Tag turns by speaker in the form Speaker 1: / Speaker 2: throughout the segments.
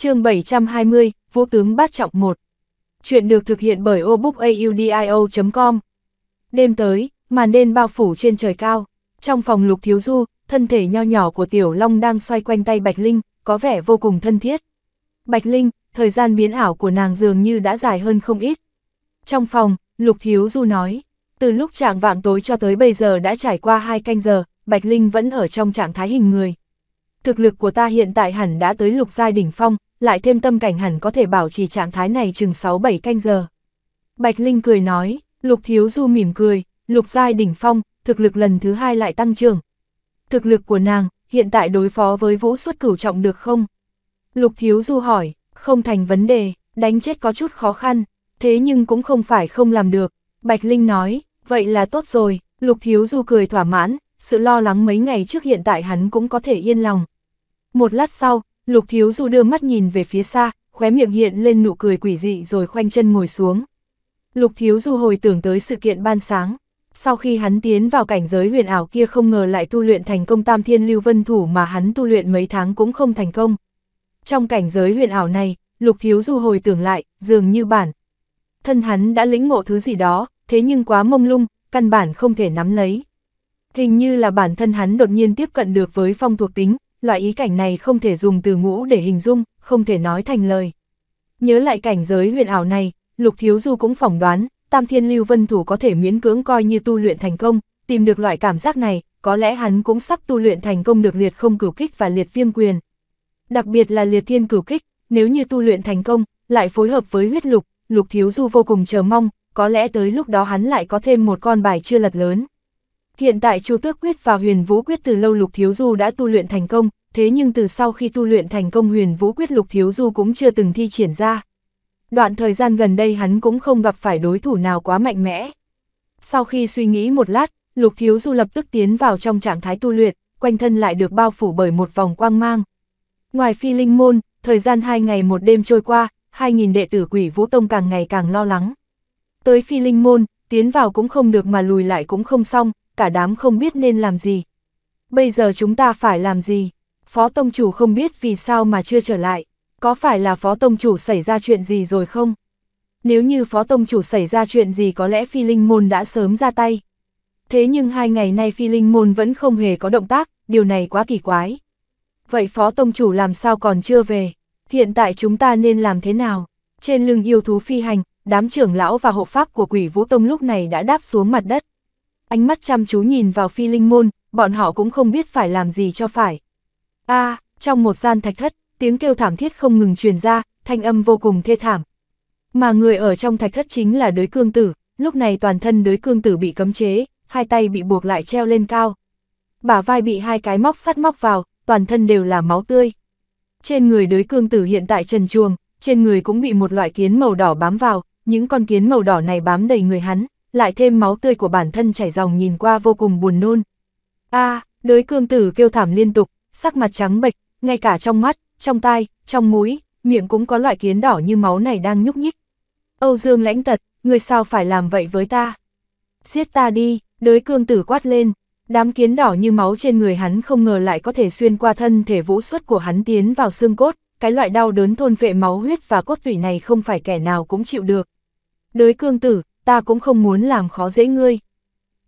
Speaker 1: chương 720, Vũ tướng Bát Trọng 1. Chuyện được thực hiện bởi obookaudio.com. Đêm tới, màn đêm bao phủ trên trời cao. Trong phòng lục thiếu du, thân thể nho nhỏ của Tiểu Long đang xoay quanh tay Bạch Linh, có vẻ vô cùng thân thiết. Bạch Linh, thời gian biến ảo của nàng dường như đã dài hơn không ít. Trong phòng, Lục Thiếu Du nói, từ lúc trạng vạng tối cho tới bây giờ đã trải qua hai canh giờ, Bạch Linh vẫn ở trong trạng thái hình người. Thực lực của ta hiện tại hẳn đã tới lục giai đỉnh phong, lại thêm tâm cảnh hẳn có thể bảo trì trạng thái này chừng 6-7 canh giờ. Bạch Linh cười nói, Lục Thiếu Du mỉm cười, Lục Giai đỉnh phong, thực lực lần thứ hai lại tăng trưởng. Thực lực của nàng, hiện tại đối phó với vũ xuất cửu trọng được không? Lục Thiếu Du hỏi, không thành vấn đề, đánh chết có chút khó khăn, thế nhưng cũng không phải không làm được. Bạch Linh nói, vậy là tốt rồi, Lục Thiếu Du cười thỏa mãn, sự lo lắng mấy ngày trước hiện tại hắn cũng có thể yên lòng. Một lát sau, Lục Thiếu Du đưa mắt nhìn về phía xa, khóe miệng hiện lên nụ cười quỷ dị rồi khoanh chân ngồi xuống. Lục Thiếu Du hồi tưởng tới sự kiện ban sáng. Sau khi hắn tiến vào cảnh giới huyền ảo kia không ngờ lại tu luyện thành công tam thiên lưu vân thủ mà hắn tu luyện mấy tháng cũng không thành công. Trong cảnh giới huyền ảo này, Lục Thiếu Du hồi tưởng lại, dường như bản. Thân hắn đã lĩnh ngộ thứ gì đó, thế nhưng quá mông lung, căn bản không thể nắm lấy. Hình như là bản thân hắn đột nhiên tiếp cận được với phong thuộc tính, loại ý cảnh này không thể dùng từ ngũ để hình dung, không thể nói thành lời. Nhớ lại cảnh giới huyền ảo này, Lục Thiếu Du cũng phỏng đoán, Tam Thiên Lưu Vân Thủ có thể miễn cưỡng coi như tu luyện thành công, tìm được loại cảm giác này, có lẽ hắn cũng sắp tu luyện thành công được liệt không cửu kích và liệt viêm quyền. Đặc biệt là liệt thiên cửu kích, nếu như tu luyện thành công, lại phối hợp với huyết lục, Lục Thiếu Du vô cùng chờ mong, có lẽ tới lúc đó hắn lại có thêm một con bài chưa lật lớn. Hiện tại Chu Tước Quyết và Huyền Vũ Quyết từ lâu Lục Thiếu Du đã tu luyện thành công, thế nhưng từ sau khi tu luyện thành công Huyền Vũ Quyết Lục Thiếu Du cũng chưa từng thi triển ra. Đoạn thời gian gần đây hắn cũng không gặp phải đối thủ nào quá mạnh mẽ. Sau khi suy nghĩ một lát, Lục Thiếu Du lập tức tiến vào trong trạng thái tu luyện, quanh thân lại được bao phủ bởi một vòng quang mang. Ngoài phi linh môn, thời gian hai ngày một đêm trôi qua, hai nghìn đệ tử quỷ Vũ Tông càng ngày càng lo lắng. Tới phi linh môn, tiến vào cũng không được mà lùi lại cũng không xong, cả đám không biết nên làm gì. Bây giờ chúng ta phải làm gì? Phó Tông Chủ không biết vì sao mà chưa trở lại. Có phải là Phó Tông Chủ xảy ra chuyện gì rồi không? Nếu như Phó Tông Chủ xảy ra chuyện gì có lẽ Phi Linh Môn đã sớm ra tay. Thế nhưng hai ngày nay Phi Linh Môn vẫn không hề có động tác, điều này quá kỳ quái. Vậy Phó Tông Chủ làm sao còn chưa về? Hiện tại chúng ta nên làm thế nào? Trên lưng yêu thú phi hành, đám trưởng lão và hộ pháp của quỷ Vũ Tông lúc này đã đáp xuống mặt đất ánh mắt chăm chú nhìn vào phi linh môn, bọn họ cũng không biết phải làm gì cho phải. a à, trong một gian thạch thất, tiếng kêu thảm thiết không ngừng truyền ra, thanh âm vô cùng thê thảm. Mà người ở trong thạch thất chính là đới cương tử, lúc này toàn thân đới cương tử bị cấm chế, hai tay bị buộc lại treo lên cao. Bả vai bị hai cái móc sắt móc vào, toàn thân đều là máu tươi. Trên người đới cương tử hiện tại trần chuồng, trên người cũng bị một loại kiến màu đỏ bám vào, những con kiến màu đỏ này bám đầy người hắn, lại thêm máu tươi của bản thân chảy dòng nhìn qua vô cùng buồn nôn. a à, đới cương tử kêu thảm liên tục, sắc mặt trắng bệch, ngay cả trong mắt, trong tai, trong mũi, miệng cũng có loại kiến đỏ như máu này đang nhúc nhích. Âu Dương lãnh tật, người sao phải làm vậy với ta? Giết ta đi, đới cương tử quát lên, đám kiến đỏ như máu trên người hắn không ngờ lại có thể xuyên qua thân thể vũ suất của hắn tiến vào xương cốt, cái loại đau đớn thôn vệ máu huyết và cốt tủy này không phải kẻ nào cũng chịu được. Đới cương tử, ta cũng không muốn làm khó dễ ngươi.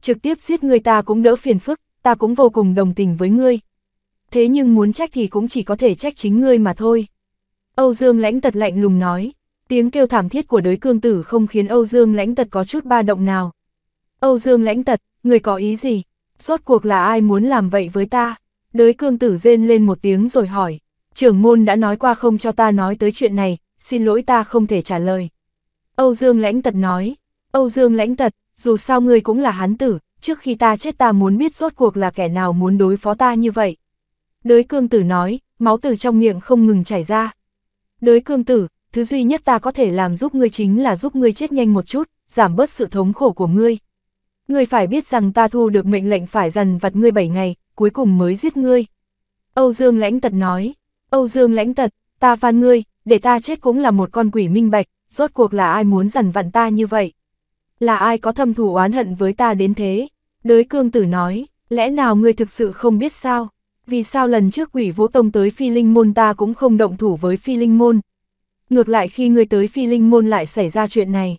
Speaker 1: Trực tiếp giết ngươi ta cũng đỡ phiền phức, ta cũng vô cùng đồng tình với ngươi. Thế nhưng muốn trách thì cũng chỉ có thể trách chính ngươi mà thôi. Âu Dương lãnh tật lạnh lùng nói, tiếng kêu thảm thiết của đới cương tử không khiến Âu Dương lãnh tật có chút ba động nào. Âu Dương lãnh tật, người có ý gì? Rốt cuộc là ai muốn làm vậy với ta? Đới cương tử rên lên một tiếng rồi hỏi, trưởng môn đã nói qua không cho ta nói tới chuyện này, xin lỗi ta không thể trả lời. Âu Dương lãnh tật nói, Âu Dương lãnh tật, dù sao ngươi cũng là hán tử, trước khi ta chết ta muốn biết rốt cuộc là kẻ nào muốn đối phó ta như vậy. Đới cương tử nói, máu từ trong miệng không ngừng chảy ra. Đới cương tử, thứ duy nhất ta có thể làm giúp ngươi chính là giúp ngươi chết nhanh một chút, giảm bớt sự thống khổ của ngươi. Ngươi phải biết rằng ta thu được mệnh lệnh phải dần vặt ngươi 7 ngày, cuối cùng mới giết ngươi. Âu Dương lãnh tật nói, Âu Dương lãnh tật, ta van ngươi, để ta chết cũng là một con quỷ minh bạch, rốt cuộc là ai muốn dần vặn ta như vậy là ai có thâm thù oán hận với ta đến thế? Đới cương tử nói, lẽ nào ngươi thực sự không biết sao? Vì sao lần trước quỷ vũ tông tới phi linh môn ta cũng không động thủ với phi linh môn? Ngược lại khi ngươi tới phi linh môn lại xảy ra chuyện này.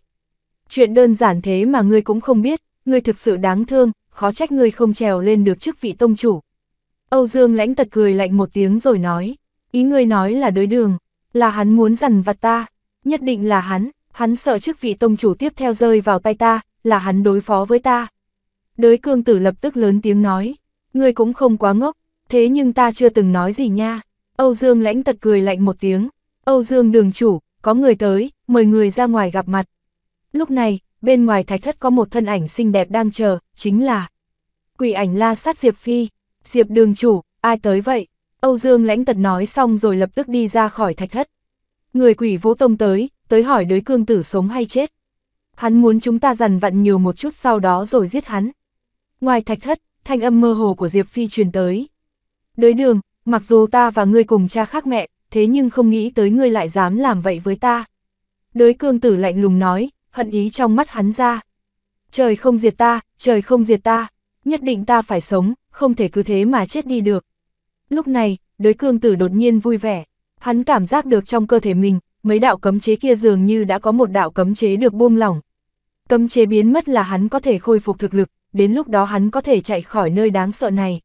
Speaker 1: Chuyện đơn giản thế mà ngươi cũng không biết, ngươi thực sự đáng thương, khó trách ngươi không trèo lên được chức vị tông chủ. Âu Dương lãnh tật cười lạnh một tiếng rồi nói, ý ngươi nói là đới đường, là hắn muốn dằn vặt ta, nhất định là hắn, hắn sợ chức vị tông chủ tiếp theo rơi vào tay ta, là hắn đối phó với ta. Đới cương tử lập tức lớn tiếng nói, ngươi cũng không quá ngốc, thế nhưng ta chưa từng nói gì nha. Âu Dương lãnh tật cười lạnh một tiếng, Âu Dương đường chủ, có người tới, mời người ra ngoài gặp mặt. Lúc này, bên ngoài thạch thất có một thân ảnh xinh đẹp đang chờ, chính là quỷ ảnh la sát Diệp Phi, Diệp đường chủ, ai tới vậy? Âu Dương lãnh tật nói xong rồi lập tức đi ra khỏi thạch thất. Người quỷ vũ tông tới, tới hỏi đới cương tử sống hay chết. Hắn muốn chúng ta dằn vặn nhiều một chút sau đó rồi giết hắn. Ngoài thạch thất, thanh âm mơ hồ của Diệp Phi truyền tới. Đới đường, mặc dù ta và ngươi cùng cha khác mẹ, thế nhưng không nghĩ tới ngươi lại dám làm vậy với ta. Đới cương tử lạnh lùng nói, hận ý trong mắt hắn ra. Trời không diệt ta, trời không diệt ta, nhất định ta phải sống, không thể cứ thế mà chết đi được. Lúc này, đới cương tử đột nhiên vui vẻ, hắn cảm giác được trong cơ thể mình, mấy đạo cấm chế kia dường như đã có một đạo cấm chế được buông lỏng. Cấm chế biến mất là hắn có thể khôi phục thực lực, đến lúc đó hắn có thể chạy khỏi nơi đáng sợ này.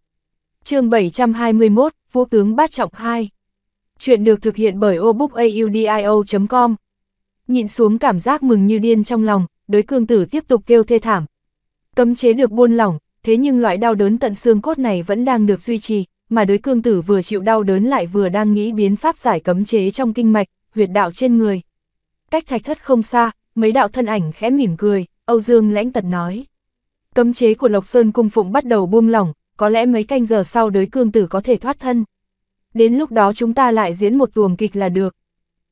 Speaker 1: chương 721, Vũ tướng Bát Trọng 2 Chuyện được thực hiện bởi obookaudio.com Nhịn xuống cảm giác mừng như điên trong lòng, đối cương tử tiếp tục kêu thê thảm. Cấm chế được buôn lỏng, thế nhưng loại đau đớn tận xương cốt này vẫn đang được duy trì, mà đối cương tử vừa chịu đau đớn lại vừa đang nghĩ biến pháp giải cấm chế trong kinh mạch, huyệt đạo trên người. Cách thạch thất không xa, mấy đạo thân ảnh khẽ mỉm cười, Âu Dương lãnh tật nói. Cấm chế của Lộc Sơn Cung Phụng bắt đầu buông lỏng, có lẽ mấy canh giờ sau đới cương tử có thể thoát thân. Đến lúc đó chúng ta lại diễn một tuồng kịch là được.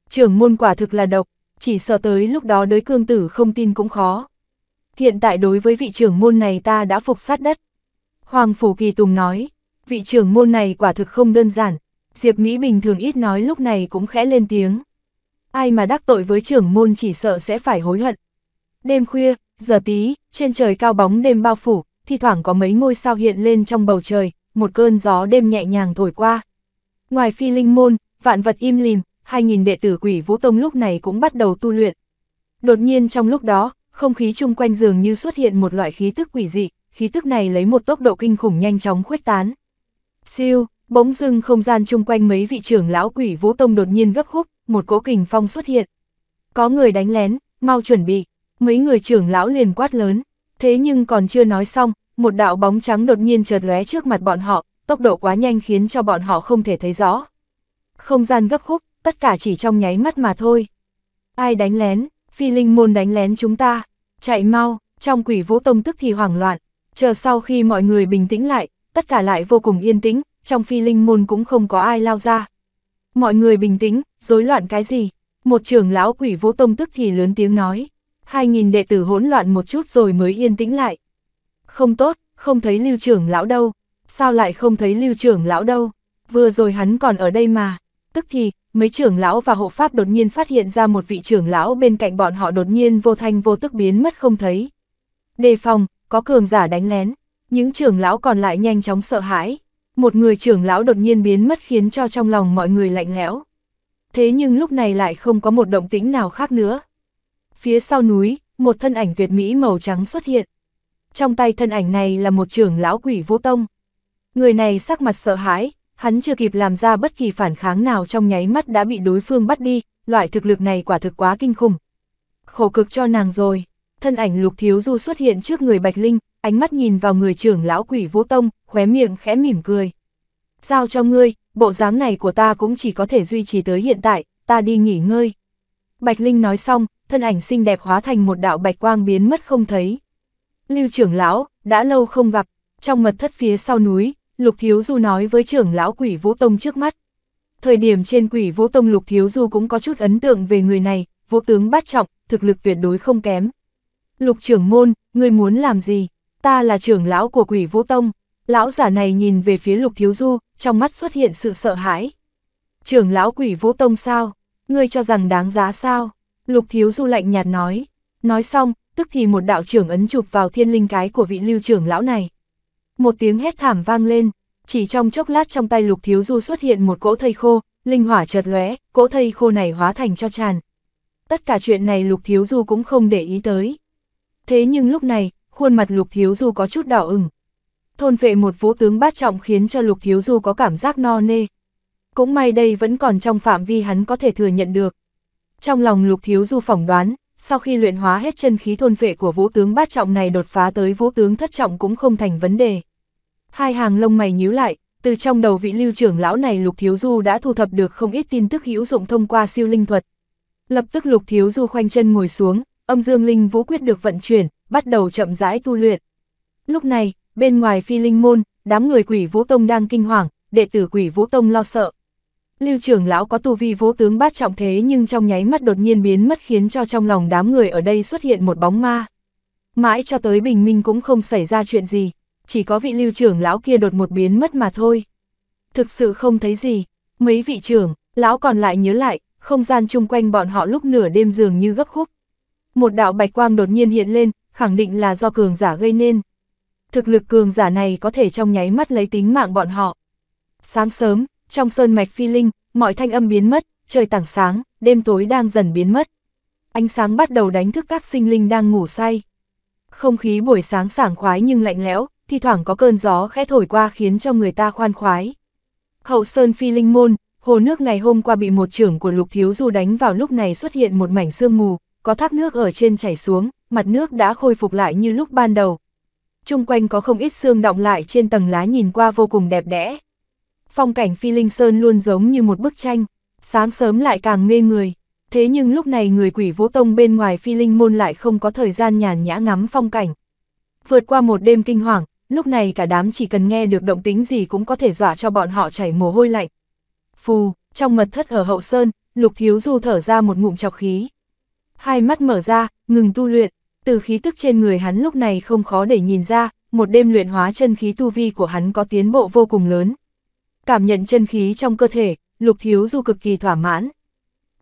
Speaker 1: Trưởng môn quả thực là độc, chỉ sợ tới lúc đó đới cương tử không tin cũng khó. Hiện tại đối với vị trưởng môn này ta đã phục sát đất. Hoàng Phủ Kỳ Tùng nói, vị trưởng môn này quả thực không đơn giản, Diệp Mỹ bình thường ít nói lúc này cũng khẽ lên tiếng. Ai mà đắc tội với trưởng môn chỉ sợ sẽ phải hối hận. Đêm khuya, giờ tí, trên trời cao bóng đêm bao phủ, thi thoảng có mấy ngôi sao hiện lên trong bầu trời, một cơn gió đêm nhẹ nhàng thổi qua. Ngoài phi linh môn, vạn vật im lìm, hai nghìn đệ tử quỷ Vũ Tông lúc này cũng bắt đầu tu luyện. Đột nhiên trong lúc đó, không khí chung quanh dường như xuất hiện một loại khí tức quỷ dị, khí tức này lấy một tốc độ kinh khủng nhanh chóng khuếch tán. Siêu, Bỗng dưng không gian chung quanh mấy vị trưởng lão quỷ vũ tông đột nhiên gấp khúc, một cỗ kình phong xuất hiện. Có người đánh lén, mau chuẩn bị, mấy người trưởng lão liền quát lớn. Thế nhưng còn chưa nói xong, một đạo bóng trắng đột nhiên chợt lóe trước mặt bọn họ, tốc độ quá nhanh khiến cho bọn họ không thể thấy rõ. Không gian gấp khúc, tất cả chỉ trong nháy mắt mà thôi. Ai đánh lén, phi linh môn đánh lén chúng ta, chạy mau, trong quỷ vũ tông tức thì hoảng loạn, chờ sau khi mọi người bình tĩnh lại, tất cả lại vô cùng yên tĩnh, trong phi linh môn cũng không có ai lao ra. Mọi người bình tĩnh, rối loạn cái gì? Một trưởng lão quỷ vô tông tức thì lớn tiếng nói. Hai nghìn đệ tử hỗn loạn một chút rồi mới yên tĩnh lại. Không tốt, không thấy lưu trưởng lão đâu. Sao lại không thấy lưu trưởng lão đâu? Vừa rồi hắn còn ở đây mà. Tức thì, mấy trưởng lão và hộ pháp đột nhiên phát hiện ra một vị trưởng lão bên cạnh bọn họ đột nhiên vô thanh vô tức biến mất không thấy. Đề phòng, có cường giả đánh lén. Những trưởng lão còn lại nhanh chóng sợ hãi, một người trưởng lão đột nhiên biến mất khiến cho trong lòng mọi người lạnh lẽo. Thế nhưng lúc này lại không có một động tĩnh nào khác nữa. Phía sau núi, một thân ảnh tuyệt mỹ màu trắng xuất hiện. Trong tay thân ảnh này là một trưởng lão quỷ vô tông. Người này sắc mặt sợ hãi, hắn chưa kịp làm ra bất kỳ phản kháng nào trong nháy mắt đã bị đối phương bắt đi, loại thực lực này quả thực quá kinh khủng. Khổ cực cho nàng rồi, thân ảnh lục thiếu du xuất hiện trước người Bạch Linh, ánh mắt nhìn vào người trưởng lão quỷ vũ tông, khóe miệng khẽ mỉm cười. Giao cho ngươi, bộ dáng này của ta cũng chỉ có thể duy trì tới hiện tại, ta đi nghỉ ngơi. Bạch Linh nói xong, thân ảnh xinh đẹp hóa thành một đạo bạch quang biến mất không thấy. Lưu trưởng lão, đã lâu không gặp, trong mật thất phía sau núi, Lục Thiếu Du nói với trưởng lão quỷ Vũ Tông trước mắt. Thời điểm trên quỷ Vũ Tông Lục Thiếu Du cũng có chút ấn tượng về người này, vũ tướng bát trọng, thực lực tuyệt đối không kém. Lục trưởng môn, người muốn làm gì? ta là trưởng lão của quỷ vũ tông, lão giả này nhìn về phía lục thiếu du, trong mắt xuất hiện sự sợ hãi. Trưởng lão quỷ vũ tông sao, ngươi cho rằng đáng giá sao, lục thiếu du lạnh nhạt nói, nói xong, tức thì một đạo trưởng ấn chụp vào thiên linh cái của vị lưu trưởng lão này. Một tiếng hét thảm vang lên, chỉ trong chốc lát trong tay lục thiếu du xuất hiện một cỗ thây khô, linh hỏa chợt lóe, cỗ thây khô này hóa thành cho tràn. Tất cả chuyện này lục thiếu du cũng không để ý tới. Thế nhưng lúc này, khuôn mặt Lục Thiếu Du có chút đỏ ửng. Thôn vệ một vũ tướng bát trọng khiến cho Lục Thiếu Du có cảm giác no nê. Cũng may đây vẫn còn trong phạm vi hắn có thể thừa nhận được. Trong lòng Lục Thiếu Du phỏng đoán, sau khi luyện hóa hết chân khí thôn vệ của vũ tướng bát trọng này đột phá tới vũ tướng thất trọng cũng không thành vấn đề. Hai hàng lông mày nhíu lại, từ trong đầu vị lưu trưởng lão này Lục Thiếu Du đã thu thập được không ít tin tức hữu dụng thông qua siêu linh thuật. Lập tức Lục Thiếu Du khoanh chân ngồi xuống, âm dương linh vũ quyết được vận chuyển, bắt đầu chậm rãi tu luyện. Lúc này, bên ngoài phi linh môn, đám người quỷ vũ tông đang kinh hoàng, đệ tử quỷ vũ tông lo sợ. Lưu trưởng lão có tu vi vũ tướng bát trọng thế nhưng trong nháy mắt đột nhiên biến mất khiến cho trong lòng đám người ở đây xuất hiện một bóng ma. Mãi cho tới bình minh cũng không xảy ra chuyện gì, chỉ có vị lưu trưởng lão kia đột một biến mất mà thôi. Thực sự không thấy gì, mấy vị trưởng, lão còn lại nhớ lại, không gian chung quanh bọn họ lúc nửa đêm dường như gấp khúc. Một đạo bạch quang đột nhiên hiện lên, khẳng định là do cường giả gây nên. Thực lực cường giả này có thể trong nháy mắt lấy tính mạng bọn họ. Sáng sớm, trong sơn mạch phi linh, mọi thanh âm biến mất, trời tảng sáng, đêm tối đang dần biến mất. Ánh sáng bắt đầu đánh thức các sinh linh đang ngủ say. Không khí buổi sáng sảng khoái nhưng lạnh lẽo, thi thoảng có cơn gió khẽ thổi qua khiến cho người ta khoan khoái. Hậu sơn phi linh môn, hồ nước ngày hôm qua bị một trưởng của lục thiếu du đánh vào lúc này xuất hiện một mảnh sương mù, có thác nước ở trên chảy xuống, mặt nước đã khôi phục lại như lúc ban đầu. Trung quanh có không ít xương động lại trên tầng lá nhìn qua vô cùng đẹp đẽ. Phong cảnh Phi Linh Sơn luôn giống như một bức tranh, sáng sớm lại càng mê người. Thế nhưng lúc này người quỷ vũ tông bên ngoài Phi Linh Môn lại không có thời gian nhàn nhã ngắm phong cảnh. Vượt qua một đêm kinh hoàng, lúc này cả đám chỉ cần nghe được động tính gì cũng có thể dọa cho bọn họ chảy mồ hôi lạnh. Phù, trong mật thất ở hậu sơn, Lục thiếu Du thở ra một ngụm chọc khí. Hai mắt mở ra, ngừng tu luyện, từ khí tức trên người hắn lúc này không khó để nhìn ra, một đêm luyện hóa chân khí tu vi của hắn có tiến bộ vô cùng lớn. Cảm nhận chân khí trong cơ thể, Lục thiếu Du cực kỳ thỏa mãn.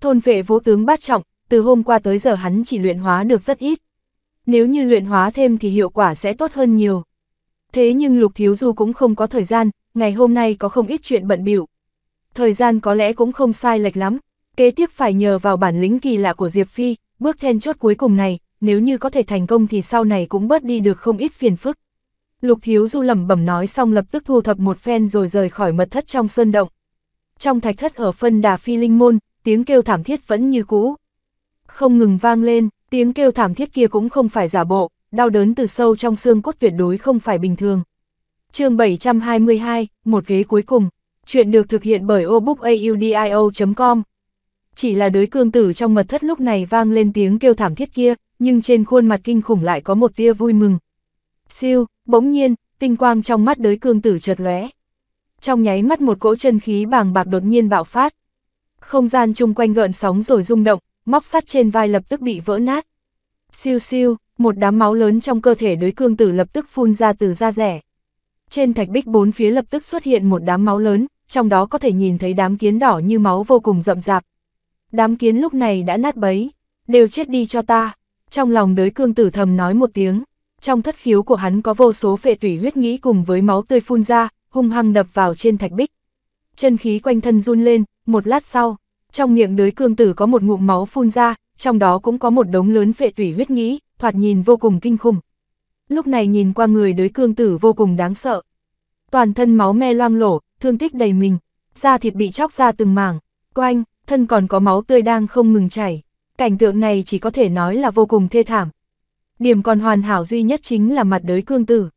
Speaker 1: Thôn vệ vô tướng bát trọng, từ hôm qua tới giờ hắn chỉ luyện hóa được rất ít. Nếu như luyện hóa thêm thì hiệu quả sẽ tốt hơn nhiều. Thế nhưng Lục thiếu Du cũng không có thời gian, ngày hôm nay có không ít chuyện bận biểu. Thời gian có lẽ cũng không sai lệch lắm, kế tiếp phải nhờ vào bản lĩnh kỳ lạ của Diệp Phi, bước then chốt cuối cùng này, nếu như có thể thành công thì sau này cũng bớt đi được không ít phiền phức. Lục Hiếu Du lẩm bẩm nói xong lập tức thu thập một phen rồi rời khỏi mật thất trong sơn động. Trong thạch thất ở phân đà phi linh môn, tiếng kêu thảm thiết vẫn như cũ. Không ngừng vang lên, tiếng kêu thảm thiết kia cũng không phải giả bộ, đau đớn từ sâu trong xương cốt tuyệt đối không phải bình thường. chương 722, một ghế cuối cùng, chuyện được thực hiện bởi obookaudio.com. Chỉ là đối cương tử trong mật thất lúc này vang lên tiếng kêu thảm thiết kia, nhưng trên khuôn mặt kinh khủng lại có một tia vui mừng. Siêu, bỗng nhiên, tinh quang trong mắt đới cương tử chợt lóe. Trong nháy mắt một cỗ chân khí bàng bạc đột nhiên bạo phát. Không gian chung quanh gợn sóng rồi rung động, móc sắt trên vai lập tức bị vỡ nát. Siêu siêu, một đám máu lớn trong cơ thể đới cương tử lập tức phun ra từ da rẻ. Trên thạch bích bốn phía lập tức xuất hiện một đám máu lớn, trong đó có thể nhìn thấy đám kiến đỏ như máu vô cùng rậm rạp. Đám kiến lúc này đã nát bấy, đều chết đi cho ta. Trong lòng đới cương tử thầm nói một tiếng, trong thất khiếu của hắn có vô số phệ tủy huyết nghĩ cùng với máu tươi phun ra, hung hăng đập vào trên thạch bích. Chân khí quanh thân run lên, một lát sau, trong miệng đới cương tử có một ngụm máu phun ra, trong đó cũng có một đống lớn phệ tủy huyết nghĩ, thoạt nhìn vô cùng kinh khủng. Lúc này nhìn qua người đới cương tử vô cùng đáng sợ. Toàn thân máu me loang lổ, thương tích đầy mình, da thịt bị chóc ra từng mảng, quanh, thân còn có máu tươi đang không ngừng chảy. Cảnh tượng này chỉ có thể nói là vô cùng thê thảm. Điểm còn hoàn hảo duy nhất chính là mặt đới cương tử.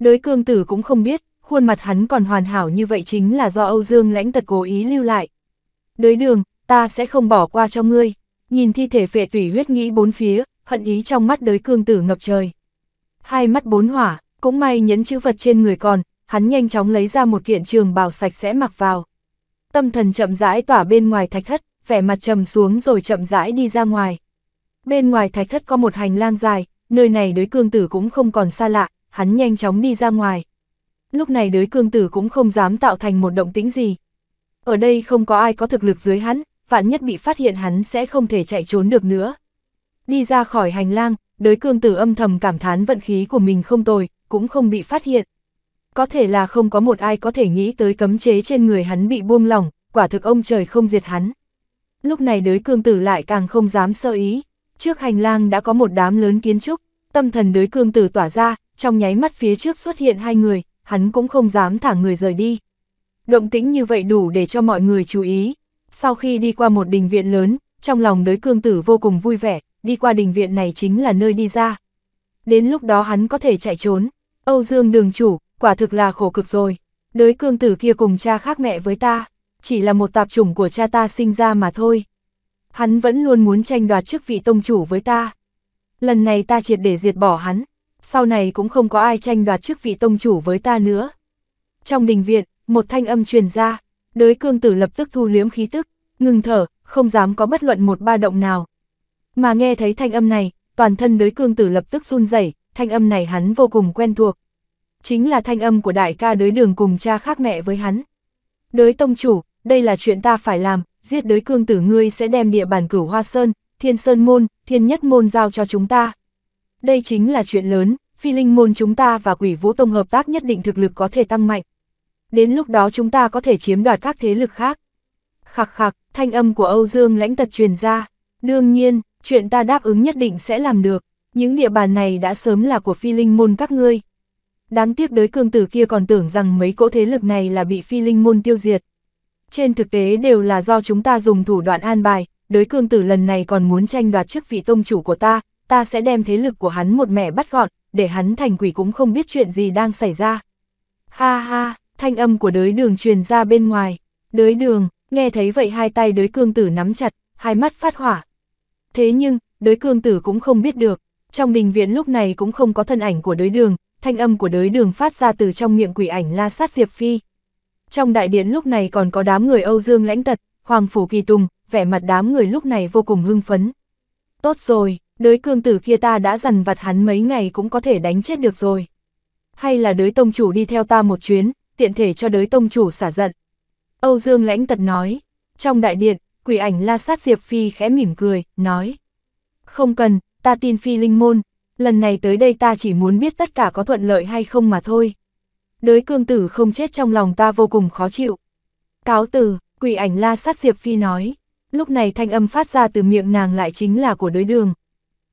Speaker 1: Đới cương tử cũng không biết, khuôn mặt hắn còn hoàn hảo như vậy chính là do Âu Dương lãnh tật cố ý lưu lại. Đới đường, ta sẽ không bỏ qua cho ngươi. Nhìn thi thể phệ tủy huyết nghĩ bốn phía, hận ý trong mắt đới cương tử ngập trời. Hai mắt bốn hỏa, cũng may nhấn chữ vật trên người còn, hắn nhanh chóng lấy ra một kiện trường bào sạch sẽ mặc vào. Tâm thần chậm rãi tỏa bên ngoài thạch thất, vẻ mặt trầm xuống rồi chậm rãi đi ra ngoài. Bên ngoài thạch thất có một hành lang dài, nơi này đới cương tử cũng không còn xa lạ, hắn nhanh chóng đi ra ngoài. Lúc này đới cương tử cũng không dám tạo thành một động tĩnh gì. Ở đây không có ai có thực lực dưới hắn, vạn nhất bị phát hiện hắn sẽ không thể chạy trốn được nữa. Đi ra khỏi hành lang, đới cương tử âm thầm cảm thán vận khí của mình không tồi, cũng không bị phát hiện. Có thể là không có một ai có thể nghĩ tới cấm chế trên người hắn bị buông lỏng, quả thực ông trời không diệt hắn lúc này đới cương tử lại càng không dám sơ ý. Trước hành lang đã có một đám lớn kiến trúc, tâm thần đới cương tử tỏa ra, trong nháy mắt phía trước xuất hiện hai người, hắn cũng không dám thả người rời đi. Động tĩnh như vậy đủ để cho mọi người chú ý. Sau khi đi qua một đình viện lớn, trong lòng đới cương tử vô cùng vui vẻ, đi qua đình viện này chính là nơi đi ra. Đến lúc đó hắn có thể chạy trốn. Âu Dương đường chủ, quả thực là khổ cực rồi. Đới cương tử kia cùng cha khác mẹ với ta chỉ là một tạp chủng của cha ta sinh ra mà thôi. Hắn vẫn luôn muốn tranh đoạt chức vị tông chủ với ta. Lần này ta triệt để diệt bỏ hắn, sau này cũng không có ai tranh đoạt chức vị tông chủ với ta nữa. Trong đình viện, một thanh âm truyền ra, đới cương tử lập tức thu liếm khí tức, ngừng thở, không dám có bất luận một ba động nào. Mà nghe thấy thanh âm này, toàn thân đới cương tử lập tức run rẩy thanh âm này hắn vô cùng quen thuộc. Chính là thanh âm của đại ca đới đường cùng cha khác mẹ với hắn. Đới tông chủ, đây là chuyện ta phải làm, giết đới cương tử ngươi sẽ đem địa bàn cửu hoa sơn, thiên sơn môn, thiên nhất môn giao cho chúng ta. Đây chính là chuyện lớn, phi linh môn chúng ta và quỷ vũ tông hợp tác nhất định thực lực có thể tăng mạnh. Đến lúc đó chúng ta có thể chiếm đoạt các thế lực khác. Khạc khạc, thanh âm của Âu Dương lãnh tật truyền ra. Đương nhiên, chuyện ta đáp ứng nhất định sẽ làm được. Những địa bàn này đã sớm là của phi linh môn các ngươi. Đáng tiếc đới cương tử kia còn tưởng rằng mấy cỗ thế lực này là bị phi linh môn tiêu diệt. Trên thực tế đều là do chúng ta dùng thủ đoạn an bài, đối cương tử lần này còn muốn tranh đoạt chức vị tông chủ của ta, ta sẽ đem thế lực của hắn một mẻ bắt gọn, để hắn thành quỷ cũng không biết chuyện gì đang xảy ra. Ha ha, thanh âm của đới đường truyền ra bên ngoài. Đới đường, nghe thấy vậy hai tay đới cương tử nắm chặt, hai mắt phát hỏa. Thế nhưng, đới cương tử cũng không biết được, trong đình viện lúc này cũng không có thân ảnh của đới đường, thanh âm của đới đường phát ra từ trong miệng quỷ ảnh la sát Diệp Phi. Trong đại điện lúc này còn có đám người Âu Dương lãnh tật, Hoàng Phủ Kỳ Tùng, vẻ mặt đám người lúc này vô cùng hưng phấn. Tốt rồi, đới cương tử kia ta đã dằn vặt hắn mấy ngày cũng có thể đánh chết được rồi. Hay là đới tông chủ đi theo ta một chuyến, tiện thể cho đới tông chủ xả giận. Âu Dương lãnh tật nói, trong đại điện, quỷ ảnh la sát Diệp Phi khẽ mỉm cười, nói. Không cần, ta tin Phi Linh Môn, lần này tới đây ta chỉ muốn biết tất cả có thuận lợi hay không mà thôi đới cương tử không chết trong lòng ta vô cùng khó chịu. Cáo từ, quỷ ảnh la sát Diệp Phi nói, lúc này thanh âm phát ra từ miệng nàng lại chính là của đới đường.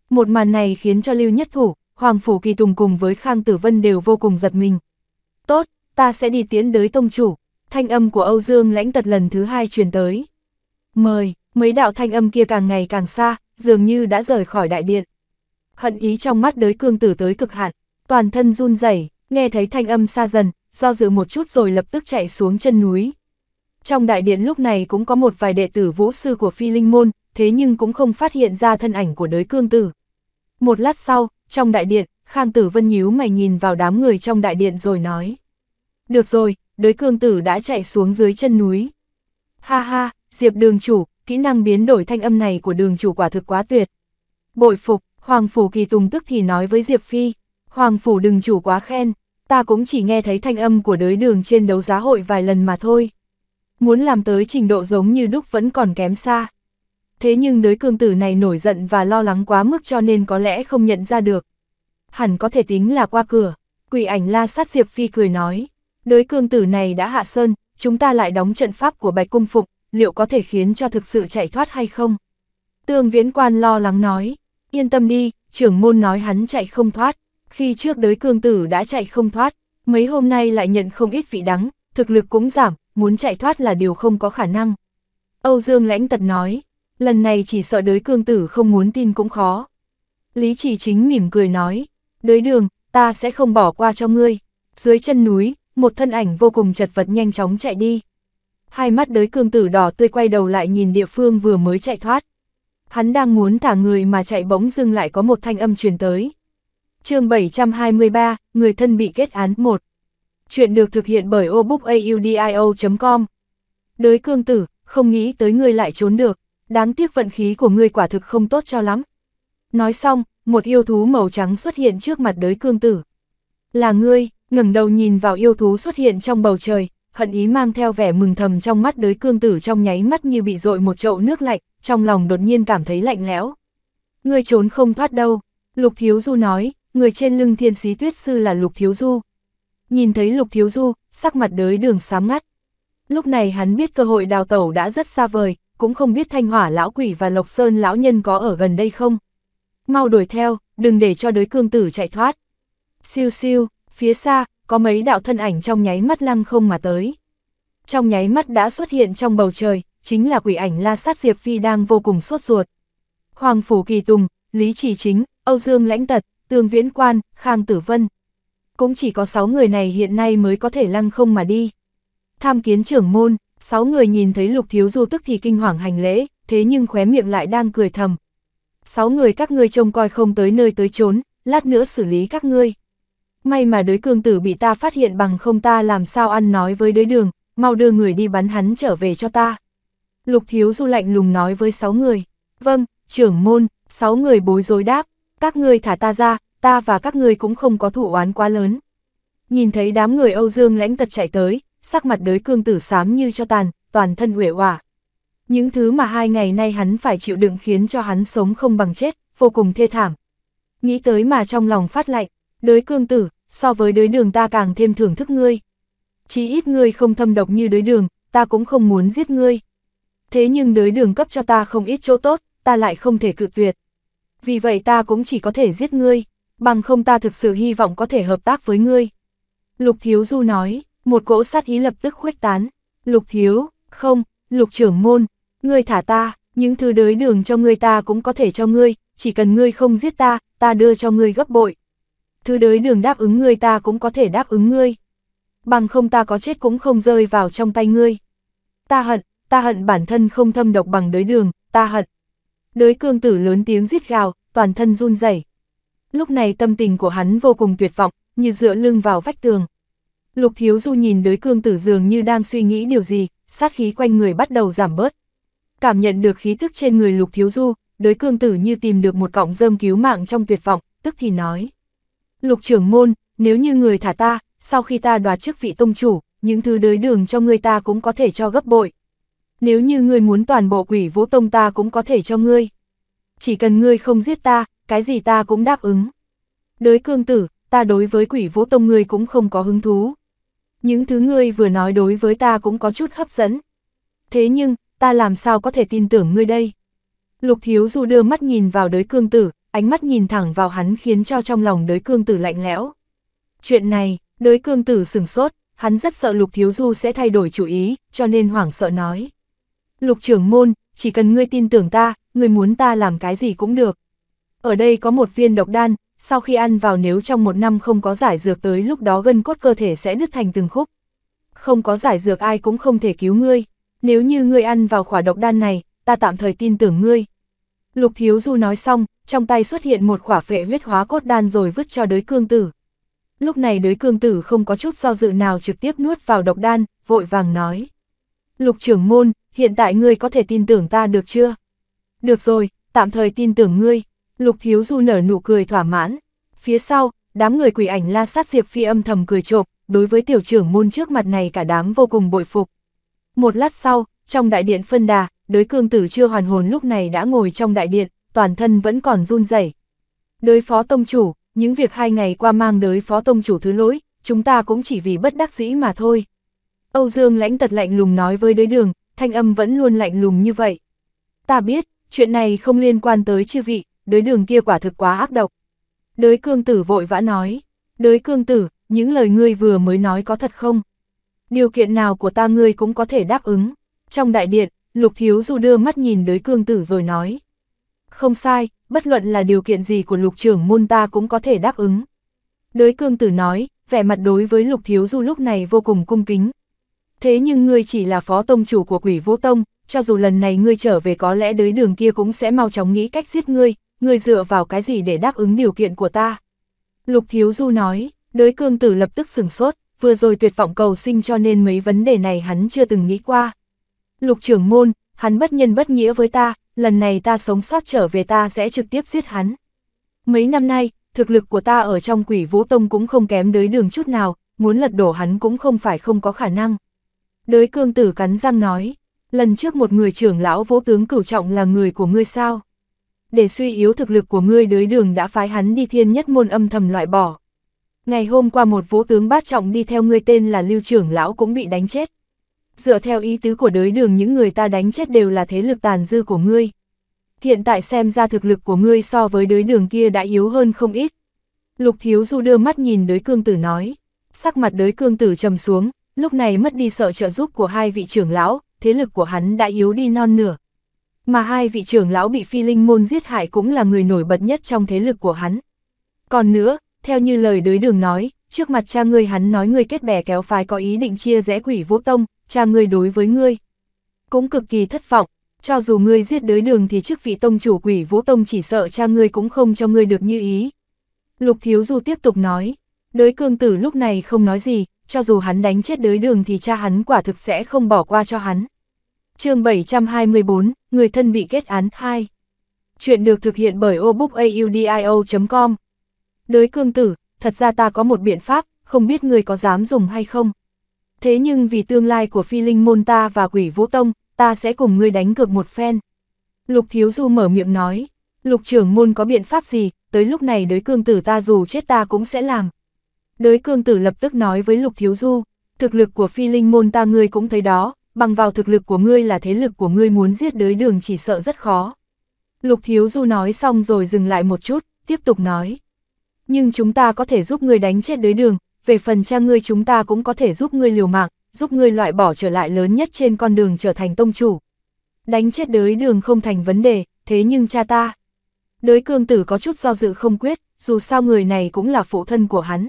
Speaker 1: Một màn này khiến cho lưu nhất thủ, Hoàng Phủ Kỳ Tùng cùng với Khang Tử Vân đều vô cùng giật mình. Tốt, ta sẽ đi tiến đới tông chủ, thanh âm của Âu Dương lãnh tật lần thứ hai truyền tới. Mời, mấy đạo thanh âm kia càng ngày càng xa, dường như đã rời khỏi đại điện. Hận ý trong mắt đới cương tử tới cực hạn, toàn thân run rẩy nghe thấy thanh âm xa dần, do dự một chút rồi lập tức chạy xuống chân núi. Trong đại điện lúc này cũng có một vài đệ tử vũ sư của phi linh môn, thế nhưng cũng không phát hiện ra thân ảnh của đới cương tử. Một lát sau, trong đại điện, Khang Tử Vân nhíu mày nhìn vào đám người trong đại điện rồi nói. Được rồi, đới cương tử đã chạy xuống dưới chân núi. Ha ha, Diệp đường chủ, kỹ năng biến đổi thanh âm này của đường chủ quả thực quá tuyệt. Bội phục, Hoàng Phủ Kỳ Tùng tức thì nói với Diệp Phi, Hoàng Phủ đừng chủ quá khen ta cũng chỉ nghe thấy thanh âm của đới đường trên đấu giá hội vài lần mà thôi. Muốn làm tới trình độ giống như đúc vẫn còn kém xa. Thế nhưng đới cương tử này nổi giận và lo lắng quá mức cho nên có lẽ không nhận ra được. Hẳn có thể tính là qua cửa, quỷ ảnh la sát Diệp Phi cười nói. Đới cương tử này đã hạ sơn, chúng ta lại đóng trận pháp của bạch cung phục, liệu có thể khiến cho thực sự chạy thoát hay không? Tương viễn quan lo lắng nói, yên tâm đi, trưởng môn nói hắn chạy không thoát khi trước đới cương tử đã chạy không thoát, mấy hôm nay lại nhận không ít vị đắng, thực lực cũng giảm, muốn chạy thoát là điều không có khả năng. Âu Dương lãnh tật nói, lần này chỉ sợ đới cương tử không muốn tin cũng khó. Lý chỉ chính mỉm cười nói, đới đường, ta sẽ không bỏ qua cho ngươi. Dưới chân núi, một thân ảnh vô cùng chật vật nhanh chóng chạy đi. Hai mắt đới cương tử đỏ tươi quay đầu lại nhìn địa phương vừa mới chạy thoát. Hắn đang muốn thả người mà chạy bỗng dưng lại có một thanh âm truyền tới chương 723, người thân bị kết án 1. Chuyện được thực hiện bởi obookaudio.com. Đới cương tử, không nghĩ tới ngươi lại trốn được, đáng tiếc vận khí của ngươi quả thực không tốt cho lắm. Nói xong, một yêu thú màu trắng xuất hiện trước mặt đới cương tử. Là ngươi, ngẩng đầu nhìn vào yêu thú xuất hiện trong bầu trời, hận ý mang theo vẻ mừng thầm trong mắt đới cương tử trong nháy mắt như bị dội một chậu nước lạnh, trong lòng đột nhiên cảm thấy lạnh lẽo. Ngươi trốn không thoát đâu, Lục Thiếu Du nói, người trên lưng thiên sĩ tuyết sư là Lục Thiếu Du. Nhìn thấy Lục Thiếu Du, sắc mặt đới đường sám ngắt. Lúc này hắn biết cơ hội đào tẩu đã rất xa vời, cũng không biết thanh hỏa lão quỷ và lộc sơn lão nhân có ở gần đây không. Mau đuổi theo, đừng để cho đới cương tử chạy thoát. Siêu siêu, phía xa, có mấy đạo thân ảnh trong nháy mắt lăng không mà tới. Trong nháy mắt đã xuất hiện trong bầu trời, chính là quỷ ảnh la sát Diệp Phi đang vô cùng sốt ruột. Hoàng Phủ Kỳ Tùng, Lý Chỉ Chính, Âu Dương Lãnh Tật, Tương Viễn Quan, Khang Tử Vân. Cũng chỉ có 6 người này hiện nay mới có thể lăng không mà đi. Tham kiến trưởng môn, 6 người nhìn thấy Lục Thiếu Du tức thì kinh hoàng hành lễ, thế nhưng khóe miệng lại đang cười thầm. 6 người các ngươi trông coi không tới nơi tới trốn, lát nữa xử lý các ngươi. May mà đối cương tử bị ta phát hiện bằng không ta làm sao ăn nói với đối đường, mau đưa người đi bắn hắn trở về cho ta. Lục Thiếu Du lạnh lùng nói với 6 người. Vâng, trưởng môn, 6 người bối rối đáp các ngươi thả ta ra, ta và các ngươi cũng không có thủ oán quá lớn. Nhìn thấy đám người Âu Dương lãnh tật chạy tới, sắc mặt đới cương tử xám như cho tàn, toàn thân uể oả. Những thứ mà hai ngày nay hắn phải chịu đựng khiến cho hắn sống không bằng chết, vô cùng thê thảm. Nghĩ tới mà trong lòng phát lạnh, đới cương tử, so với đới đường ta càng thêm thưởng thức ngươi. Chí ít ngươi không thâm độc như đới đường, ta cũng không muốn giết ngươi. Thế nhưng đới đường cấp cho ta không ít chỗ tốt, ta lại không thể cự tuyệt vì vậy ta cũng chỉ có thể giết ngươi, bằng không ta thực sự hy vọng có thể hợp tác với ngươi. Lục Thiếu Du nói, một cỗ sát ý lập tức khuếch tán. Lục Thiếu, không, Lục trưởng môn, ngươi thả ta, những thứ đới đường cho ngươi ta cũng có thể cho ngươi, chỉ cần ngươi không giết ta, ta đưa cho ngươi gấp bội. Thứ đới đường đáp ứng ngươi ta cũng có thể đáp ứng ngươi. Bằng không ta có chết cũng không rơi vào trong tay ngươi. Ta hận, ta hận bản thân không thâm độc bằng đới đường, ta hận, Đới cương tử lớn tiếng rít gào, toàn thân run rẩy. Lúc này tâm tình của hắn vô cùng tuyệt vọng, như dựa lưng vào vách tường. Lục Thiếu Du nhìn đới cương tử dường như đang suy nghĩ điều gì, sát khí quanh người bắt đầu giảm bớt. Cảm nhận được khí thức trên người Lục Thiếu Du, đới cương tử như tìm được một cọng rơm cứu mạng trong tuyệt vọng, tức thì nói. Lục trưởng môn, nếu như người thả ta, sau khi ta đoạt chức vị tông chủ, những thứ đới đường cho người ta cũng có thể cho gấp bội nếu như ngươi muốn toàn bộ quỷ vũ tông ta cũng có thể cho ngươi. Chỉ cần ngươi không giết ta, cái gì ta cũng đáp ứng. Đới cương tử, ta đối với quỷ vũ tông ngươi cũng không có hứng thú. Những thứ ngươi vừa nói đối với ta cũng có chút hấp dẫn. Thế nhưng, ta làm sao có thể tin tưởng ngươi đây? Lục thiếu du đưa mắt nhìn vào đới cương tử, ánh mắt nhìn thẳng vào hắn khiến cho trong lòng đới cương tử lạnh lẽo. Chuyện này, đới cương tử sừng sốt, hắn rất sợ lục thiếu du sẽ thay đổi chủ ý, cho nên hoảng sợ nói. Lục trưởng môn, chỉ cần ngươi tin tưởng ta, ngươi muốn ta làm cái gì cũng được. Ở đây có một viên độc đan, sau khi ăn vào nếu trong một năm không có giải dược tới lúc đó gân cốt cơ thể sẽ đứt thành từng khúc. Không có giải dược ai cũng không thể cứu ngươi, nếu như ngươi ăn vào khỏa độc đan này, ta tạm thời tin tưởng ngươi. Lục Thiếu Du nói xong, trong tay xuất hiện một khỏa phệ huyết hóa cốt đan rồi vứt cho đới cương tử. Lúc này đới cương tử không có chút do dự nào trực tiếp nuốt vào độc đan, vội vàng nói. Lục trưởng môn, hiện tại ngươi có thể tin tưởng ta được chưa? Được rồi, tạm thời tin tưởng ngươi. Lục Hiếu Du nở nụ cười thỏa mãn. Phía sau, đám người quỷ ảnh la sát Diệp Phi âm thầm cười trộm, đối với tiểu trưởng môn trước mặt này cả đám vô cùng bội phục. Một lát sau, trong đại điện phân đà, đới cương tử chưa hoàn hồn lúc này đã ngồi trong đại điện, toàn thân vẫn còn run rẩy. Đới phó tông chủ, những việc hai ngày qua mang đới phó tông chủ thứ lỗi, chúng ta cũng chỉ vì bất đắc dĩ mà thôi. Âu Dương lãnh tật lạnh lùng nói với đới đường, thanh âm vẫn luôn lạnh lùng như vậy. Ta biết, chuyện này không liên quan tới chư vị, đới đường kia quả thực quá ác độc. Đới cương tử vội vã nói, đới cương tử, những lời ngươi vừa mới nói có thật không? Điều kiện nào của ta ngươi cũng có thể đáp ứng. Trong đại điện, Lục Hiếu Du đưa mắt nhìn đới cương tử rồi nói. Không sai, bất luận là điều kiện gì của lục trưởng môn ta cũng có thể đáp ứng. Đới cương tử nói, vẻ mặt đối với lục thiếu du lúc này vô cùng cung kính, thế nhưng ngươi chỉ là phó tông chủ của quỷ vô tông, cho dù lần này ngươi trở về có lẽ đới đường kia cũng sẽ mau chóng nghĩ cách giết ngươi, ngươi dựa vào cái gì để đáp ứng điều kiện của ta. Lục Thiếu Du nói, đới cương tử lập tức sừng sốt, vừa rồi tuyệt vọng cầu sinh cho nên mấy vấn đề này hắn chưa từng nghĩ qua. Lục trưởng môn, hắn bất nhân bất nghĩa với ta, lần này ta sống sót trở về ta sẽ trực tiếp giết hắn. Mấy năm nay, thực lực của ta ở trong quỷ vũ tông cũng không kém đới đường chút nào, muốn lật đổ hắn cũng không phải không có khả năng. Đới cương tử cắn răng nói, lần trước một người trưởng lão vỗ tướng cửu trọng là người của ngươi sao? Để suy yếu thực lực của ngươi đới đường đã phái hắn đi thiên nhất môn âm thầm loại bỏ. Ngày hôm qua một vỗ tướng bát trọng đi theo ngươi tên là lưu trưởng lão cũng bị đánh chết. Dựa theo ý tứ của đới đường những người ta đánh chết đều là thế lực tàn dư của ngươi. Hiện tại xem ra thực lực của ngươi so với đới đường kia đã yếu hơn không ít. Lục thiếu du đưa mắt nhìn đới cương tử nói. Sắc mặt đới cương tử trầm xuống, lúc này mất đi sợ trợ giúp của hai vị trưởng lão, thế lực của hắn đã yếu đi non nửa. Mà hai vị trưởng lão bị phi linh môn giết hại cũng là người nổi bật nhất trong thế lực của hắn. Còn nữa, theo như lời đới đường nói, trước mặt cha ngươi hắn nói ngươi kết bè kéo phái có ý định chia rẽ quỷ vũ tông, cha ngươi đối với ngươi. Cũng cực kỳ thất vọng, cho dù ngươi giết đới đường thì trước vị tông chủ quỷ vũ tông chỉ sợ cha ngươi cũng không cho ngươi được như ý. Lục Thiếu Du tiếp tục nói. Đới cương tử lúc này không nói gì, cho dù hắn đánh chết đới đường thì cha hắn quả thực sẽ không bỏ qua cho hắn. chương 724, người thân bị kết án 2. Chuyện được thực hiện bởi obookaudio.com Đới cương tử, thật ra ta có một biện pháp, không biết người có dám dùng hay không. Thế nhưng vì tương lai của phi linh môn ta và quỷ vũ tông, ta sẽ cùng ngươi đánh cược một phen. Lục Thiếu Du mở miệng nói, lục trưởng môn có biện pháp gì, tới lúc này đới cương tử ta dù chết ta cũng sẽ làm. Đới cương tử lập tức nói với Lục Thiếu Du, thực lực của phi linh môn ta ngươi cũng thấy đó, bằng vào thực lực của ngươi là thế lực của ngươi muốn giết đới đường chỉ sợ rất khó. Lục Thiếu Du nói xong rồi dừng lại một chút, tiếp tục nói. Nhưng chúng ta có thể giúp ngươi đánh chết đới đường, về phần cha ngươi chúng ta cũng có thể giúp ngươi liều mạng, giúp ngươi loại bỏ trở lại lớn nhất trên con đường trở thành tông chủ. Đánh chết đới đường không thành vấn đề, thế nhưng cha ta... Đới cương tử có chút do dự không quyết, dù sao người này cũng là phụ thân của hắn,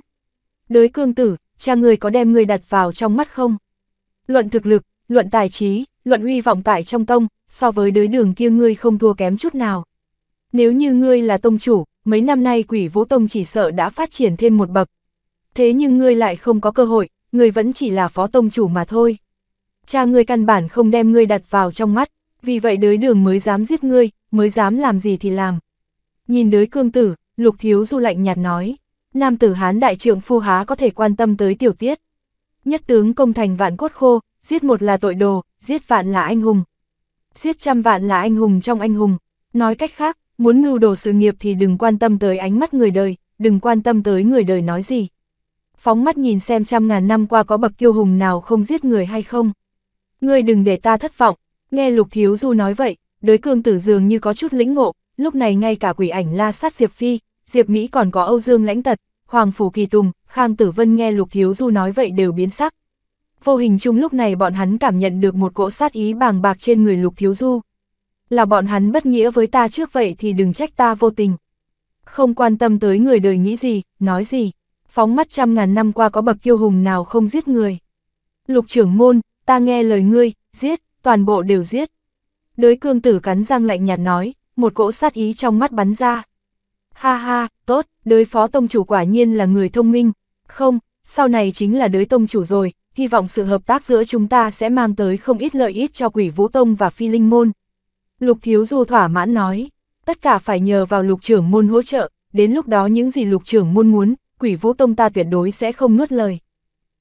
Speaker 1: Đới cương tử, cha người có đem người đặt vào trong mắt không? Luận thực lực, luận tài trí, luận uy vọng tại trong tông, so với đới đường kia ngươi không thua kém chút nào. Nếu như ngươi là tông chủ, mấy năm nay quỷ vũ tông chỉ sợ đã phát triển thêm một bậc. Thế nhưng ngươi lại không có cơ hội, ngươi vẫn chỉ là phó tông chủ mà thôi. Cha ngươi căn bản không đem ngươi đặt vào trong mắt, vì vậy đới đường mới dám giết ngươi, mới dám làm gì thì làm. Nhìn đới cương tử, lục thiếu du lạnh nhạt nói nam tử hán đại trượng phu há có thể quan tâm tới tiểu tiết. Nhất tướng công thành vạn cốt khô, giết một là tội đồ, giết vạn là anh hùng. Giết trăm vạn là anh hùng trong anh hùng. Nói cách khác, muốn ngưu đồ sự nghiệp thì đừng quan tâm tới ánh mắt người đời, đừng quan tâm tới người đời nói gì. Phóng mắt nhìn xem trăm ngàn năm qua có bậc kiêu hùng nào không giết người hay không. người đừng để ta thất vọng, nghe Lục Thiếu Du nói vậy, đối cương tử dường như có chút lĩnh ngộ, lúc này ngay cả quỷ ảnh la sát Diệp Phi, Diệp Mỹ còn có Âu Dương lãnh tật, Hoàng Phủ Kỳ Tùng, Khang Tử Vân nghe Lục Thiếu Du nói vậy đều biến sắc. Vô hình chung lúc này bọn hắn cảm nhận được một cỗ sát ý bàng bạc trên người Lục Thiếu Du. Là bọn hắn bất nghĩa với ta trước vậy thì đừng trách ta vô tình. Không quan tâm tới người đời nghĩ gì, nói gì, phóng mắt trăm ngàn năm qua có bậc kiêu hùng nào không giết người. Lục trưởng môn, ta nghe lời ngươi, giết, toàn bộ đều giết. Đới cương tử cắn răng lạnh nhạt nói, một cỗ sát ý trong mắt bắn ra. Ha ha, tốt, đới phó tông chủ quả nhiên là người thông minh. Không, sau này chính là đới tông chủ rồi, hy vọng sự hợp tác giữa chúng ta sẽ mang tới không ít lợi ích cho quỷ vũ tông và phi linh môn. Lục Thiếu Du thỏa mãn nói, tất cả phải nhờ vào lục trưởng môn hỗ trợ, đến lúc đó những gì lục trưởng môn muốn, quỷ vũ tông ta tuyệt đối sẽ không nuốt lời.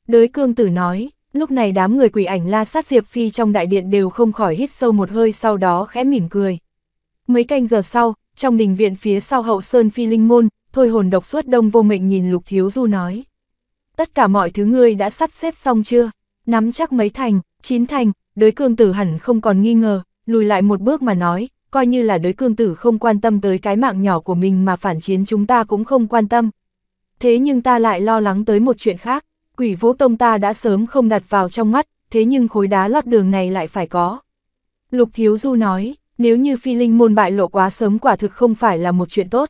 Speaker 1: Đới cương tử nói, lúc này đám người quỷ ảnh la sát Diệp Phi trong đại điện đều không khỏi hít sâu một hơi sau đó khẽ mỉm cười. Mấy canh giờ sau, trong đình viện phía sau hậu sơn phi linh môn, thôi hồn độc suốt đông vô mệnh nhìn Lục Thiếu Du nói. Tất cả mọi thứ ngươi đã sắp xếp xong chưa? Nắm chắc mấy thành, chín thành, đới cương tử hẳn không còn nghi ngờ, lùi lại một bước mà nói, coi như là đới cương tử không quan tâm tới cái mạng nhỏ của mình mà phản chiến chúng ta cũng không quan tâm. Thế nhưng ta lại lo lắng tới một chuyện khác, quỷ vũ tông ta đã sớm không đặt vào trong mắt, thế nhưng khối đá lót đường này lại phải có. Lục Thiếu Du nói, nếu như phi linh môn bại lộ quá sớm quả thực không phải là một chuyện tốt.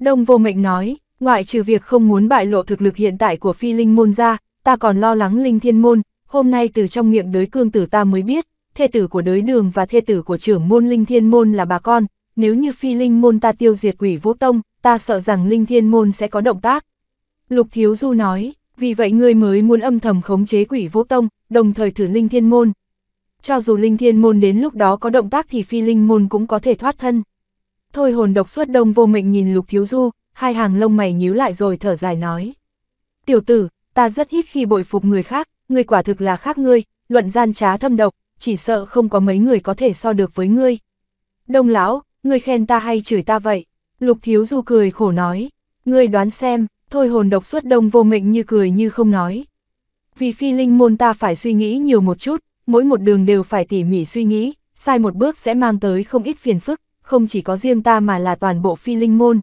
Speaker 1: Đông vô mệnh nói, ngoại trừ việc không muốn bại lộ thực lực hiện tại của phi linh môn ra, ta còn lo lắng linh thiên môn, hôm nay từ trong miệng đới cương tử ta mới biết, thê tử của đới đường và thê tử của trưởng môn linh thiên môn là bà con, nếu như phi linh môn ta tiêu diệt quỷ vũ tông, ta sợ rằng linh thiên môn sẽ có động tác. Lục Thiếu Du nói, vì vậy ngươi mới muốn âm thầm khống chế quỷ vũ tông, đồng thời thử linh thiên môn, cho dù linh thiên môn đến lúc đó có động tác thì phi linh môn cũng có thể thoát thân. Thôi hồn độc suốt đông vô mệnh nhìn lục thiếu du, hai hàng lông mày nhíu lại rồi thở dài nói. Tiểu tử, ta rất ít khi bội phục người khác, ngươi quả thực là khác ngươi, luận gian trá thâm độc, chỉ sợ không có mấy người có thể so được với ngươi. Đông lão, ngươi khen ta hay chửi ta vậy? Lục thiếu du cười khổ nói, ngươi đoán xem, thôi hồn độc suốt đông vô mệnh như cười như không nói. Vì phi linh môn ta phải suy nghĩ nhiều một chút, mỗi một đường đều phải tỉ mỉ suy nghĩ, sai một bước sẽ mang tới không ít phiền phức, không chỉ có riêng ta mà là toàn bộ phi linh môn.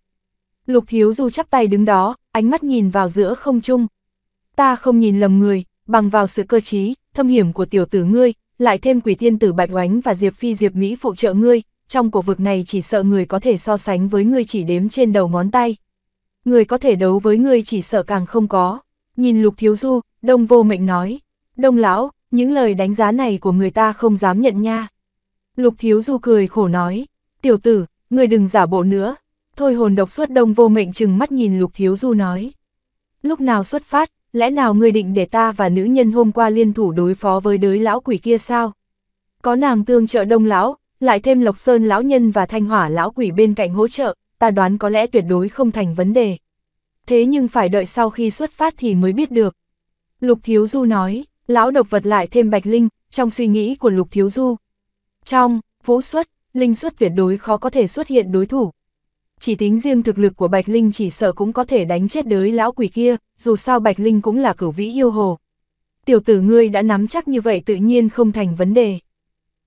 Speaker 1: Lục Thiếu Du chắp tay đứng đó, ánh mắt nhìn vào giữa không trung. Ta không nhìn lầm người, bằng vào sự cơ trí, thâm hiểm của tiểu tử ngươi, lại thêm quỷ tiên tử Bạch Oánh và Diệp Phi Diệp Mỹ phụ trợ ngươi, trong cổ vực này chỉ sợ người có thể so sánh với ngươi chỉ đếm trên đầu ngón tay. Người có thể đấu với ngươi chỉ sợ càng không có. Nhìn Lục Thiếu Du, Đông Vô Mệnh nói, Đông Lão, những lời đánh giá này của người ta không dám nhận nha. Lục Thiếu Du cười khổ nói, tiểu tử, người đừng giả bộ nữa. Thôi hồn độc suốt đông vô mệnh chừng mắt nhìn Lục Thiếu Du nói. Lúc nào xuất phát, lẽ nào người định để ta và nữ nhân hôm qua liên thủ đối phó với đới lão quỷ kia sao? Có nàng tương trợ đông lão, lại thêm Lộc Sơn lão nhân và thanh hỏa lão quỷ bên cạnh hỗ trợ, ta đoán có lẽ tuyệt đối không thành vấn đề. Thế nhưng phải đợi sau khi xuất phát thì mới biết được. Lục Thiếu Du nói, Lão độc vật lại thêm bạch linh, trong suy nghĩ của Lục Thiếu Du. Trong, vũ xuất, linh xuất tuyệt đối khó có thể xuất hiện đối thủ. Chỉ tính riêng thực lực của bạch linh chỉ sợ cũng có thể đánh chết đới lão quỷ kia, dù sao bạch linh cũng là cửu vĩ yêu hồ. Tiểu tử ngươi đã nắm chắc như vậy tự nhiên không thành vấn đề.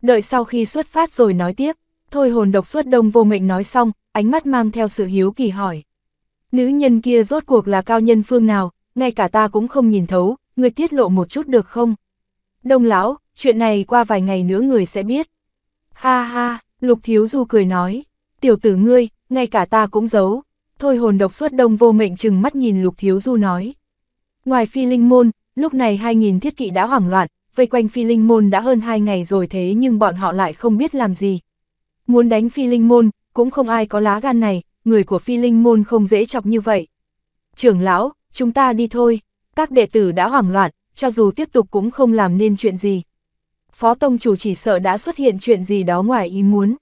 Speaker 1: Đợi sau khi xuất phát rồi nói tiếp, thôi hồn độc xuất đông vô mệnh nói xong, ánh mắt mang theo sự hiếu kỳ hỏi. Nữ nhân kia rốt cuộc là cao nhân phương nào, ngay cả ta cũng không nhìn thấu, người tiết lộ một chút được không? Đông lão, chuyện này qua vài ngày nữa người sẽ biết. Ha ha, Lục Thiếu Du cười nói, tiểu tử ngươi, ngay cả ta cũng giấu. Thôi hồn độc suốt đông vô mệnh chừng mắt nhìn Lục Thiếu Du nói. Ngoài phi linh môn, lúc này hai nghìn thiết kỵ đã hoảng loạn, vây quanh phi linh môn đã hơn hai ngày rồi thế nhưng bọn họ lại không biết làm gì. Muốn đánh phi linh môn, cũng không ai có lá gan này, người của phi linh môn không dễ chọc như vậy. Trưởng lão, chúng ta đi thôi các đệ tử đã hoảng loạn, cho dù tiếp tục cũng không làm nên chuyện gì. Phó Tông chủ chỉ sợ đã xuất hiện chuyện gì đó ngoài ý muốn.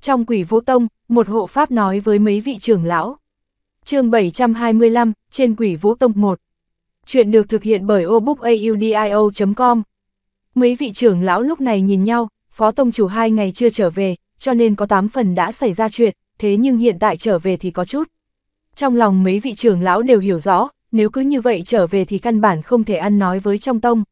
Speaker 1: Trong quỷ vô tông, một hộ pháp nói với mấy vị trưởng lão. chương 725, trên quỷ vũ tông 1. Chuyện được thực hiện bởi obookaudio.com. Mấy vị trưởng lão lúc này nhìn nhau, phó tông chủ hai ngày chưa trở về, cho nên có 8 phần đã xảy ra chuyện, thế nhưng hiện tại trở về thì có chút. Trong lòng mấy vị trưởng lão đều hiểu rõ, nếu cứ như vậy trở về thì căn bản không thể ăn nói với trong tông.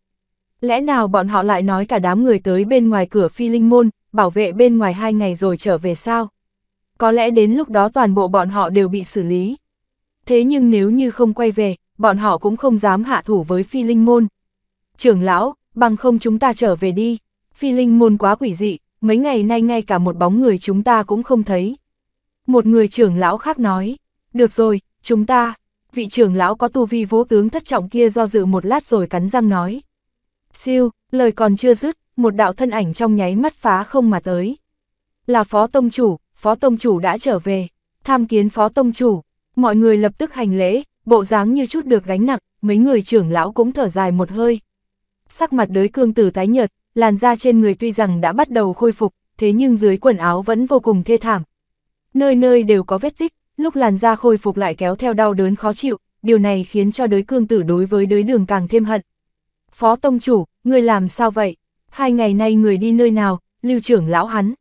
Speaker 1: Lẽ nào bọn họ lại nói cả đám người tới bên ngoài cửa phi linh môn, bảo vệ bên ngoài hai ngày rồi trở về sao? Có lẽ đến lúc đó toàn bộ bọn họ đều bị xử lý. Thế nhưng nếu như không quay về, bọn họ cũng không dám hạ thủ với phi linh môn. Trưởng lão, bằng không chúng ta trở về đi. Phi linh môn quá quỷ dị, mấy ngày nay ngay cả một bóng người chúng ta cũng không thấy. Một người trưởng lão khác nói, được rồi, chúng ta, vị trưởng lão có tu vi vũ tướng thất trọng kia do dự một lát rồi cắn răng nói. Siêu, lời còn chưa dứt, một đạo thân ảnh trong nháy mắt phá không mà tới. Là phó tông chủ, phó tông chủ đã trở về, tham kiến phó tông chủ, mọi người lập tức hành lễ, bộ dáng như chút được gánh nặng, mấy người trưởng lão cũng thở dài một hơi. Sắc mặt đới cương tử tái nhợt, làn da trên người tuy rằng đã bắt đầu khôi phục, thế nhưng dưới quần áo vẫn vô cùng thê thảm. Nơi nơi đều có vết tích, lúc làn da khôi phục lại kéo theo đau đớn khó chịu, điều này khiến cho đới cương tử đối với đới đường càng thêm hận. Phó Tông Chủ, người làm sao vậy? Hai ngày nay người đi nơi nào? Lưu trưởng lão hắn.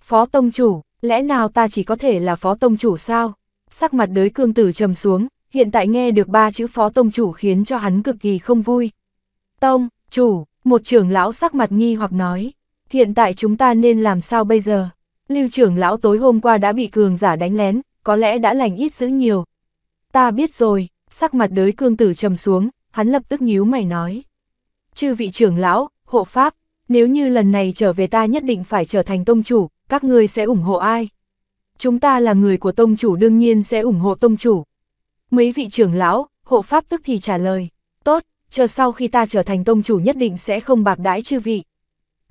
Speaker 1: Phó Tông Chủ, lẽ nào ta chỉ có thể là Phó Tông Chủ sao? Sắc mặt đới cương tử trầm xuống, hiện tại nghe được ba chữ Phó Tông Chủ khiến cho hắn cực kỳ không vui. Tông, Chủ, một trưởng lão sắc mặt nghi hoặc nói, hiện tại chúng ta nên làm sao bây giờ? Lưu trưởng lão tối hôm qua đã bị cường giả đánh lén, có lẽ đã lành ít dữ nhiều. Ta biết rồi, sắc mặt đới cương tử trầm xuống, hắn lập tức nhíu mày nói. Chư vị trưởng lão, hộ pháp, nếu như lần này trở về ta nhất định phải trở thành tông chủ, các ngươi sẽ ủng hộ ai? Chúng ta là người của tông chủ đương nhiên sẽ ủng hộ tông chủ. Mấy vị trưởng lão, hộ pháp tức thì trả lời, tốt, chờ sau khi ta trở thành tông chủ nhất định sẽ không bạc đãi chư vị.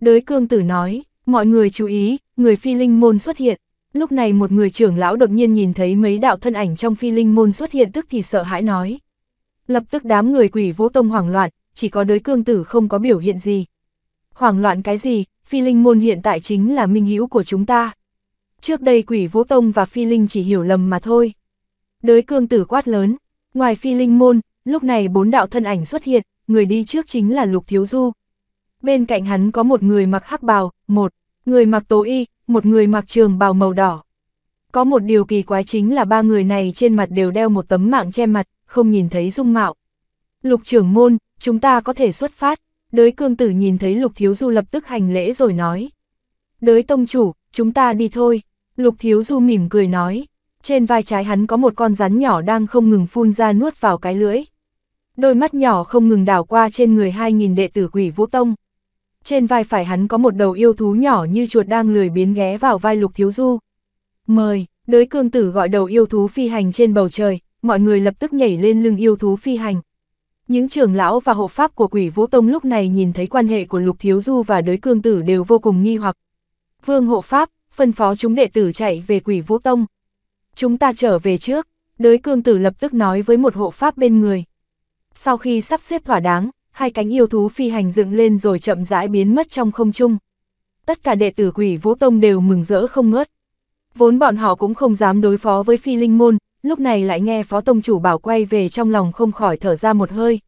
Speaker 1: Đới cương tử nói, mọi người chú ý, người phi linh môn xuất hiện, Lúc này một người trưởng lão đột nhiên nhìn thấy mấy đạo thân ảnh trong phi linh môn xuất hiện tức thì sợ hãi nói. Lập tức đám người quỷ vô tông hoảng loạn, chỉ có đới cương tử không có biểu hiện gì. Hoảng loạn cái gì, phi linh môn hiện tại chính là minh hữu của chúng ta. Trước đây quỷ vô tông và phi linh chỉ hiểu lầm mà thôi. Đới cương tử quát lớn, ngoài phi linh môn, lúc này bốn đạo thân ảnh xuất hiện, người đi trước chính là Lục Thiếu Du. Bên cạnh hắn có một người mặc hắc bào, một người mặc tố y, một người mặc trường bào màu đỏ. Có một điều kỳ quái chính là ba người này trên mặt đều đeo một tấm mạng che mặt, không nhìn thấy dung mạo. Lục trưởng môn, chúng ta có thể xuất phát, đới cương tử nhìn thấy lục thiếu du lập tức hành lễ rồi nói. Đới tông chủ, chúng ta đi thôi, lục thiếu du mỉm cười nói. Trên vai trái hắn có một con rắn nhỏ đang không ngừng phun ra nuốt vào cái lưỡi. Đôi mắt nhỏ không ngừng đảo qua trên người 2.000 đệ tử quỷ vũ tông trên vai phải hắn có một đầu yêu thú nhỏ như chuột đang lười biến ghé vào vai lục thiếu du. Mời, đới cương tử gọi đầu yêu thú phi hành trên bầu trời, mọi người lập tức nhảy lên lưng yêu thú phi hành. Những trưởng lão và hộ pháp của quỷ vũ tông lúc này nhìn thấy quan hệ của lục thiếu du và đới cương tử đều vô cùng nghi hoặc. Vương hộ pháp, phân phó chúng đệ tử chạy về quỷ vũ tông. Chúng ta trở về trước, đới cương tử lập tức nói với một hộ pháp bên người. Sau khi sắp xếp thỏa đáng, hai cánh yêu thú phi hành dựng lên rồi chậm rãi biến mất trong không trung. Tất cả đệ tử quỷ vũ tông đều mừng rỡ không ngớt. Vốn bọn họ cũng không dám đối phó với phi linh môn, lúc này lại nghe phó tông chủ bảo quay về trong lòng không khỏi thở ra một hơi.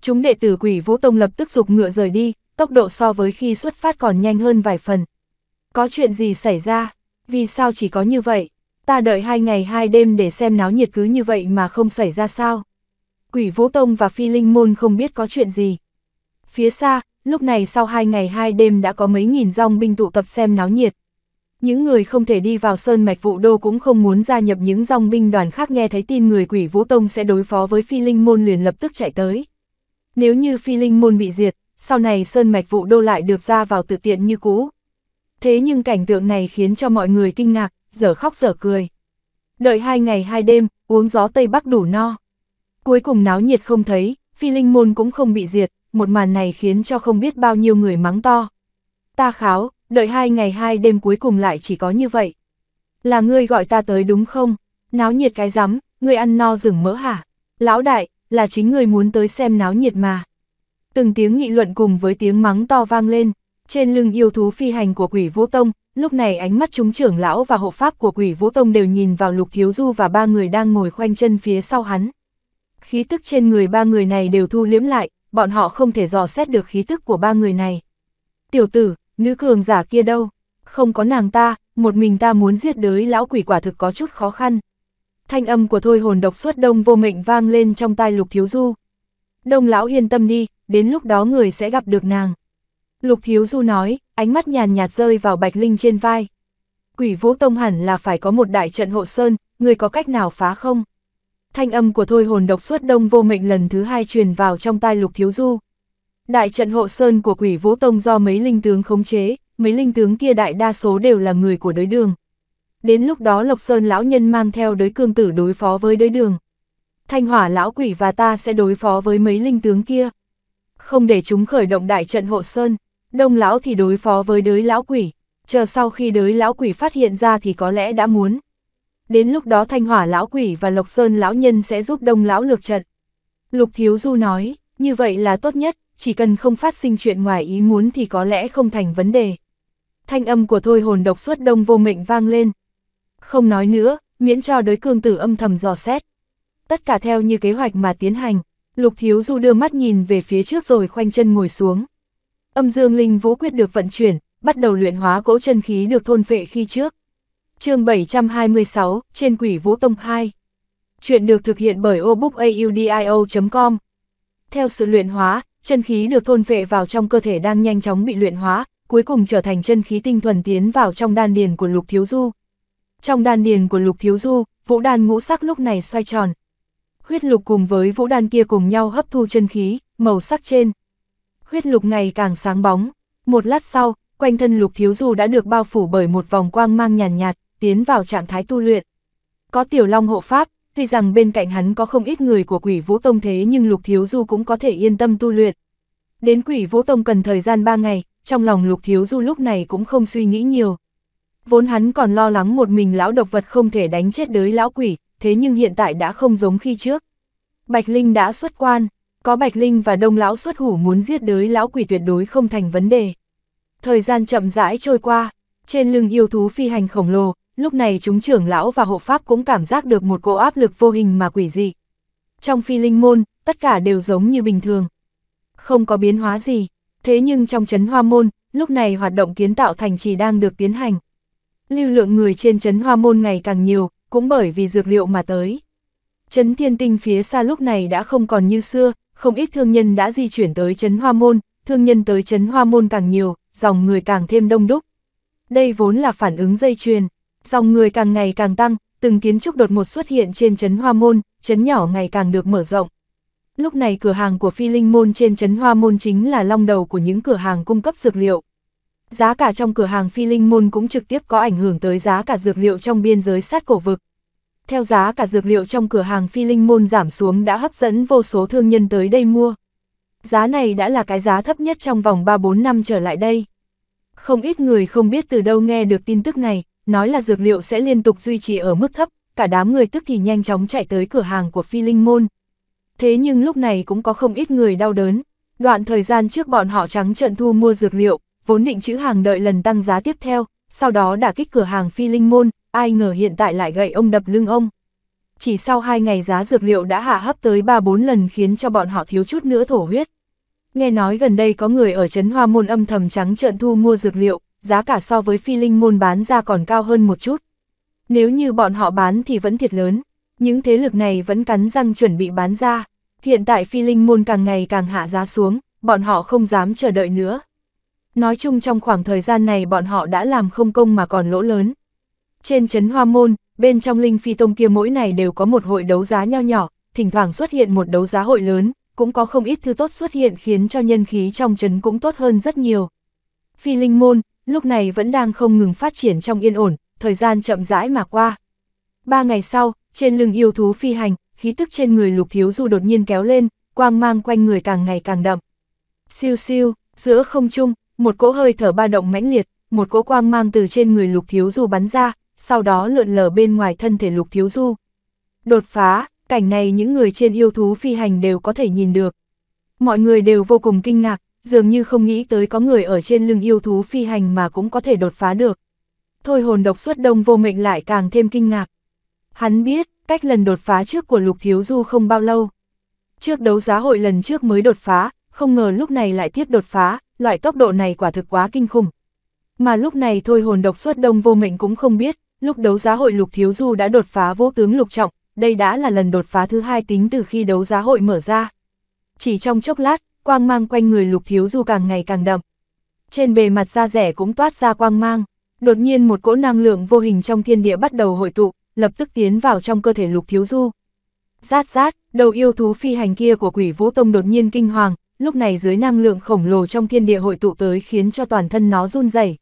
Speaker 1: Chúng đệ tử quỷ vũ tông lập tức dục ngựa rời đi, tốc độ so với khi xuất phát còn nhanh hơn vài phần. Có chuyện gì xảy ra? Vì sao chỉ có như vậy? Ta đợi hai ngày hai đêm để xem náo nhiệt cứ như vậy mà không xảy ra sao? quỷ vũ tông và phi linh môn không biết có chuyện gì. Phía xa, lúc này sau hai ngày hai đêm đã có mấy nghìn rong binh tụ tập xem náo nhiệt. Những người không thể đi vào sơn mạch vụ đô cũng không muốn gia nhập những rong binh đoàn khác nghe thấy tin người quỷ vũ tông sẽ đối phó với phi linh môn liền lập tức chạy tới. Nếu như phi linh môn bị diệt, sau này sơn mạch vụ đô lại được ra vào tự tiện như cũ. Thế nhưng cảnh tượng này khiến cho mọi người kinh ngạc, dở khóc dở cười. Đợi hai ngày hai đêm, uống gió Tây Bắc đủ no. Cuối cùng náo nhiệt không thấy, phi linh môn cũng không bị diệt, một màn này khiến cho không biết bao nhiêu người mắng to. Ta kháo, đợi hai ngày hai đêm cuối cùng lại chỉ có như vậy. Là ngươi gọi ta tới đúng không? Náo nhiệt cái rắm, ngươi ăn no rừng mỡ hả? Lão đại, là chính ngươi muốn tới xem náo nhiệt mà. Từng tiếng nghị luận cùng với tiếng mắng to vang lên, trên lưng yêu thú phi hành của quỷ vũ tông, lúc này ánh mắt chúng trưởng lão và hộ pháp của quỷ vũ tông đều nhìn vào lục thiếu du và ba người đang ngồi khoanh chân phía sau hắn khí tức trên người ba người này đều thu liếm lại, bọn họ không thể dò xét được khí tức của ba người này. Tiểu tử, nữ cường giả kia đâu? Không có nàng ta, một mình ta muốn giết đới lão quỷ quả thực có chút khó khăn. Thanh âm của thôi hồn độc suốt đông vô mệnh vang lên trong tai lục thiếu du. Đông lão yên tâm đi, đến lúc đó người sẽ gặp được nàng. Lục thiếu du nói, ánh mắt nhàn nhạt rơi vào bạch linh trên vai. Quỷ vũ tông hẳn là phải có một đại trận hộ sơn, người có cách nào phá không? thanh âm của thôi hồn độc suốt đông vô mệnh lần thứ hai truyền vào trong tai lục thiếu du. Đại trận hộ sơn của quỷ vũ tông do mấy linh tướng khống chế, mấy linh tướng kia đại đa số đều là người của đới đường. Đến lúc đó Lộc Sơn lão nhân mang theo đới cương tử đối phó với đới đường. Thanh hỏa lão quỷ và ta sẽ đối phó với mấy linh tướng kia. Không để chúng khởi động đại trận hộ sơn, đông lão thì đối phó với đới lão quỷ, chờ sau khi đới lão quỷ phát hiện ra thì có lẽ đã muốn đến lúc đó thanh hỏa lão quỷ và lộc sơn lão nhân sẽ giúp đông lão lược trận. Lục Thiếu Du nói, như vậy là tốt nhất, chỉ cần không phát sinh chuyện ngoài ý muốn thì có lẽ không thành vấn đề. Thanh âm của thôi hồn độc suốt đông vô mệnh vang lên. Không nói nữa, miễn cho đối cương tử âm thầm dò xét. Tất cả theo như kế hoạch mà tiến hành, Lục Thiếu Du đưa mắt nhìn về phía trước rồi khoanh chân ngồi xuống. Âm dương linh vũ quyết được vận chuyển, bắt đầu luyện hóa cỗ chân khí được thôn phệ khi trước chương 726, trên quỷ Vũ Tông 2. Chuyện được thực hiện bởi obookaudio.com. Theo sự luyện hóa, chân khí được thôn vệ vào trong cơ thể đang nhanh chóng bị luyện hóa, cuối cùng trở thành chân khí tinh thuần tiến vào trong đan điền của Lục Thiếu Du. Trong đan điền của Lục Thiếu Du, vũ đan ngũ sắc lúc này xoay tròn. Huyết lục cùng với vũ đan kia cùng nhau hấp thu chân khí, màu sắc trên. Huyết lục ngày càng sáng bóng. Một lát sau, quanh thân Lục Thiếu Du đã được bao phủ bởi một vòng quang mang nhàn nhạt, nhạt, tiến vào trạng thái tu luyện. Có tiểu long hộ pháp, tuy rằng bên cạnh hắn có không ít người của quỷ vũ tông thế nhưng Lục Thiếu Du cũng có thể yên tâm tu luyện. Đến quỷ vũ tông cần thời gian 3 ngày, trong lòng Lục Thiếu Du lúc này cũng không suy nghĩ nhiều. Vốn hắn còn lo lắng một mình lão độc vật không thể đánh chết đới lão quỷ, thế nhưng hiện tại đã không giống khi trước. Bạch Linh đã xuất quan, có Bạch Linh và Đông Lão xuất hủ muốn giết đới lão quỷ tuyệt đối không thành vấn đề. Thời gian chậm rãi trôi qua, trên lưng yêu thú phi hành khổng lồ, lúc này chúng trưởng lão và hộ pháp cũng cảm giác được một cỗ áp lực vô hình mà quỷ dị. Trong phi linh môn, tất cả đều giống như bình thường. Không có biến hóa gì, thế nhưng trong chấn hoa môn, lúc này hoạt động kiến tạo thành trì đang được tiến hành. Lưu lượng người trên chấn hoa môn ngày càng nhiều, cũng bởi vì dược liệu mà tới. Chấn thiên tinh phía xa lúc này đã không còn như xưa, không ít thương nhân đã di chuyển tới chấn hoa môn, thương nhân tới chấn hoa môn càng nhiều, dòng người càng thêm đông đúc. Đây vốn là phản ứng dây chuyền, dòng người càng ngày càng tăng, từng kiến trúc đột ngột xuất hiện trên trấn Hoa Môn, trấn nhỏ ngày càng được mở rộng. Lúc này cửa hàng của Phi Linh Môn trên trấn Hoa Môn chính là long đầu của những cửa hàng cung cấp dược liệu. Giá cả trong cửa hàng Phi Linh Môn cũng trực tiếp có ảnh hưởng tới giá cả dược liệu trong biên giới sát cổ vực. Theo giá cả dược liệu trong cửa hàng Phi Linh Môn giảm xuống đã hấp dẫn vô số thương nhân tới đây mua. Giá này đã là cái giá thấp nhất trong vòng 3-4 năm trở lại đây. Không ít người không biết từ đâu nghe được tin tức này, nói là dược liệu sẽ liên tục duy trì ở mức thấp, cả đám người tức thì nhanh chóng chạy tới cửa hàng của Phi Linh Môn. Thế nhưng lúc này cũng có không ít người đau đớn, đoạn thời gian trước bọn họ trắng trận thu mua dược liệu, vốn định chữ hàng đợi lần tăng giá tiếp theo, sau đó đả kích cửa hàng Phi Linh Môn, ai ngờ hiện tại lại gậy ông đập lưng ông. Chỉ sau 2 ngày giá dược liệu đã hạ hấp tới 3-4 lần khiến cho bọn họ thiếu chút nữa thổ huyết. Nghe nói gần đây có người ở Trấn Hoa Môn âm thầm trắng trợn thu mua dược liệu, giá cả so với phi linh môn bán ra còn cao hơn một chút. Nếu như bọn họ bán thì vẫn thiệt lớn, những thế lực này vẫn cắn răng chuẩn bị bán ra. Hiện tại phi linh môn càng ngày càng hạ giá xuống, bọn họ không dám chờ đợi nữa. Nói chung trong khoảng thời gian này bọn họ đã làm không công mà còn lỗ lớn. Trên chấn hoa môn, bên trong linh phi tông kia mỗi ngày đều có một hội đấu giá nho nhỏ, thỉnh thoảng xuất hiện một đấu giá hội lớn, cũng có không ít thứ tốt xuất hiện khiến cho nhân khí trong chấn cũng tốt hơn rất nhiều. Phi linh môn, lúc này vẫn đang không ngừng phát triển trong yên ổn, thời gian chậm rãi mà qua. Ba ngày sau, trên lưng yêu thú phi hành, khí tức trên người lục thiếu du đột nhiên kéo lên, quang mang quanh người càng ngày càng đậm. Siêu siêu, giữa không trung, một cỗ hơi thở ba động mãnh liệt, một cỗ quang mang từ trên người lục thiếu du bắn ra, sau đó lượn lờ bên ngoài thân thể lục thiếu du. Đột phá, cảnh này những người trên yêu thú phi hành đều có thể nhìn được. Mọi người đều vô cùng kinh ngạc, dường như không nghĩ tới có người ở trên lưng yêu thú phi hành mà cũng có thể đột phá được. Thôi hồn độc xuất đông vô mệnh lại càng thêm kinh ngạc. Hắn biết, cách lần đột phá trước của Lục Thiếu Du không bao lâu. Trước đấu giá hội lần trước mới đột phá, không ngờ lúc này lại tiếp đột phá, loại tốc độ này quả thực quá kinh khủng. Mà lúc này thôi hồn độc xuất đông vô mệnh cũng không biết, lúc đấu giá hội Lục Thiếu Du đã đột phá vô tướng Lục Trọng, đây đã là lần đột phá thứ hai tính từ khi đấu giá hội mở ra. Chỉ trong chốc lát, quang mang quanh người lục thiếu du càng ngày càng đậm. Trên bề mặt da rẻ cũng toát ra quang mang, đột nhiên một cỗ năng lượng vô hình trong thiên địa bắt đầu hội tụ, lập tức tiến vào trong cơ thể lục thiếu du. Rát rát, đầu yêu thú phi hành kia của quỷ vũ tông đột nhiên kinh hoàng, lúc này dưới năng lượng khổng lồ trong thiên địa hội tụ tới khiến cho toàn thân nó run rẩy.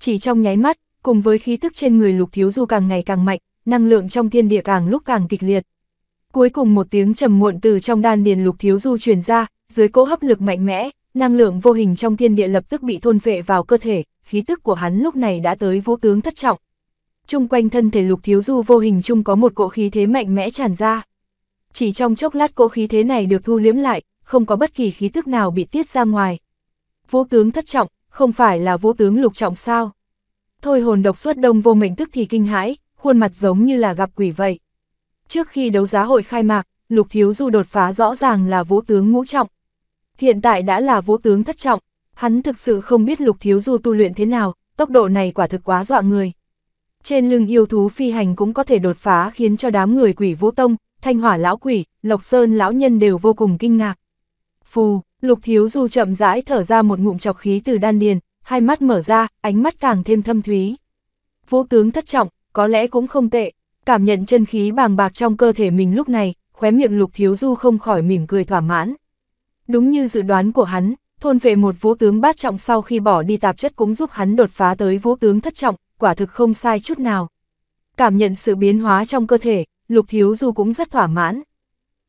Speaker 1: Chỉ trong nháy mắt, cùng với khí tức trên người lục thiếu du càng ngày càng mạnh, năng lượng trong thiên địa càng lúc càng kịch liệt. Cuối cùng một tiếng trầm muộn từ trong đan điền lục thiếu du truyền ra, dưới cỗ hấp lực mạnh mẽ, năng lượng vô hình trong thiên địa lập tức bị thôn phệ vào cơ thể, khí tức của hắn lúc này đã tới vũ tướng thất trọng. Trung quanh thân thể lục thiếu du vô hình chung có một cỗ khí thế mạnh mẽ tràn ra. Chỉ trong chốc lát cỗ khí thế này được thu liếm lại, không có bất kỳ khí tức nào bị tiết ra ngoài. Vũ tướng thất trọng, không phải là vũ tướng lục trọng sao? Thôi hồn độc suốt đông vô mệnh tức thì kinh hãi, khuôn mặt giống như là gặp quỷ vậy. Trước khi đấu giá hội khai mạc, lục thiếu du đột phá rõ ràng là vũ tướng ngũ trọng hiện tại đã là vũ tướng thất trọng, hắn thực sự không biết lục thiếu du tu luyện thế nào, tốc độ này quả thực quá dọa người. Trên lưng yêu thú phi hành cũng có thể đột phá khiến cho đám người quỷ vũ tông, thanh hỏa lão quỷ, lộc sơn lão nhân đều vô cùng kinh ngạc. Phù, lục thiếu du chậm rãi thở ra một ngụm chọc khí từ đan điền, hai mắt mở ra, ánh mắt càng thêm thâm thúy. Vũ tướng thất trọng, có lẽ cũng không tệ, cảm nhận chân khí bàng bạc trong cơ thể mình lúc này, khóe miệng lục thiếu du không khỏi mỉm cười thỏa mãn. Đúng như dự đoán của hắn, thôn về một vũ tướng bát trọng sau khi bỏ đi tạp chất cũng giúp hắn đột phá tới vũ tướng thất trọng, quả thực không sai chút nào. Cảm nhận sự biến hóa trong cơ thể, Lục thiếu Du cũng rất thỏa mãn.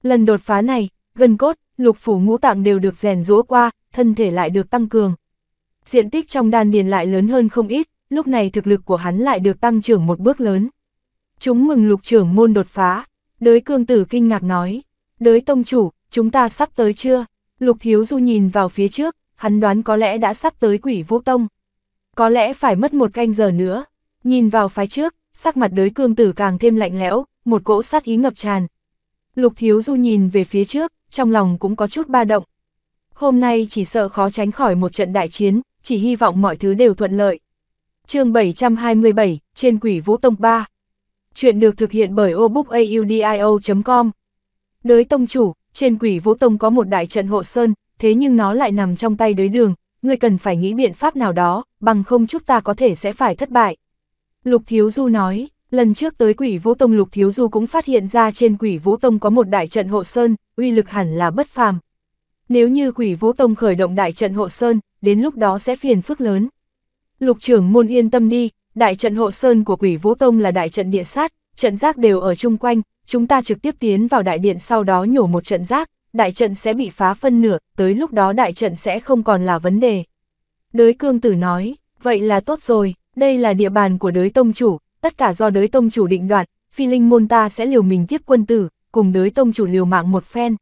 Speaker 1: Lần đột phá này, gần cốt, lục phủ ngũ tạng đều được rèn rũa qua, thân thể lại được tăng cường. Diện tích trong đan điền lại lớn hơn không ít, lúc này thực lực của hắn lại được tăng trưởng một bước lớn. Chúng mừng lục trưởng môn đột phá, đới cương tử kinh ngạc nói, đới tông chủ, chúng ta sắp tới chưa? Lục Thiếu Du nhìn vào phía trước, hắn đoán có lẽ đã sắp tới quỷ vũ tông. Có lẽ phải mất một canh giờ nữa. Nhìn vào phái trước, sắc mặt đới cương tử càng thêm lạnh lẽo, một cỗ sát ý ngập tràn. Lục Thiếu Du nhìn về phía trước, trong lòng cũng có chút ba động. Hôm nay chỉ sợ khó tránh khỏi một trận đại chiến, chỉ hy vọng mọi thứ đều thuận lợi. chương 727, trên quỷ vũ tông 3. Chuyện được thực hiện bởi obookaudio.com. Đới tông chủ, trên quỷ vũ tông có một đại trận hộ sơn, thế nhưng nó lại nằm trong tay đới đường, ngươi cần phải nghĩ biện pháp nào đó, bằng không chúng ta có thể sẽ phải thất bại. Lục Thiếu Du nói, lần trước tới quỷ vũ tông Lục Thiếu Du cũng phát hiện ra trên quỷ vũ tông có một đại trận hộ sơn, uy lực hẳn là bất phàm. Nếu như quỷ vũ tông khởi động đại trận hộ sơn, đến lúc đó sẽ phiền phức lớn. Lục trưởng môn yên tâm đi, đại trận hộ sơn của quỷ vũ tông là đại trận địa sát, trận giác đều ở chung quanh, chúng ta trực tiếp tiến vào đại điện sau đó nhổ một trận rác, đại trận sẽ bị phá phân nửa, tới lúc đó đại trận sẽ không còn là vấn đề. Đới cương tử nói, vậy là tốt rồi, đây là địa bàn của đới tông chủ, tất cả do đới tông chủ định đoạt, phi linh môn ta sẽ liều mình tiếp quân tử, cùng đới tông chủ liều mạng một phen.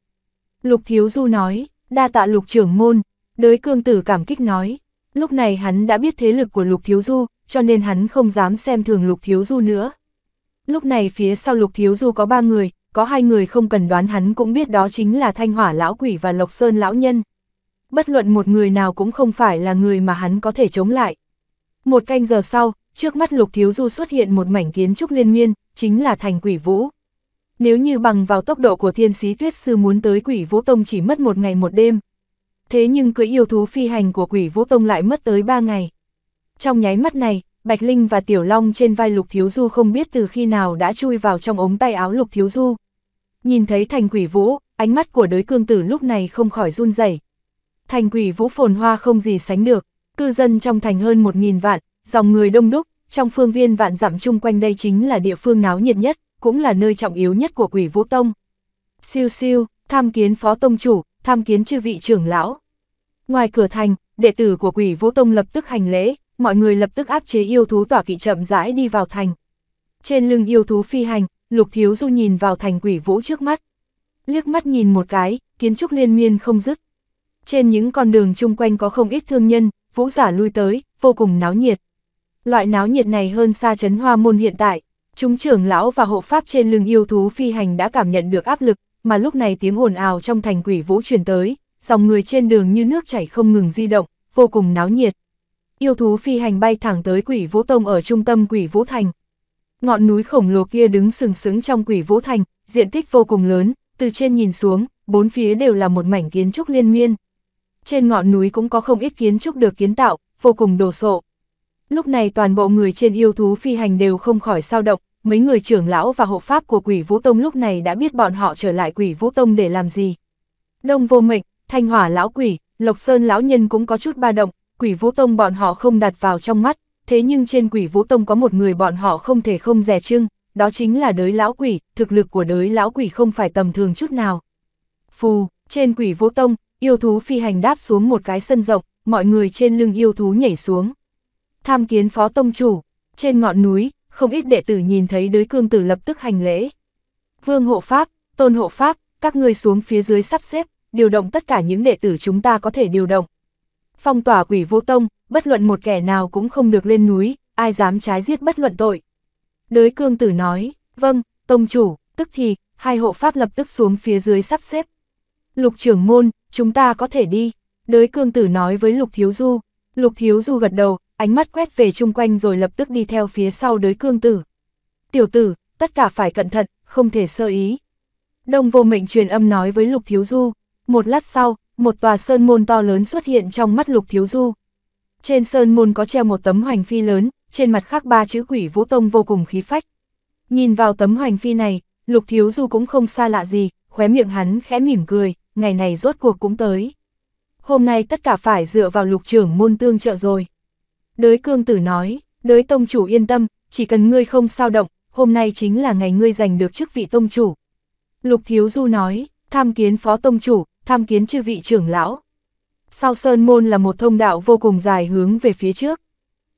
Speaker 1: Lục Thiếu Du nói, đa tạ lục trưởng môn, đới cương tử cảm kích nói, lúc này hắn đã biết thế lực của lục Thiếu Du, cho nên hắn không dám xem thường lục Thiếu Du nữa. Lúc này phía sau Lục Thiếu Du có ba người, có hai người không cần đoán hắn cũng biết đó chính là Thanh Hỏa Lão Quỷ và Lộc Sơn Lão Nhân. Bất luận một người nào cũng không phải là người mà hắn có thể chống lại. Một canh giờ sau, trước mắt Lục Thiếu Du xuất hiện một mảnh kiến trúc liên miên, chính là thành quỷ vũ. Nếu như bằng vào tốc độ của thiên sĩ tuyết sư muốn tới quỷ vũ tông chỉ mất một ngày một đêm. Thế nhưng cưỡi yêu thú phi hành của quỷ vũ tông lại mất tới ba ngày. Trong nháy mắt này, Bạch Linh và Tiểu Long trên vai Lục Thiếu Du không biết từ khi nào đã chui vào trong ống tay áo Lục Thiếu Du. Nhìn thấy thành quỷ vũ, ánh mắt của đối cương tử lúc này không khỏi run rẩy. Thành quỷ vũ phồn hoa không gì sánh được, cư dân trong thành hơn một nghìn vạn, dòng người đông đúc, trong phương viên vạn dặm chung quanh đây chính là địa phương náo nhiệt nhất, cũng là nơi trọng yếu nhất của quỷ vũ tông. Siêu siêu, tham kiến phó tông chủ, tham kiến chư vị trưởng lão. Ngoài cửa thành, đệ tử của quỷ vũ tông lập tức hành lễ, mọi người lập tức áp chế yêu thú tỏa kỵ chậm rãi đi vào thành. Trên lưng yêu thú phi hành, Lục Thiếu Du nhìn vào thành quỷ vũ trước mắt. Liếc mắt nhìn một cái, kiến trúc liên miên không dứt. Trên những con đường chung quanh có không ít thương nhân, vũ giả lui tới, vô cùng náo nhiệt. Loại náo nhiệt này hơn xa chấn hoa môn hiện tại, chúng trưởng lão và hộ pháp trên lưng yêu thú phi hành đã cảm nhận được áp lực, mà lúc này tiếng ồn ào trong thành quỷ vũ truyền tới, dòng người trên đường như nước chảy không ngừng di động, vô cùng náo nhiệt yêu thú phi hành bay thẳng tới quỷ vũ tông ở trung tâm quỷ vũ thành. Ngọn núi khổng lồ kia đứng sừng sững trong quỷ vũ thành, diện tích vô cùng lớn, từ trên nhìn xuống, bốn phía đều là một mảnh kiến trúc liên miên. Trên ngọn núi cũng có không ít kiến trúc được kiến tạo, vô cùng đồ sộ. Lúc này toàn bộ người trên yêu thú phi hành đều không khỏi sao động, mấy người trưởng lão và hộ pháp của quỷ vũ tông lúc này đã biết bọn họ trở lại quỷ vũ tông để làm gì. Đông vô mệnh, thanh hỏa lão quỷ, lộc sơn lão nhân cũng có chút ba động, quỷ vũ tông bọn họ không đặt vào trong mắt, thế nhưng trên quỷ vũ tông có một người bọn họ không thể không rẻ trưng, đó chính là đới lão quỷ, thực lực của đới lão quỷ không phải tầm thường chút nào. Phù, trên quỷ vũ tông, yêu thú phi hành đáp xuống một cái sân rộng, mọi người trên lưng yêu thú nhảy xuống. Tham kiến phó tông chủ, trên ngọn núi, không ít đệ tử nhìn thấy đới cương tử lập tức hành lễ. Vương hộ pháp, tôn hộ pháp, các ngươi xuống phía dưới sắp xếp, điều động tất cả những đệ tử chúng ta có thể điều động, phong tỏa quỷ vô tông, bất luận một kẻ nào cũng không được lên núi, ai dám trái giết bất luận tội. Đới cương tử nói, vâng, tông chủ, tức thì, hai hộ pháp lập tức xuống phía dưới sắp xếp. Lục trưởng môn, chúng ta có thể đi, đới cương tử nói với lục thiếu du. Lục thiếu du gật đầu, ánh mắt quét về chung quanh rồi lập tức đi theo phía sau đới cương tử. Tiểu tử, tất cả phải cẩn thận, không thể sơ ý. Đông vô mệnh truyền âm nói với lục thiếu du. Một lát sau, một tòa sơn môn to lớn xuất hiện trong mắt lục thiếu du. Trên sơn môn có treo một tấm hoành phi lớn, trên mặt khắc ba chữ quỷ vũ tông vô cùng khí phách. Nhìn vào tấm hoành phi này, lục thiếu du cũng không xa lạ gì, khóe miệng hắn khẽ mỉm cười, ngày này rốt cuộc cũng tới. Hôm nay tất cả phải dựa vào lục trưởng môn tương trợ rồi. Đới cương tử nói, đới tông chủ yên tâm, chỉ cần ngươi không sao động, hôm nay chính là ngày ngươi giành được chức vị tông chủ. Lục thiếu du nói, tham kiến phó tông chủ, tham kiến chư vị trưởng lão. Sau Sơn Môn là một thông đạo vô cùng dài hướng về phía trước.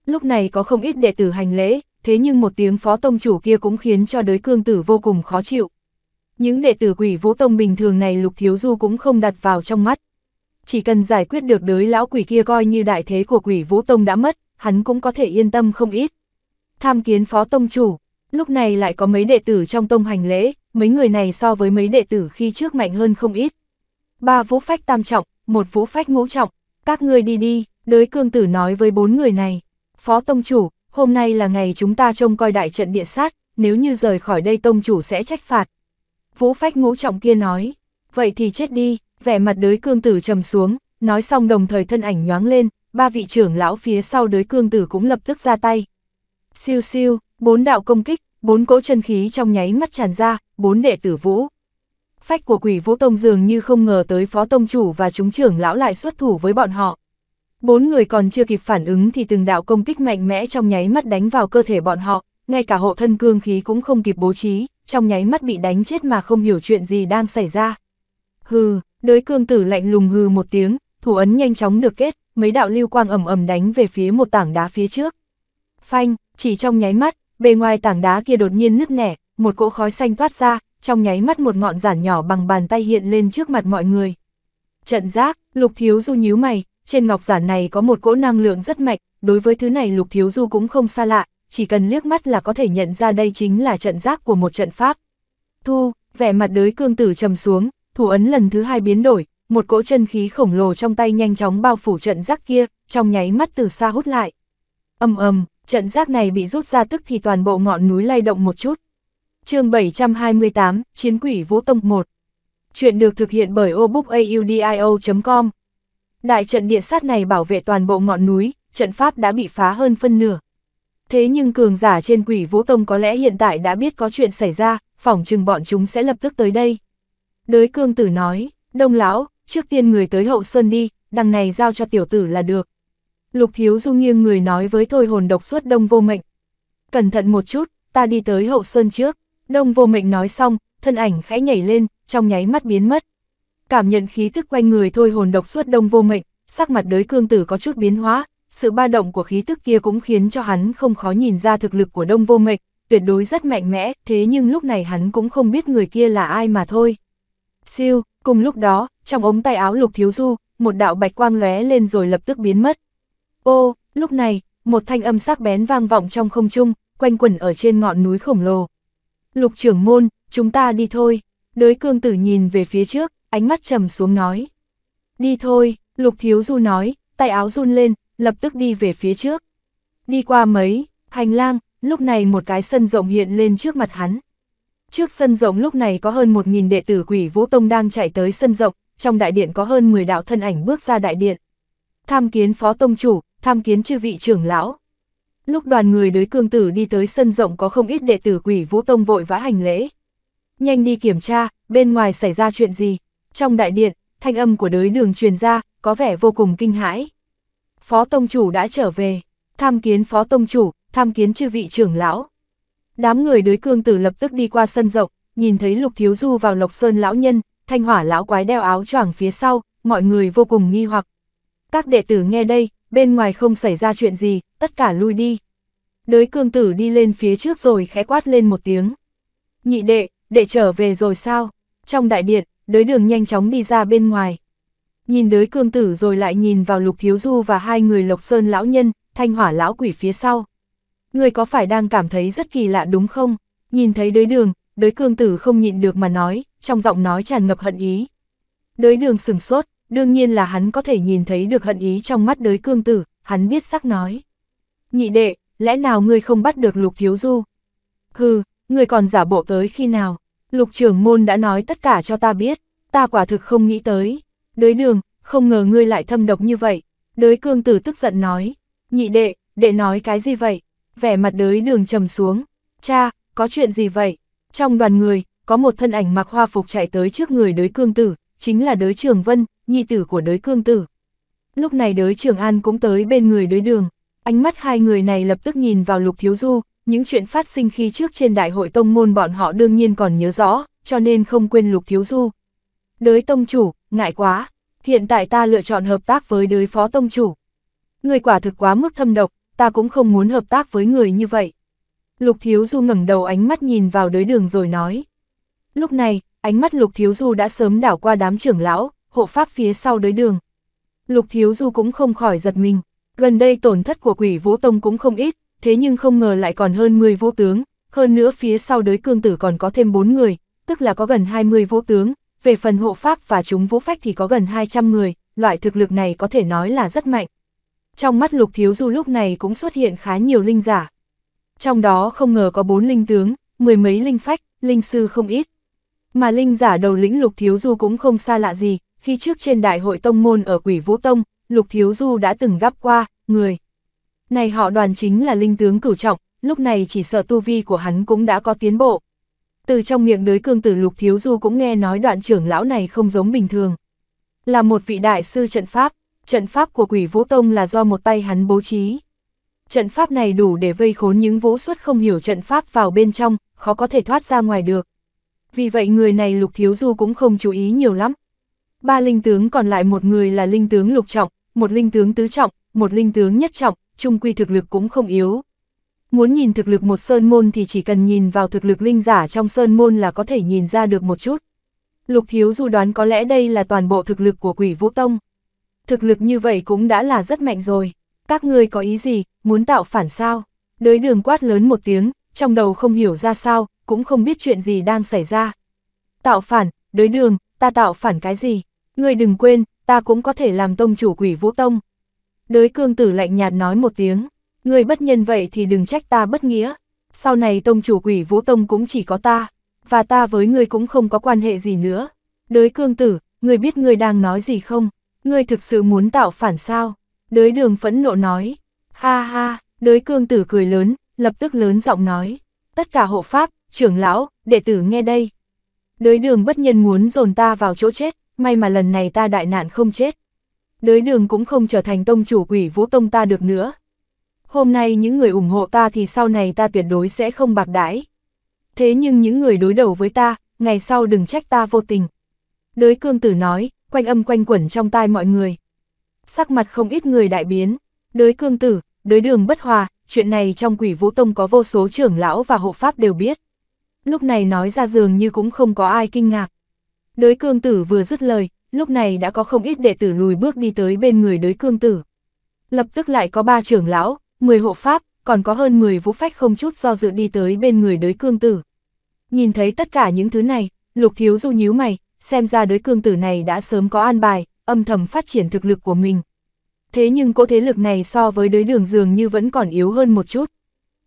Speaker 1: Lúc này có không ít đệ tử hành lễ, thế nhưng một tiếng phó tông chủ kia cũng khiến cho đới cương tử vô cùng khó chịu. Những đệ tử quỷ vũ tông bình thường này Lục Thiếu Du cũng không đặt vào trong mắt. Chỉ cần giải quyết được đới lão quỷ kia coi như đại thế của quỷ vũ tông đã mất, hắn cũng có thể yên tâm không ít. Tham kiến phó tông chủ, lúc này lại có mấy đệ tử trong tông hành lễ, mấy người này so với mấy đệ tử khi trước mạnh hơn không ít ba vũ phách tam trọng, một vũ phách ngũ trọng, các ngươi đi đi, đới cương tử nói với bốn người này. Phó tông chủ, hôm nay là ngày chúng ta trông coi đại trận địa sát, nếu như rời khỏi đây tông chủ sẽ trách phạt. Vũ phách ngũ trọng kia nói, vậy thì chết đi, vẻ mặt đới cương tử trầm xuống, nói xong đồng thời thân ảnh nhoáng lên, ba vị trưởng lão phía sau đới cương tử cũng lập tức ra tay. Siêu siêu, bốn đạo công kích, bốn cỗ chân khí trong nháy mắt tràn ra, bốn đệ tử vũ, phách của quỷ vũ tông dường như không ngờ tới phó tông chủ và chúng trưởng lão lại xuất thủ với bọn họ. Bốn người còn chưa kịp phản ứng thì từng đạo công kích mạnh mẽ trong nháy mắt đánh vào cơ thể bọn họ, ngay cả hộ thân cương khí cũng không kịp bố trí, trong nháy mắt bị đánh chết mà không hiểu chuyện gì đang xảy ra. Hừ, đới cương tử lạnh lùng hừ một tiếng, thủ ấn nhanh chóng được kết, mấy đạo lưu quang ầm ầm đánh về phía một tảng đá phía trước. Phanh, chỉ trong nháy mắt, bề ngoài tảng đá kia đột nhiên nứt nẻ, một cỗ khói xanh thoát ra, trong nháy mắt một ngọn giản nhỏ bằng bàn tay hiện lên trước mặt mọi người. Trận giác, Lục Thiếu Du nhíu mày, trên ngọc giản này có một cỗ năng lượng rất mạnh, đối với thứ này Lục Thiếu Du cũng không xa lạ, chỉ cần liếc mắt là có thể nhận ra đây chính là trận giác của một trận pháp. Thu, vẻ mặt đới cương tử trầm xuống, thủ ấn lần thứ hai biến đổi, một cỗ chân khí khổng lồ trong tay nhanh chóng bao phủ trận giác kia, trong nháy mắt từ xa hút lại. Âm ầm, trận giác này bị rút ra tức thì toàn bộ ngọn núi lay động một chút chương 728, Chiến quỷ Vũ Tông 1. Chuyện được thực hiện bởi obookaudio.com. Đại trận địa sát này bảo vệ toàn bộ ngọn núi, trận pháp đã bị phá hơn phân nửa. Thế nhưng cường giả trên quỷ Vũ Tông có lẽ hiện tại đã biết có chuyện xảy ra, phỏng chừng bọn chúng sẽ lập tức tới đây. Đới cương tử nói, đông lão, trước tiên người tới hậu sơn đi, đằng này giao cho tiểu tử là được. Lục thiếu du nghiêng người nói với thôi hồn độc suốt đông vô mệnh. Cẩn thận một chút, ta đi tới hậu sơn trước. Đông vô mệnh nói xong, thân ảnh khẽ nhảy lên, trong nháy mắt biến mất. Cảm nhận khí tức quanh người thôi hồn độc suốt đông vô mệnh, sắc mặt đới cương tử có chút biến hóa, sự ba động của khí tức kia cũng khiến cho hắn không khó nhìn ra thực lực của đông vô mệnh, tuyệt đối rất mạnh mẽ, thế nhưng lúc này hắn cũng không biết người kia là ai mà thôi. Siêu, cùng lúc đó, trong ống tay áo lục thiếu du, một đạo bạch quang lóe lên rồi lập tức biến mất. Ô, lúc này, một thanh âm sắc bén vang vọng trong không trung, quanh quẩn ở trên ngọn núi khổng lồ. Lục trưởng môn, chúng ta đi thôi. Đới cương tử nhìn về phía trước, ánh mắt trầm xuống nói. Đi thôi, lục thiếu du nói, tay áo run lên, lập tức đi về phía trước. Đi qua mấy, hành lang, lúc này một cái sân rộng hiện lên trước mặt hắn. Trước sân rộng lúc này có hơn 1.000 đệ tử quỷ vũ tông đang chạy tới sân rộng, trong đại điện có hơn 10 đạo thân ảnh bước ra đại điện. Tham kiến phó tông chủ, tham kiến chư vị trưởng lão lúc đoàn người đới cương tử đi tới sân rộng có không ít đệ tử quỷ vũ tông vội vã hành lễ. Nhanh đi kiểm tra, bên ngoài xảy ra chuyện gì. Trong đại điện, thanh âm của đới đường truyền ra, có vẻ vô cùng kinh hãi. Phó tông chủ đã trở về, tham kiến phó tông chủ, tham kiến chư vị trưởng lão. Đám người đới cương tử lập tức đi qua sân rộng, nhìn thấy lục thiếu du vào lộc sơn lão nhân, thanh hỏa lão quái đeo áo choàng phía sau, mọi người vô cùng nghi hoặc. Các đệ tử nghe đây, bên ngoài không xảy ra chuyện gì, tất cả lui đi. Đới cương tử đi lên phía trước rồi khẽ quát lên một tiếng. Nhị đệ, đệ trở về rồi sao? Trong đại điện, đới đường nhanh chóng đi ra bên ngoài. Nhìn đới cương tử rồi lại nhìn vào lục thiếu du và hai người lộc sơn lão nhân, thanh hỏa lão quỷ phía sau. Người có phải đang cảm thấy rất kỳ lạ đúng không? Nhìn thấy đới đường, đới cương tử không nhịn được mà nói, trong giọng nói tràn ngập hận ý. Đới đường sừng sốt, đương nhiên là hắn có thể nhìn thấy được hận ý trong mắt đới cương tử, hắn biết sắc nói. Nhị đệ, lẽ nào ngươi không bắt được lục thiếu du? Hừ, ngươi còn giả bộ tới khi nào? Lục trưởng môn đã nói tất cả cho ta biết, ta quả thực không nghĩ tới. Đới đường, không ngờ ngươi lại thâm độc như vậy. Đới cương tử tức giận nói, nhị đệ, đệ nói cái gì vậy? Vẻ mặt đới đường trầm xuống, cha, có chuyện gì vậy? Trong đoàn người, có một thân ảnh mặc hoa phục chạy tới trước người đới cương tử, chính là đới trường vân, nhi tử của đới cương tử. Lúc này đới Trường An cũng tới bên người đới đường, ánh mắt hai người này lập tức nhìn vào Lục Thiếu Du, những chuyện phát sinh khi trước trên đại hội tông môn bọn họ đương nhiên còn nhớ rõ, cho nên không quên Lục Thiếu Du. Đới tông chủ, ngại quá, hiện tại ta lựa chọn hợp tác với đới phó tông chủ. Người quả thực quá mức thâm độc, ta cũng không muốn hợp tác với người như vậy. Lục Thiếu Du ngẩng đầu ánh mắt nhìn vào đới đường rồi nói. Lúc này, ánh mắt Lục Thiếu Du đã sớm đảo qua đám trưởng lão, hộ pháp phía sau đối đường. Lục Thiếu Du cũng không khỏi giật mình, gần đây tổn thất của quỷ vũ tông cũng không ít, thế nhưng không ngờ lại còn hơn 10 vũ tướng, hơn nữa phía sau đối cương tử còn có thêm 4 người, tức là có gần 20 vũ tướng, về phần hộ pháp và chúng vũ phách thì có gần 200 người, loại thực lực này có thể nói là rất mạnh. Trong mắt lục thiếu du lúc này cũng xuất hiện khá nhiều linh giả. Trong đó không ngờ có 4 linh tướng, mười mấy linh phách, linh sư không ít. Mà linh giả đầu lĩnh Lục Thiếu Du cũng không xa lạ gì, khi trước trên đại hội tông môn ở quỷ vũ tông, Lục Thiếu Du đã từng gặp qua, người. Này họ đoàn chính là linh tướng cửu trọng, lúc này chỉ sợ tu vi của hắn cũng đã có tiến bộ. Từ trong miệng đới cương tử Lục Thiếu Du cũng nghe nói đoạn trưởng lão này không giống bình thường. Là một vị đại sư trận pháp, trận pháp của quỷ vũ tông là do một tay hắn bố trí. Trận pháp này đủ để vây khốn những vũ suất không hiểu trận pháp vào bên trong, khó có thể thoát ra ngoài được vì vậy người này Lục Thiếu Du cũng không chú ý nhiều lắm. Ba linh tướng còn lại một người là linh tướng lục trọng, một linh tướng tứ trọng, một linh tướng nhất trọng, chung quy thực lực cũng không yếu. Muốn nhìn thực lực một sơn môn thì chỉ cần nhìn vào thực lực linh giả trong sơn môn là có thể nhìn ra được một chút. Lục Thiếu Du đoán có lẽ đây là toàn bộ thực lực của quỷ vũ tông. Thực lực như vậy cũng đã là rất mạnh rồi. Các ngươi có ý gì, muốn tạo phản sao? Đới đường quát lớn một tiếng, trong đầu không hiểu ra sao, cũng không biết chuyện gì đang xảy ra. Tạo phản, đối đường, ta tạo phản cái gì? Người đừng quên, ta cũng có thể làm tông chủ quỷ vũ tông. đối cương tử lạnh nhạt nói một tiếng, người bất nhân vậy thì đừng trách ta bất nghĩa. Sau này tông chủ quỷ vũ tông cũng chỉ có ta, và ta với người cũng không có quan hệ gì nữa. đối cương tử, người biết người đang nói gì không? Người thực sự muốn tạo phản sao? Đới đường phẫn nộ nói. Ha ha, đới cương tử cười lớn, lập tức lớn giọng nói. Tất cả hộ pháp, trưởng lão, đệ tử nghe đây. Đới đường bất nhân muốn dồn ta vào chỗ chết, may mà lần này ta đại nạn không chết. Đới đường cũng không trở thành tông chủ quỷ vũ tông ta được nữa. Hôm nay những người ủng hộ ta thì sau này ta tuyệt đối sẽ không bạc đãi. Thế nhưng những người đối đầu với ta, ngày sau đừng trách ta vô tình. Đới cương tử nói, quanh âm quanh quẩn trong tai mọi người. Sắc mặt không ít người đại biến, đới cương tử, đới đường bất hòa, chuyện này trong quỷ vũ tông có vô số trưởng lão và hộ pháp đều biết lúc này nói ra dường như cũng không có ai kinh ngạc. Đới cương tử vừa dứt lời, lúc này đã có không ít đệ tử lùi bước đi tới bên người đới cương tử. Lập tức lại có ba trưởng lão, 10 hộ pháp, còn có hơn 10 vũ phách không chút do dự đi tới bên người đới cương tử. Nhìn thấy tất cả những thứ này, lục thiếu du nhíu mày, xem ra đới cương tử này đã sớm có an bài, âm thầm phát triển thực lực của mình. Thế nhưng cỗ thế lực này so với đới đường dường như vẫn còn yếu hơn một chút.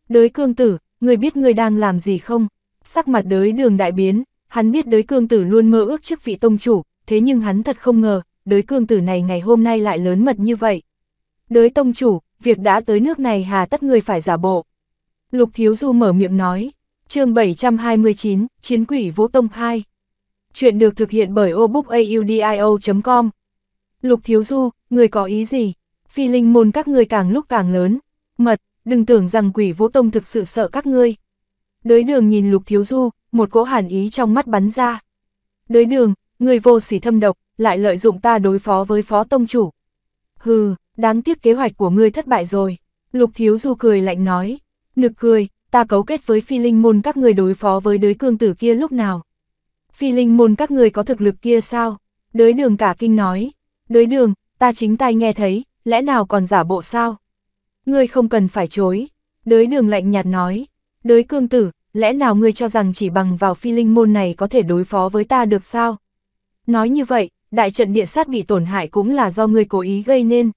Speaker 1: Đới cương tử, người biết người đang làm gì không? sắc mặt đới đường đại biến, hắn biết đới cương tử luôn mơ ước chức vị tông chủ, thế nhưng hắn thật không ngờ, đới cương tử này ngày hôm nay lại lớn mật như vậy. Đới tông chủ, việc đã tới nước này hà tất người phải giả bộ. Lục Thiếu Du mở miệng nói, chương 729, Chiến quỷ Vũ Tông 2. Chuyện được thực hiện bởi obookaudio.com. Lục Thiếu Du, người có ý gì? Phi linh môn các người càng lúc càng lớn. Mật, đừng tưởng rằng quỷ Vũ Tông thực sự sợ các ngươi. Đới đường nhìn lục thiếu du, một cỗ hàn ý trong mắt bắn ra. Đới đường, người vô sỉ thâm độc, lại lợi dụng ta đối phó với phó tông chủ. Hừ, đáng tiếc kế hoạch của ngươi thất bại rồi. Lục thiếu du cười lạnh nói. Nực cười, ta cấu kết với phi linh môn các người đối phó với đới cương tử kia lúc nào. Phi linh môn các người có thực lực kia sao? Đới đường cả kinh nói. Đới đường, ta chính tay nghe thấy, lẽ nào còn giả bộ sao? Ngươi không cần phải chối. Đới đường lạnh nhạt nói. Đới cương tử, lẽ nào ngươi cho rằng chỉ bằng vào phi linh môn này có thể đối phó với ta được sao? Nói như vậy, đại trận địa sát bị tổn hại cũng là do ngươi cố ý gây nên.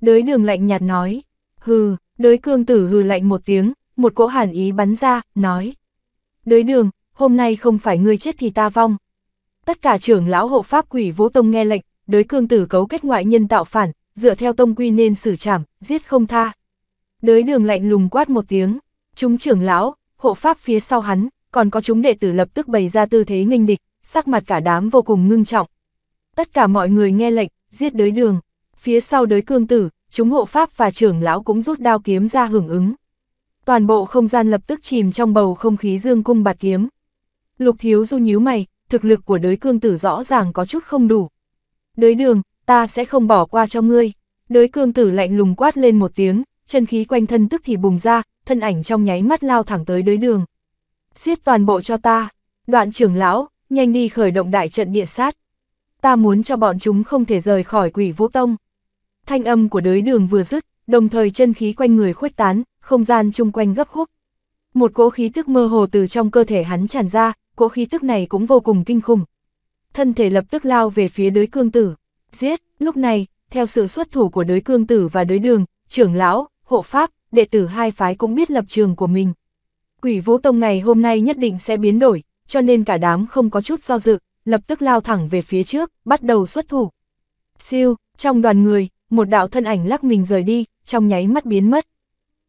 Speaker 1: Đới đường lạnh nhạt nói, hừ, đới cương tử hừ lạnh một tiếng, một cỗ hàn ý bắn ra, nói. Đới đường, hôm nay không phải ngươi chết thì ta vong. Tất cả trưởng lão hộ pháp quỷ vũ tông nghe lệnh, đới cương tử cấu kết ngoại nhân tạo phản, dựa theo tông quy nên xử trảm, giết không tha. Đới đường lạnh lùng quát một tiếng, Chúng trưởng lão, hộ pháp phía sau hắn, còn có chúng đệ tử lập tức bày ra tư thế nghênh địch, sắc mặt cả đám vô cùng ngưng trọng. Tất cả mọi người nghe lệnh, giết đới đường. Phía sau đới cương tử, chúng hộ pháp và trưởng lão cũng rút đao kiếm ra hưởng ứng. Toàn bộ không gian lập tức chìm trong bầu không khí dương cung bạt kiếm. Lục thiếu du nhíu mày, thực lực của đới cương tử rõ ràng có chút không đủ. Đới đường, ta sẽ không bỏ qua cho ngươi. Đới cương tử lạnh lùng quát lên một tiếng, chân khí quanh thân tức thì bùng ra, thân ảnh trong nháy mắt lao thẳng tới đối đường. Xiết toàn bộ cho ta, đoạn trưởng lão, nhanh đi khởi động đại trận địa sát. Ta muốn cho bọn chúng không thể rời khỏi quỷ vũ tông. Thanh âm của đối đường vừa dứt, đồng thời chân khí quanh người khuếch tán, không gian chung quanh gấp khúc. Một cỗ khí tức mơ hồ từ trong cơ thể hắn tràn ra, cỗ khí tức này cũng vô cùng kinh khủng. Thân thể lập tức lao về phía đối cương tử. Giết, lúc này, theo sự xuất thủ của đối cương tử và đối đường, trưởng lão, hộ pháp, đệ tử hai phái cũng biết lập trường của mình. Quỷ Vũ Tông ngày hôm nay nhất định sẽ biến đổi, cho nên cả đám không có chút do dự, lập tức lao thẳng về phía trước, bắt đầu xuất thủ. Siêu, trong đoàn người, một đạo thân ảnh lắc mình rời đi, trong nháy mắt biến mất.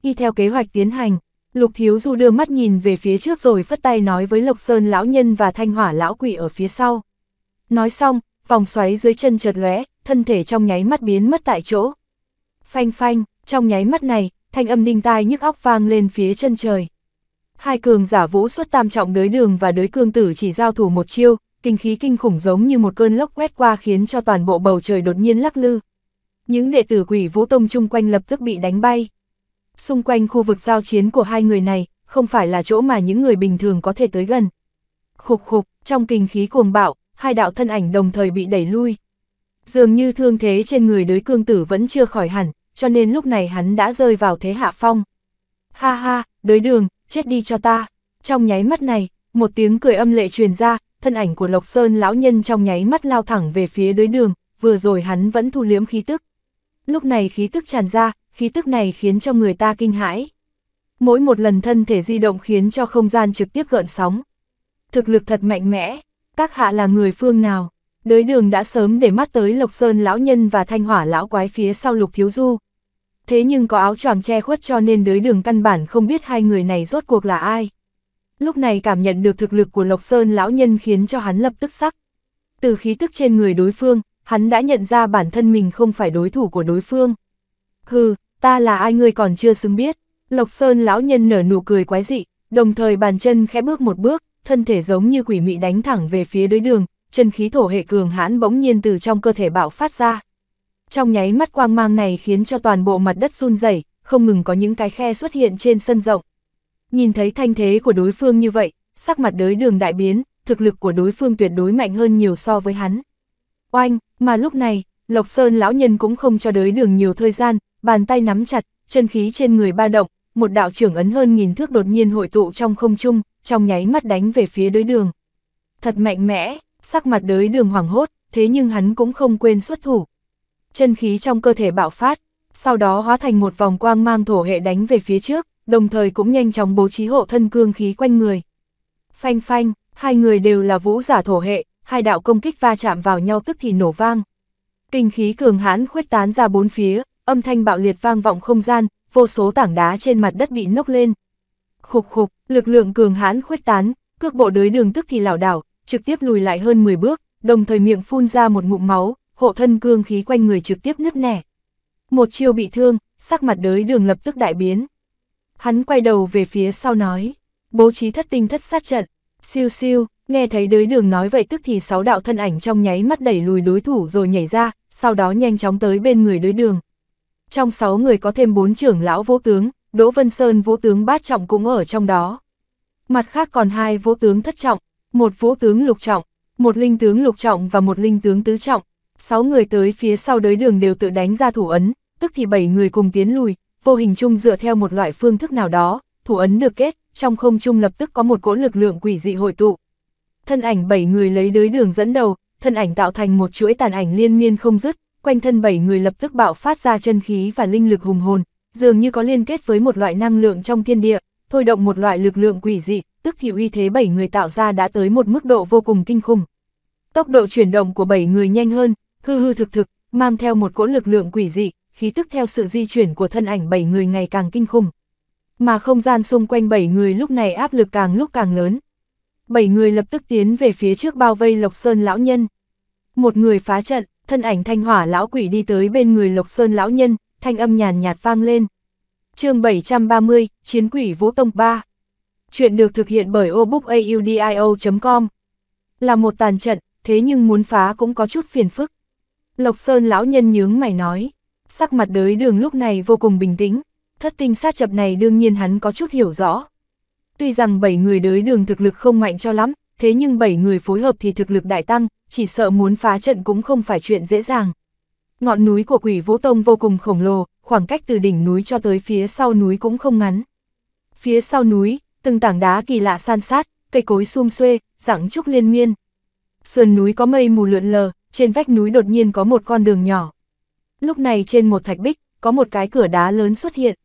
Speaker 1: Y theo kế hoạch tiến hành, Lục Thiếu Du đưa mắt nhìn về phía trước rồi phất tay nói với Lộc Sơn lão nhân và Thanh Hỏa lão quỷ ở phía sau. Nói xong, vòng xoáy dưới chân chợt lóe, thân thể trong nháy mắt biến mất tại chỗ. Phanh phanh, trong nháy mắt này, thanh âm ninh tai nhức óc vang lên phía chân trời. Hai cường giả vũ xuất tam trọng đới đường và đới cương tử chỉ giao thủ một chiêu, kinh khí kinh khủng giống như một cơn lốc quét qua khiến cho toàn bộ bầu trời đột nhiên lắc lư. Những đệ tử quỷ vũ tông chung quanh lập tức bị đánh bay. Xung quanh khu vực giao chiến của hai người này, không phải là chỗ mà những người bình thường có thể tới gần. Khục khục, trong kinh khí cuồng bạo, hai đạo thân ảnh đồng thời bị đẩy lui. Dường như thương thế trên người đới cương tử vẫn chưa khỏi hẳn, cho nên lúc này hắn đã rơi vào thế hạ phong. Ha ha, đối đường, chết đi cho ta. Trong nháy mắt này, một tiếng cười âm lệ truyền ra, thân ảnh của Lộc Sơn lão nhân trong nháy mắt lao thẳng về phía đối đường, vừa rồi hắn vẫn thu liếm khí tức. Lúc này khí tức tràn ra, khí tức này khiến cho người ta kinh hãi. Mỗi một lần thân thể di động khiến cho không gian trực tiếp gợn sóng. Thực lực thật mạnh mẽ, các hạ là người phương nào? đới đường đã sớm để mắt tới Lộc Sơn lão nhân và Thanh Hỏa lão quái phía sau Lục Thiếu Du. Thế nhưng có áo choàng che khuất cho nên đới đường căn bản không biết hai người này rốt cuộc là ai. Lúc này cảm nhận được thực lực của Lộc Sơn lão nhân khiến cho hắn lập tức sắc. Từ khí tức trên người đối phương, hắn đã nhận ra bản thân mình không phải đối thủ của đối phương. Hừ, ta là ai ngươi còn chưa xứng biết. Lộc Sơn lão nhân nở nụ cười quái dị, đồng thời bàn chân khẽ bước một bước, thân thể giống như quỷ mị đánh thẳng về phía đối đường, chân khí thổ hệ cường hãn bỗng nhiên từ trong cơ thể bạo phát ra. Trong nháy mắt quang mang này khiến cho toàn bộ mặt đất run rẩy, không ngừng có những cái khe xuất hiện trên sân rộng. Nhìn thấy thanh thế của đối phương như vậy, sắc mặt đối đường đại biến, thực lực của đối phương tuyệt đối mạnh hơn nhiều so với hắn. Oanh, mà lúc này, Lộc Sơn lão nhân cũng không cho đối đường nhiều thời gian, bàn tay nắm chặt, chân khí trên người ba động, một đạo trưởng ấn hơn nghìn thước đột nhiên hội tụ trong không trung, trong nháy mắt đánh về phía đối đường. Thật mạnh mẽ, sắc mặt đới đường hoảng hốt, thế nhưng hắn cũng không quên xuất thủ. Chân khí trong cơ thể bạo phát, sau đó hóa thành một vòng quang mang thổ hệ đánh về phía trước, đồng thời cũng nhanh chóng bố trí hộ thân cương khí quanh người. Phanh phanh, hai người đều là vũ giả thổ hệ, hai đạo công kích va chạm vào nhau tức thì nổ vang. Kinh khí cường hãn khuếch tán ra bốn phía, âm thanh bạo liệt vang vọng không gian, vô số tảng đá trên mặt đất bị nốc lên. Khục khục, lực lượng cường hãn khuếch tán, cước bộ đới đường tức thì lảo đảo, trực tiếp lùi lại hơn 10 bước, đồng thời miệng phun ra một ngụm máu, hộ thân cương khí quanh người trực tiếp nứt nẻ. Một chiêu bị thương, sắc mặt đới đường lập tức đại biến. Hắn quay đầu về phía sau nói, bố trí thất tinh thất sát trận, siêu siêu, nghe thấy đới đường nói vậy tức thì sáu đạo thân ảnh trong nháy mắt đẩy lùi đối thủ rồi nhảy ra, sau đó nhanh chóng tới bên người đới đường. Trong sáu người có thêm bốn trưởng lão vô tướng, Đỗ Vân Sơn vô tướng bát trọng cũng ở trong đó. Mặt khác còn hai vô tướng thất trọng, một vũ tướng lục trọng, một linh tướng lục trọng và một linh tướng tứ trọng. Sáu người tới phía sau đới đường đều tự đánh ra thủ ấn, tức thì bảy người cùng tiến lùi, vô hình chung dựa theo một loại phương thức nào đó, thủ ấn được kết, trong không trung lập tức có một cỗ lực lượng quỷ dị hội tụ. Thân ảnh bảy người lấy đới đường dẫn đầu, thân ảnh tạo thành một chuỗi tàn ảnh liên miên không dứt, quanh thân bảy người lập tức bạo phát ra chân khí và linh lực hùng hồn, dường như có liên kết với một loại năng lượng trong thiên địa, thôi động một loại lực lượng quỷ dị, tức thì uy thế bảy người tạo ra đã tới một mức độ vô cùng kinh khủng. Tốc độ chuyển động của bảy người nhanh hơn, hư hư thực thực, mang theo một cỗ lực lượng quỷ dị, khí tức theo sự di chuyển của thân ảnh bảy người ngày càng kinh khủng. Mà không gian xung quanh bảy người lúc này áp lực càng lúc càng lớn. Bảy người lập tức tiến về phía trước bao vây Lộc Sơn lão nhân. Một người phá trận, thân ảnh thanh hỏa lão quỷ đi tới bên người Lộc Sơn lão nhân, thanh âm nhàn nhạt vang lên, chương 730, Chiến quỷ Vũ Tông 3. Chuyện được thực hiện bởi obookaudio.com. Là một tàn trận, thế nhưng muốn phá cũng có chút phiền phức. Lộc Sơn lão nhân nhướng mày nói, sắc mặt đới đường lúc này vô cùng bình tĩnh, thất tinh sát chập này đương nhiên hắn có chút hiểu rõ. Tuy rằng bảy người đới đường thực lực không mạnh cho lắm, thế nhưng bảy người phối hợp thì thực lực đại tăng, chỉ sợ muốn phá trận cũng không phải chuyện dễ dàng. Ngọn núi của quỷ Vũ Tông vô cùng khổng lồ, khoảng cách từ đỉnh núi cho tới phía sau núi cũng không ngắn. Phía sau núi, từng tảng đá kỳ lạ san sát, cây cối sum xuê, rặng trúc liên miên. Sườn núi có mây mù lượn lờ, trên vách núi đột nhiên có một con đường nhỏ. Lúc này trên một thạch bích, có một cái cửa đá lớn xuất hiện.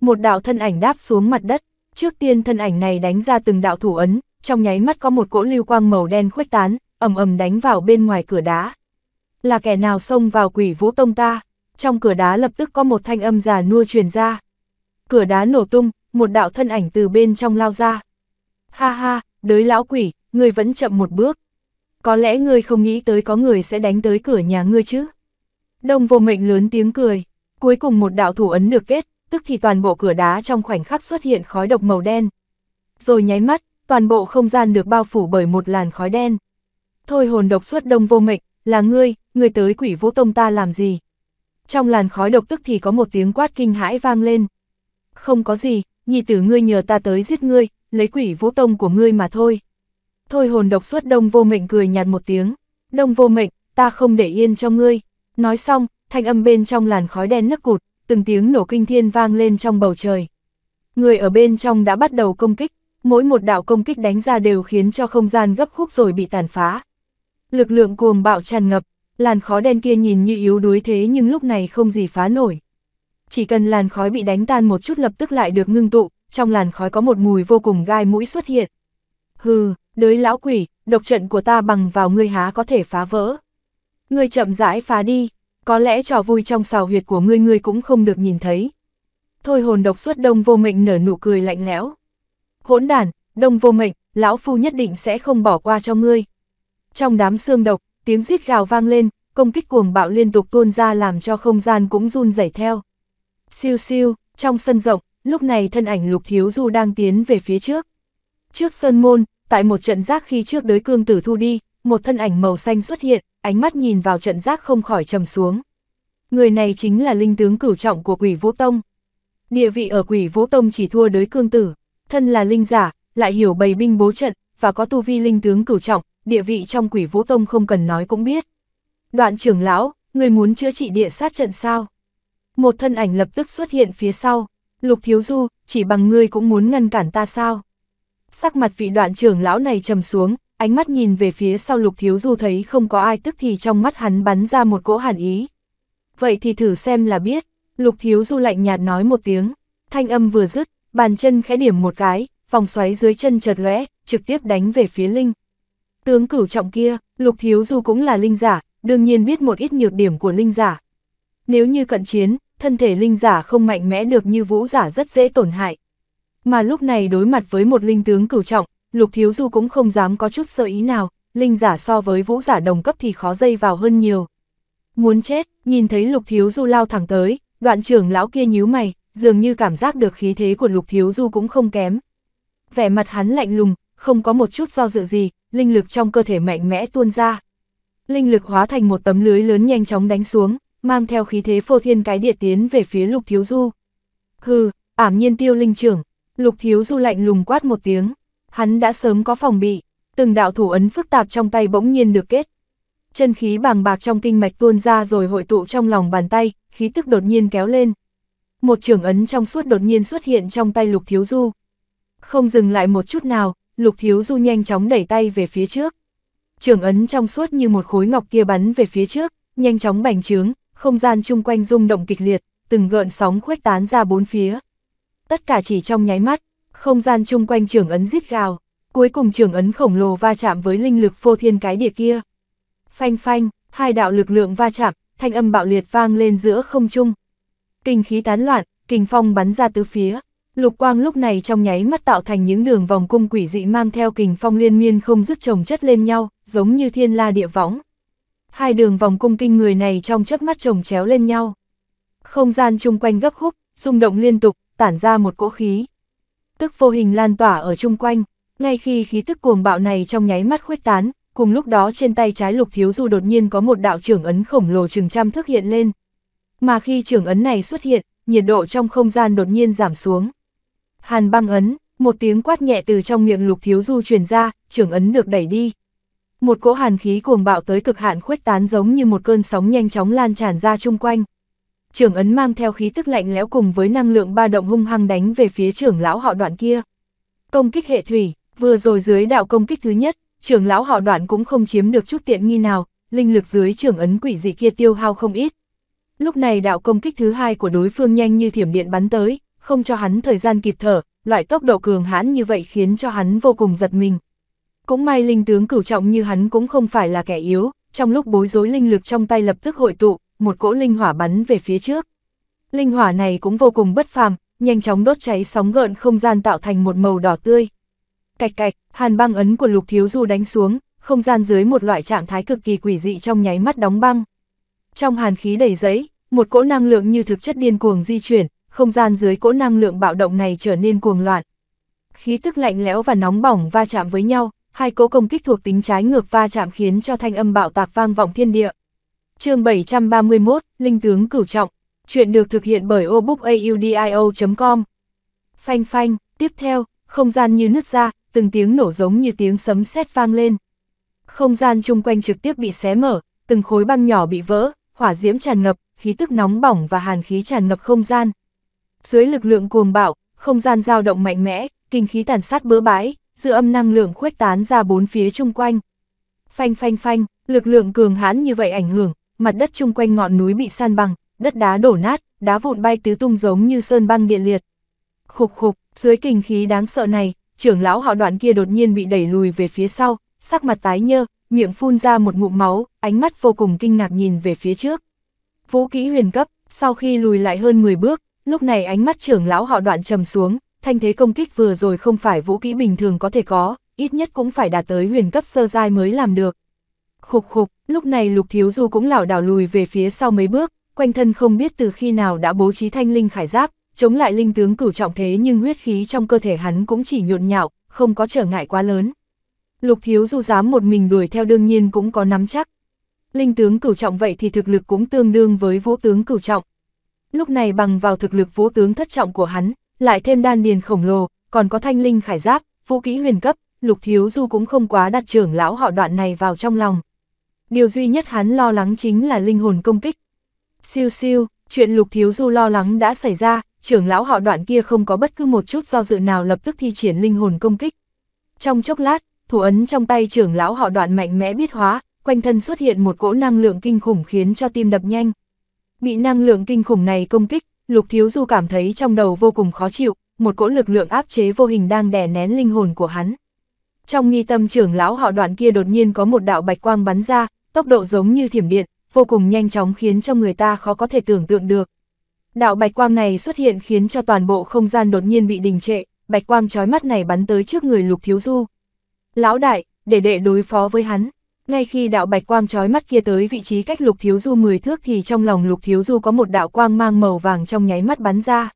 Speaker 1: Một đạo thân ảnh đáp xuống mặt đất, trước tiên thân ảnh này đánh ra từng đạo thủ ấn, trong nháy mắt có một cỗ lưu quang màu đen khuếch tán, ầm ầm đánh vào bên ngoài cửa đá. Là kẻ nào xông vào quỷ vũ tông ta? trong cửa đá lập tức có một thanh âm già nua truyền ra. Cửa đá nổ tung, một đạo thân ảnh từ bên trong lao ra. Ha ha, đới lão quỷ, ngươi vẫn chậm một bước. Có lẽ ngươi không nghĩ tới có người sẽ đánh tới cửa nhà ngươi chứ. Đông vô mệnh lớn tiếng cười, cuối cùng một đạo thủ ấn được kết, tức thì toàn bộ cửa đá trong khoảnh khắc xuất hiện khói độc màu đen. Rồi nháy mắt, toàn bộ không gian được bao phủ bởi một làn khói đen. Thôi hồn độc xuất đông vô mệnh, là ngươi, ngươi tới quỷ vũ tông ta làm gì? trong làn khói độc tức thì có một tiếng quát kinh hãi vang lên. Không có gì, nhị tử ngươi nhờ ta tới giết ngươi, lấy quỷ vũ tông của ngươi mà thôi. Thôi hồn độc suốt đông vô mệnh cười nhạt một tiếng, đông vô mệnh, ta không để yên cho ngươi. Nói xong, thanh âm bên trong làn khói đen nức cụt, từng tiếng nổ kinh thiên vang lên trong bầu trời. Người ở bên trong đã bắt đầu công kích, mỗi một đạo công kích đánh ra đều khiến cho không gian gấp khúc rồi bị tàn phá. Lực lượng cuồng bạo tràn ngập, Làn khó đen kia nhìn như yếu đuối thế nhưng lúc này không gì phá nổi. Chỉ cần làn khói bị đánh tan một chút lập tức lại được ngưng tụ, trong làn khói có một mùi vô cùng gai mũi xuất hiện. Hừ, đới lão quỷ, độc trận của ta bằng vào ngươi há có thể phá vỡ. Ngươi chậm rãi phá đi, có lẽ trò vui trong xào huyệt của ngươi ngươi cũng không được nhìn thấy. Thôi hồn độc suốt đông vô mệnh nở nụ cười lạnh lẽo. Hỗn đàn, đông vô mệnh, lão phu nhất định sẽ không bỏ qua cho ngươi. Trong đám xương độc, tiếng giết gào vang lên, công kích cuồng bạo liên tục tuôn ra làm cho không gian cũng run rẩy theo. Siêu siêu, trong sân rộng, lúc này thân ảnh Lục Thiếu Du đang tiến về phía trước. Trước sơn môn, tại một trận giác khi trước đới cương tử thu đi, một thân ảnh màu xanh xuất hiện, ánh mắt nhìn vào trận giác không khỏi trầm xuống. Người này chính là linh tướng cửu trọng của quỷ vũ tông. Địa vị ở quỷ vũ tông chỉ thua đới cương tử, thân là linh giả, lại hiểu bầy binh bố trận, và có tu vi linh tướng cửu trọng, địa vị trong quỷ vũ tông không cần nói cũng biết. Đoạn trưởng lão, người muốn chữa trị địa sát trận sao? Một thân ảnh lập tức xuất hiện phía sau, lục thiếu du, chỉ bằng ngươi cũng muốn ngăn cản ta sao? Sắc mặt vị đoạn trưởng lão này trầm xuống, ánh mắt nhìn về phía sau lục thiếu du thấy không có ai tức thì trong mắt hắn bắn ra một cỗ hàn ý. Vậy thì thử xem là biết, lục thiếu du lạnh nhạt nói một tiếng, thanh âm vừa dứt, bàn chân khẽ điểm một cái, vòng xoáy dưới chân chợt lóe, trực tiếp đánh về phía Linh. Tướng cửu trọng kia, Lục Thiếu Du cũng là linh giả, đương nhiên biết một ít nhược điểm của linh giả. Nếu như cận chiến, thân thể linh giả không mạnh mẽ được như vũ giả rất dễ tổn hại. Mà lúc này đối mặt với một linh tướng cửu trọng, Lục Thiếu Du cũng không dám có chút sơ ý nào, linh giả so với vũ giả đồng cấp thì khó dây vào hơn nhiều. Muốn chết, nhìn thấy Lục Thiếu Du lao thẳng tới, đoạn trưởng lão kia nhíu mày, dường như cảm giác được khí thế của Lục Thiếu Du cũng không kém. Vẻ mặt hắn lạnh lùng, không có một chút do dự gì, linh lực trong cơ thể mạnh mẽ tuôn ra. Linh lực hóa thành một tấm lưới lớn nhanh chóng đánh xuống, mang theo khí thế phô thiên cái địa tiến về phía Lục Thiếu Du. Hừ, ảm nhiên tiêu linh trưởng, Lục Thiếu Du lạnh lùng quát một tiếng, hắn đã sớm có phòng bị, từng đạo thủ ấn phức tạp trong tay bỗng nhiên được kết. Chân khí bàng bạc trong kinh mạch tuôn ra rồi hội tụ trong lòng bàn tay, khí tức đột nhiên kéo lên. Một trường ấn trong suốt đột nhiên xuất hiện trong tay Lục Thiếu Du. Không dừng lại một chút nào, Lục Thiếu Du nhanh chóng đẩy tay về phía trước. Trường ấn trong suốt như một khối ngọc kia bắn về phía trước, nhanh chóng bành trướng, không gian chung quanh rung động kịch liệt, từng gợn sóng khuếch tán ra bốn phía. Tất cả chỉ trong nháy mắt, không gian chung quanh trường ấn rít gào, cuối cùng trường ấn khổng lồ va chạm với linh lực phô thiên cái địa kia. Phanh phanh, hai đạo lực lượng va chạm, thanh âm bạo liệt vang lên giữa không trung. Kinh khí tán loạn, kinh phong bắn ra tứ phía lục quang lúc này trong nháy mắt tạo thành những đường vòng cung quỷ dị mang theo kình phong liên miên không dứt chồng chất lên nhau, giống như thiên la địa võng. Hai đường vòng cung kinh người này trong chớp mắt chồng chéo lên nhau. Không gian chung quanh gấp khúc, rung động liên tục, tản ra một cỗ khí. Tức vô hình lan tỏa ở chung quanh, ngay khi khí tức cuồng bạo này trong nháy mắt khuếch tán, cùng lúc đó trên tay trái lục thiếu du đột nhiên có một đạo trưởng ấn khổng lồ chừng trăm thức hiện lên. Mà khi trưởng ấn này xuất hiện, nhiệt độ trong không gian đột nhiên giảm xuống. Hàn băng ấn, một tiếng quát nhẹ từ trong miệng lục thiếu du truyền ra, trưởng ấn được đẩy đi. Một cỗ hàn khí cuồng bạo tới cực hạn khuếch tán giống như một cơn sóng nhanh chóng lan tràn ra chung quanh. Trưởng ấn mang theo khí tức lạnh lẽo cùng với năng lượng ba động hung hăng đánh về phía trưởng lão họ đoạn kia. Công kích hệ thủy, vừa rồi dưới đạo công kích thứ nhất, trưởng lão họ đoạn cũng không chiếm được chút tiện nghi nào, linh lực dưới trưởng ấn quỷ dị kia tiêu hao không ít. Lúc này đạo công kích thứ hai của đối phương nhanh như thiểm điện bắn tới, không cho hắn thời gian kịp thở, loại tốc độ cường hãn như vậy khiến cho hắn vô cùng giật mình. Cũng may linh tướng cửu trọng như hắn cũng không phải là kẻ yếu, trong lúc bối rối linh lực trong tay lập tức hội tụ, một cỗ linh hỏa bắn về phía trước. Linh hỏa này cũng vô cùng bất phàm, nhanh chóng đốt cháy sóng gợn không gian tạo thành một màu đỏ tươi. Cạch cạch, hàn băng ấn của Lục Thiếu Du đánh xuống, không gian dưới một loại trạng thái cực kỳ quỷ dị trong nháy mắt đóng băng. Trong hàn khí đầy giấy, một cỗ năng lượng như thực chất điên cuồng di chuyển, không gian dưới cỗ năng lượng bạo động này trở nên cuồng loạn. Khí tức lạnh lẽo và nóng bỏng va chạm với nhau, hai cỗ công kích thuộc tính trái ngược va chạm khiến cho thanh âm bạo tạc vang vọng thiên địa. chương 731, Linh tướng cửu trọng, chuyện được thực hiện bởi obookaudio.com. Phanh phanh, tiếp theo, không gian như nứt ra, từng tiếng nổ giống như tiếng sấm sét vang lên. Không gian chung quanh trực tiếp bị xé mở, từng khối băng nhỏ bị vỡ, hỏa diễm tràn ngập, khí tức nóng bỏng và hàn khí tràn ngập không gian, dưới lực lượng cuồng bạo, không gian dao động mạnh mẽ, kinh khí tàn sát bữa bãi, dư âm năng lượng khuếch tán ra bốn phía chung quanh. Phanh phanh phanh, lực lượng cường hãn như vậy ảnh hưởng, mặt đất chung quanh ngọn núi bị san bằng, đất đá đổ nát, đá vụn bay tứ tung giống như sơn băng điện liệt. Khục khục, dưới kinh khí đáng sợ này, trưởng lão họ đoạn kia đột nhiên bị đẩy lùi về phía sau, sắc mặt tái nhơ, miệng phun ra một ngụm máu, ánh mắt vô cùng kinh ngạc nhìn về phía trước. Vũ kỹ huyền cấp, sau khi lùi lại hơn 10 bước, Lúc này ánh mắt trưởng lão họ đoạn trầm xuống, thanh thế công kích vừa rồi không phải vũ kỹ bình thường có thể có, ít nhất cũng phải đạt tới huyền cấp sơ giai mới làm được. Khục khục, lúc này Lục Thiếu Du cũng lảo đảo lùi về phía sau mấy bước, quanh thân không biết từ khi nào đã bố trí thanh linh khải giáp, chống lại linh tướng cửu trọng thế nhưng huyết khí trong cơ thể hắn cũng chỉ nhộn nhạo, không có trở ngại quá lớn. Lục Thiếu Du dám một mình đuổi theo đương nhiên cũng có nắm chắc. Linh tướng cửu trọng vậy thì thực lực cũng tương đương với vũ tướng cửu trọng, lúc này bằng vào thực lực vũ tướng thất trọng của hắn, lại thêm đan điền khổng lồ, còn có thanh linh khải giáp, vũ kỹ huyền cấp, Lục Thiếu Du cũng không quá đặt trưởng lão họ đoạn này vào trong lòng. Điều duy nhất hắn lo lắng chính là linh hồn công kích. Siêu siêu, chuyện Lục Thiếu Du lo lắng đã xảy ra, trưởng lão họ đoạn kia không có bất cứ một chút do dự nào lập tức thi triển linh hồn công kích. Trong chốc lát, thủ ấn trong tay trưởng lão họ đoạn mạnh mẽ biết hóa, quanh thân xuất hiện một cỗ năng lượng kinh khủng khiến cho tim đập nhanh. Bị năng lượng kinh khủng này công kích, Lục Thiếu Du cảm thấy trong đầu vô cùng khó chịu, một cỗ lực lượng áp chế vô hình đang đè nén linh hồn của hắn. Trong nghi tâm trưởng lão họ đoạn kia đột nhiên có một đạo bạch quang bắn ra, tốc độ giống như thiểm điện, vô cùng nhanh chóng khiến cho người ta khó có thể tưởng tượng được. Đạo bạch quang này xuất hiện khiến cho toàn bộ không gian đột nhiên bị đình trệ, bạch quang chói mắt này bắn tới trước người Lục Thiếu Du. Lão đại, để đệ đối phó với hắn ngay khi đạo bạch quang trói mắt kia tới vị trí cách lục thiếu du 10 thước thì trong lòng lục thiếu du có một đạo quang mang màu vàng trong nháy mắt bắn ra.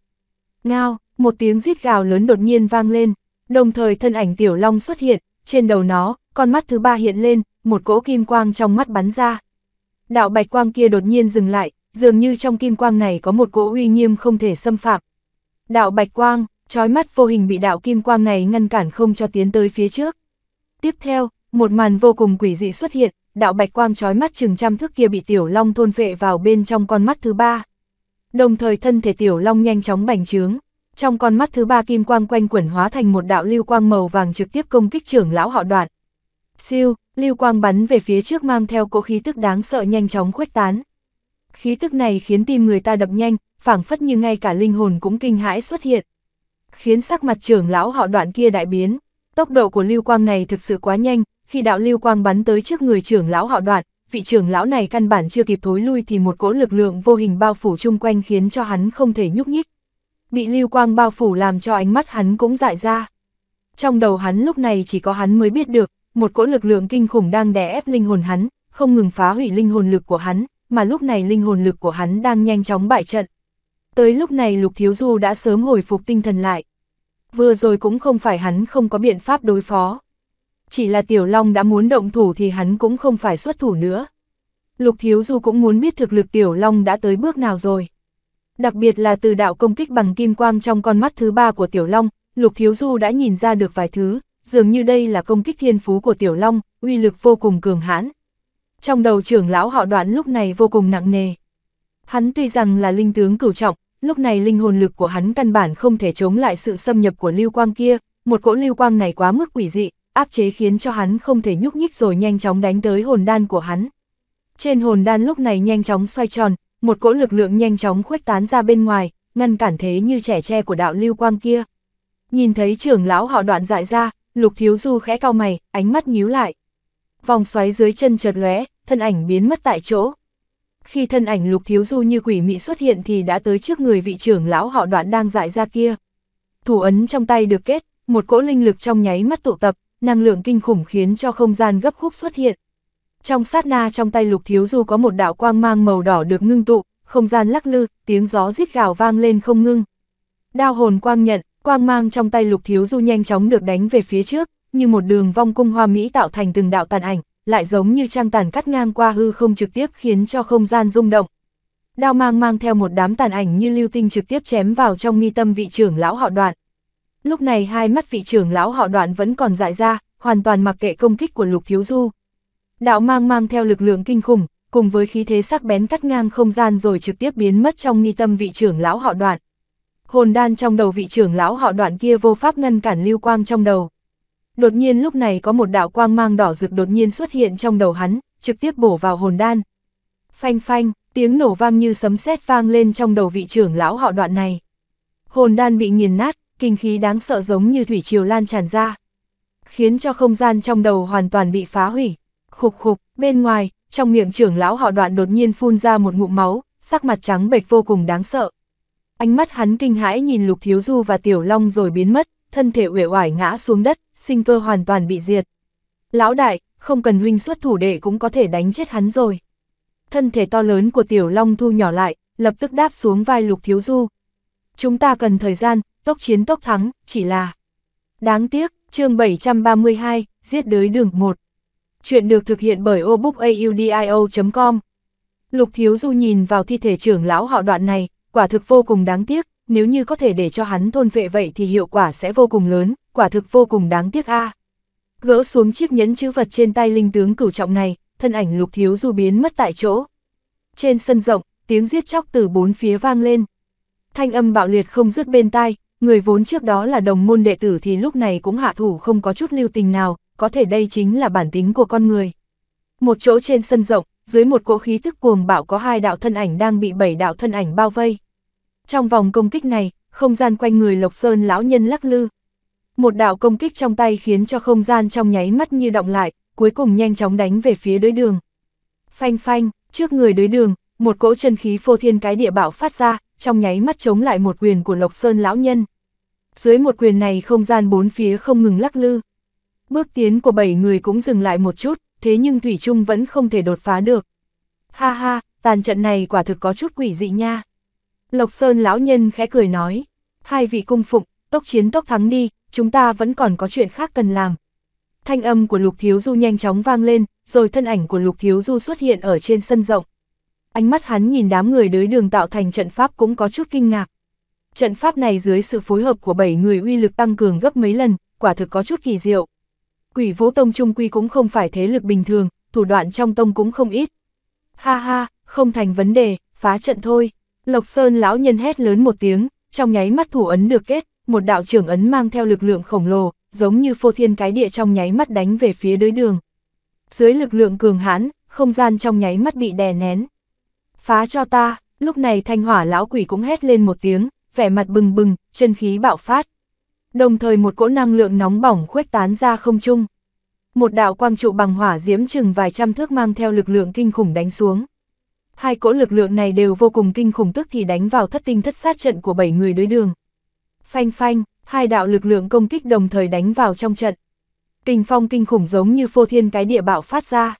Speaker 1: Ngao, một tiếng rít gào lớn đột nhiên vang lên, đồng thời thân ảnh tiểu long xuất hiện, trên đầu nó, con mắt thứ ba hiện lên, một cỗ kim quang trong mắt bắn ra. Đạo bạch quang kia đột nhiên dừng lại, dường như trong kim quang này có một cỗ uy nghiêm không thể xâm phạm. Đạo bạch quang, trói mắt vô hình bị đạo kim quang này ngăn cản không cho tiến tới phía trước. Tiếp theo, một màn vô cùng quỷ dị xuất hiện, đạo bạch quang trói mắt chừng trăm thước kia bị tiểu long thôn vệ vào bên trong con mắt thứ ba. Đồng thời thân thể tiểu long nhanh chóng bành trướng, trong con mắt thứ ba kim quang quanh quẩn hóa thành một đạo lưu quang màu vàng trực tiếp công kích trưởng lão họ đoạn. Siêu, lưu quang bắn về phía trước mang theo cỗ khí tức đáng sợ nhanh chóng khuếch tán. Khí tức này khiến tim người ta đập nhanh, phảng phất như ngay cả linh hồn cũng kinh hãi xuất hiện. Khiến sắc mặt trưởng lão họ đoạn kia đại biến, tốc độ của lưu quang này thực sự quá nhanh, khi đạo lưu quang bắn tới trước người trưởng lão họ đoạn, vị trưởng lão này căn bản chưa kịp thối lui thì một cỗ lực lượng vô hình bao phủ chung quanh khiến cho hắn không thể nhúc nhích. Bị lưu quang bao phủ làm cho ánh mắt hắn cũng dại ra. Trong đầu hắn lúc này chỉ có hắn mới biết được, một cỗ lực lượng kinh khủng đang đè ép linh hồn hắn, không ngừng phá hủy linh hồn lực của hắn, mà lúc này linh hồn lực của hắn đang nhanh chóng bại trận. Tới lúc này Lục Thiếu Du đã sớm hồi phục tinh thần lại. Vừa rồi cũng không phải hắn không có biện pháp đối phó chỉ là Tiểu Long đã muốn động thủ thì hắn cũng không phải xuất thủ nữa. Lục Thiếu Du cũng muốn biết thực lực Tiểu Long đã tới bước nào rồi. Đặc biệt là từ đạo công kích bằng kim quang trong con mắt thứ ba của Tiểu Long, Lục Thiếu Du đã nhìn ra được vài thứ, dường như đây là công kích thiên phú của Tiểu Long, uy lực vô cùng cường hãn. Trong đầu trưởng lão họ đoạn lúc này vô cùng nặng nề. Hắn tuy rằng là linh tướng cửu trọng, lúc này linh hồn lực của hắn căn bản không thể chống lại sự xâm nhập của lưu quang kia, một cỗ lưu quang này quá mức quỷ dị, áp chế khiến cho hắn không thể nhúc nhích rồi nhanh chóng đánh tới hồn đan của hắn. Trên hồn đan lúc này nhanh chóng xoay tròn, một cỗ lực lượng nhanh chóng khuếch tán ra bên ngoài, ngăn cản thế như trẻ tre của đạo lưu quang kia. Nhìn thấy trưởng lão họ đoạn dại ra, lục thiếu du khẽ cao mày, ánh mắt nhíu lại. Vòng xoáy dưới chân chợt lóe, thân ảnh biến mất tại chỗ. Khi thân ảnh lục thiếu du như quỷ mị xuất hiện thì đã tới trước người vị trưởng lão họ đoạn đang dại ra kia. Thủ ấn trong tay được kết, một cỗ linh lực trong nháy mắt tụ tập, năng lượng kinh khủng khiến cho không gian gấp khúc xuất hiện. Trong sát na trong tay lục thiếu du có một đạo quang mang màu đỏ được ngưng tụ, không gian lắc lư, tiếng gió rít gào vang lên không ngưng. Đao hồn quang nhận, quang mang trong tay lục thiếu du nhanh chóng được đánh về phía trước, như một đường vong cung hoa mỹ tạo thành từng đạo tàn ảnh, lại giống như trang tàn cắt ngang qua hư không trực tiếp khiến cho không gian rung động. Đao mang mang theo một đám tàn ảnh như lưu tinh trực tiếp chém vào trong mi tâm vị trưởng lão họ đoạn. Lúc này hai mắt vị trưởng lão họ đoạn vẫn còn dại ra, hoàn toàn mặc kệ công kích của Lục Thiếu Du. Đạo mang mang theo lực lượng kinh khủng, cùng với khí thế sắc bén cắt ngang không gian rồi trực tiếp biến mất trong nghi tâm vị trưởng lão họ đoạn. Hồn đan trong đầu vị trưởng lão họ đoạn kia vô pháp ngăn cản lưu quang trong đầu. Đột nhiên lúc này có một đạo quang mang đỏ rực đột nhiên xuất hiện trong đầu hắn, trực tiếp bổ vào hồn đan. Phanh phanh, tiếng nổ vang như sấm sét vang lên trong đầu vị trưởng lão họ đoạn này. Hồn đan bị nghiền nát, kinh khí đáng sợ giống như thủy triều lan tràn ra, khiến cho không gian trong đầu hoàn toàn bị phá hủy. Khục khục, bên ngoài, trong miệng trưởng lão họ đoạn đột nhiên phun ra một ngụm máu, sắc mặt trắng bệch vô cùng đáng sợ. Ánh mắt hắn kinh hãi nhìn Lục Thiếu Du và Tiểu Long rồi biến mất, thân thể uể oải ngã xuống đất, sinh cơ hoàn toàn bị diệt. Lão đại, không cần huynh xuất thủ đệ cũng có thể đánh chết hắn rồi. Thân thể to lớn của Tiểu Long thu nhỏ lại, lập tức đáp xuống vai Lục Thiếu Du. Chúng ta cần thời gian, tốc chiến tốc thắng, chỉ là... Đáng tiếc, chương 732, giết đới đường 1. Chuyện được thực hiện bởi obookaudio.com Lục Thiếu Du nhìn vào thi thể trưởng lão họ đoạn này, quả thực vô cùng đáng tiếc, nếu như có thể để cho hắn thôn vệ vậy thì hiệu quả sẽ vô cùng lớn, quả thực vô cùng đáng tiếc a. À. Gỡ xuống chiếc nhẫn chữ vật trên tay linh tướng cửu trọng này, thân ảnh Lục Thiếu Du biến mất tại chỗ. Trên sân rộng, tiếng giết chóc từ bốn phía vang lên. Thanh âm bạo liệt không dứt bên tai, Người vốn trước đó là đồng môn đệ tử thì lúc này cũng hạ thủ không có chút lưu tình nào, có thể đây chính là bản tính của con người. Một chỗ trên sân rộng, dưới một cỗ khí tức cuồng bạo có hai đạo thân ảnh đang bị bảy đạo thân ảnh bao vây. Trong vòng công kích này, không gian quanh người Lộc Sơn lão nhân lắc lư. Một đạo công kích trong tay khiến cho không gian trong nháy mắt như động lại, cuối cùng nhanh chóng đánh về phía đối đường. Phanh phanh, trước người đối đường, một cỗ chân khí phô thiên cái địa bạo phát ra, trong nháy mắt chống lại một quyền của Lộc Sơn lão nhân. Dưới một quyền này không gian bốn phía không ngừng lắc lư. Bước tiến của bảy người cũng dừng lại một chút, thế nhưng Thủy Trung vẫn không thể đột phá được. Ha ha, tàn trận này quả thực có chút quỷ dị nha. Lộc Sơn lão nhân khẽ cười nói, hai vị cung phụng, tốc chiến tốc thắng đi, chúng ta vẫn còn có chuyện khác cần làm. Thanh âm của Lục Thiếu Du nhanh chóng vang lên, rồi thân ảnh của Lục Thiếu Du xuất hiện ở trên sân rộng ánh mắt hắn nhìn đám người đới đường tạo thành trận pháp cũng có chút kinh ngạc. Trận pháp này dưới sự phối hợp của 7 người uy lực tăng cường gấp mấy lần, quả thực có chút kỳ diệu. Quỷ vũ tông trung quy cũng không phải thế lực bình thường, thủ đoạn trong tông cũng không ít. Ha ha, không thành vấn đề, phá trận thôi. Lộc Sơn lão nhân hét lớn một tiếng, trong nháy mắt thủ ấn được kết, một đạo trưởng ấn mang theo lực lượng khổng lồ, giống như phô thiên cái địa trong nháy mắt đánh về phía đới đường. Dưới lực lượng cường hãn, không gian trong nháy mắt bị đè nén, phá cho ta, lúc này thanh hỏa lão quỷ cũng hét lên một tiếng, vẻ mặt bừng bừng, chân khí bạo phát. Đồng thời một cỗ năng lượng nóng bỏng khuếch tán ra không trung. Một đạo quang trụ bằng hỏa diễm chừng vài trăm thước mang theo lực lượng kinh khủng đánh xuống. Hai cỗ lực lượng này đều vô cùng kinh khủng tức thì đánh vào thất tinh thất sát trận của bảy người đối đường. Phanh phanh, hai đạo lực lượng công kích đồng thời đánh vào trong trận. Kinh phong kinh khủng giống như phô thiên cái địa bạo phát ra.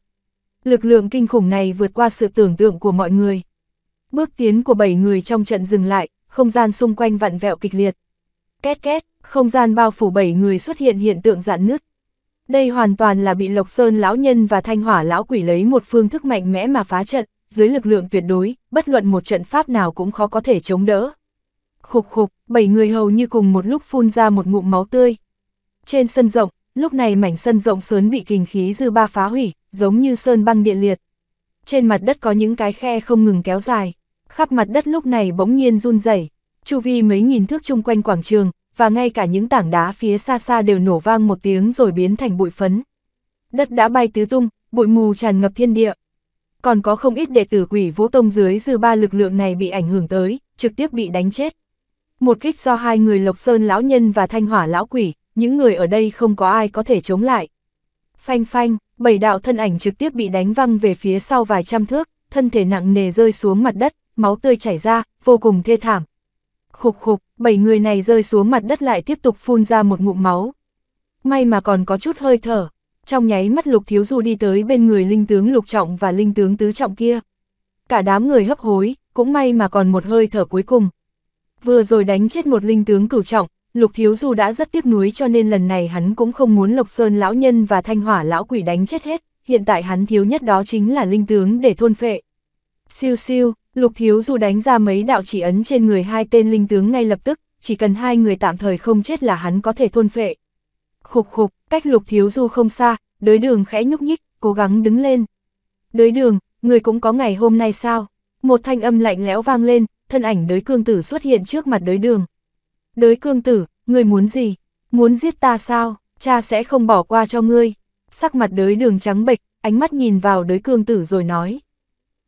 Speaker 1: Lực lượng kinh khủng này vượt qua sự tưởng tượng của mọi người. Bước tiến của bảy người trong trận dừng lại, không gian xung quanh vặn vẹo kịch liệt. Két két, không gian bao phủ bảy người xuất hiện hiện tượng dạn nứt. Đây hoàn toàn là bị Lộc Sơn lão nhân và Thanh Hỏa lão quỷ lấy một phương thức mạnh mẽ mà phá trận, dưới lực lượng tuyệt đối, bất luận một trận pháp nào cũng khó có thể chống đỡ. Khục khục, bảy người hầu như cùng một lúc phun ra một ngụm máu tươi. Trên sân rộng, lúc này mảnh sân rộng sớn bị kình khí dư ba phá hủy, giống như sơn băng địa liệt. Trên mặt đất có những cái khe không ngừng kéo dài, khắp mặt đất lúc này bỗng nhiên run rẩy, chu vi mấy nghìn thước chung quanh quảng trường, và ngay cả những tảng đá phía xa xa đều nổ vang một tiếng rồi biến thành bụi phấn. Đất đã bay tứ tung, bụi mù tràn ngập thiên địa. Còn có không ít đệ tử quỷ vũ tông dưới dư ba lực lượng này bị ảnh hưởng tới, trực tiếp bị đánh chết. Một kích do hai người Lộc Sơn lão nhân và Thanh Hỏa lão quỷ, những người ở đây không có ai có thể chống lại. Phanh phanh, bảy đạo thân ảnh trực tiếp bị đánh văng về phía sau vài trăm thước, thân thể nặng nề rơi xuống mặt đất, máu tươi chảy ra, vô cùng thê thảm. Khục khục, bảy người này rơi xuống mặt đất lại tiếp tục phun ra một ngụm máu. May mà còn có chút hơi thở, trong nháy mắt Lục Thiếu Du đi tới bên người linh tướng Lục Trọng và linh tướng Tứ Trọng kia. Cả đám người hấp hối, cũng may mà còn một hơi thở cuối cùng. Vừa rồi đánh chết một linh tướng cửu trọng, Lục Thiếu Du đã rất tiếc nuối cho nên lần này hắn cũng không muốn Lộc Sơn lão nhân và Thanh Hỏa lão quỷ đánh chết hết, hiện tại hắn thiếu nhất đó chính là linh tướng để thôn phệ. Siêu siêu, Lục Thiếu Du đánh ra mấy đạo chỉ ấn trên người hai tên linh tướng ngay lập tức, chỉ cần hai người tạm thời không chết là hắn có thể thôn phệ. Khục khục, cách Lục Thiếu Du không xa, đới đường khẽ nhúc nhích, cố gắng đứng lên. Đới đường, người cũng có ngày hôm nay sao? Một thanh âm lạnh lẽo vang lên, thân ảnh đới cương tử xuất hiện trước mặt đới đường. Đới cương tử, ngươi muốn gì? Muốn giết ta sao? Cha sẽ không bỏ qua cho ngươi. Sắc mặt đới đường trắng bệch, ánh mắt nhìn vào đới cương tử rồi nói.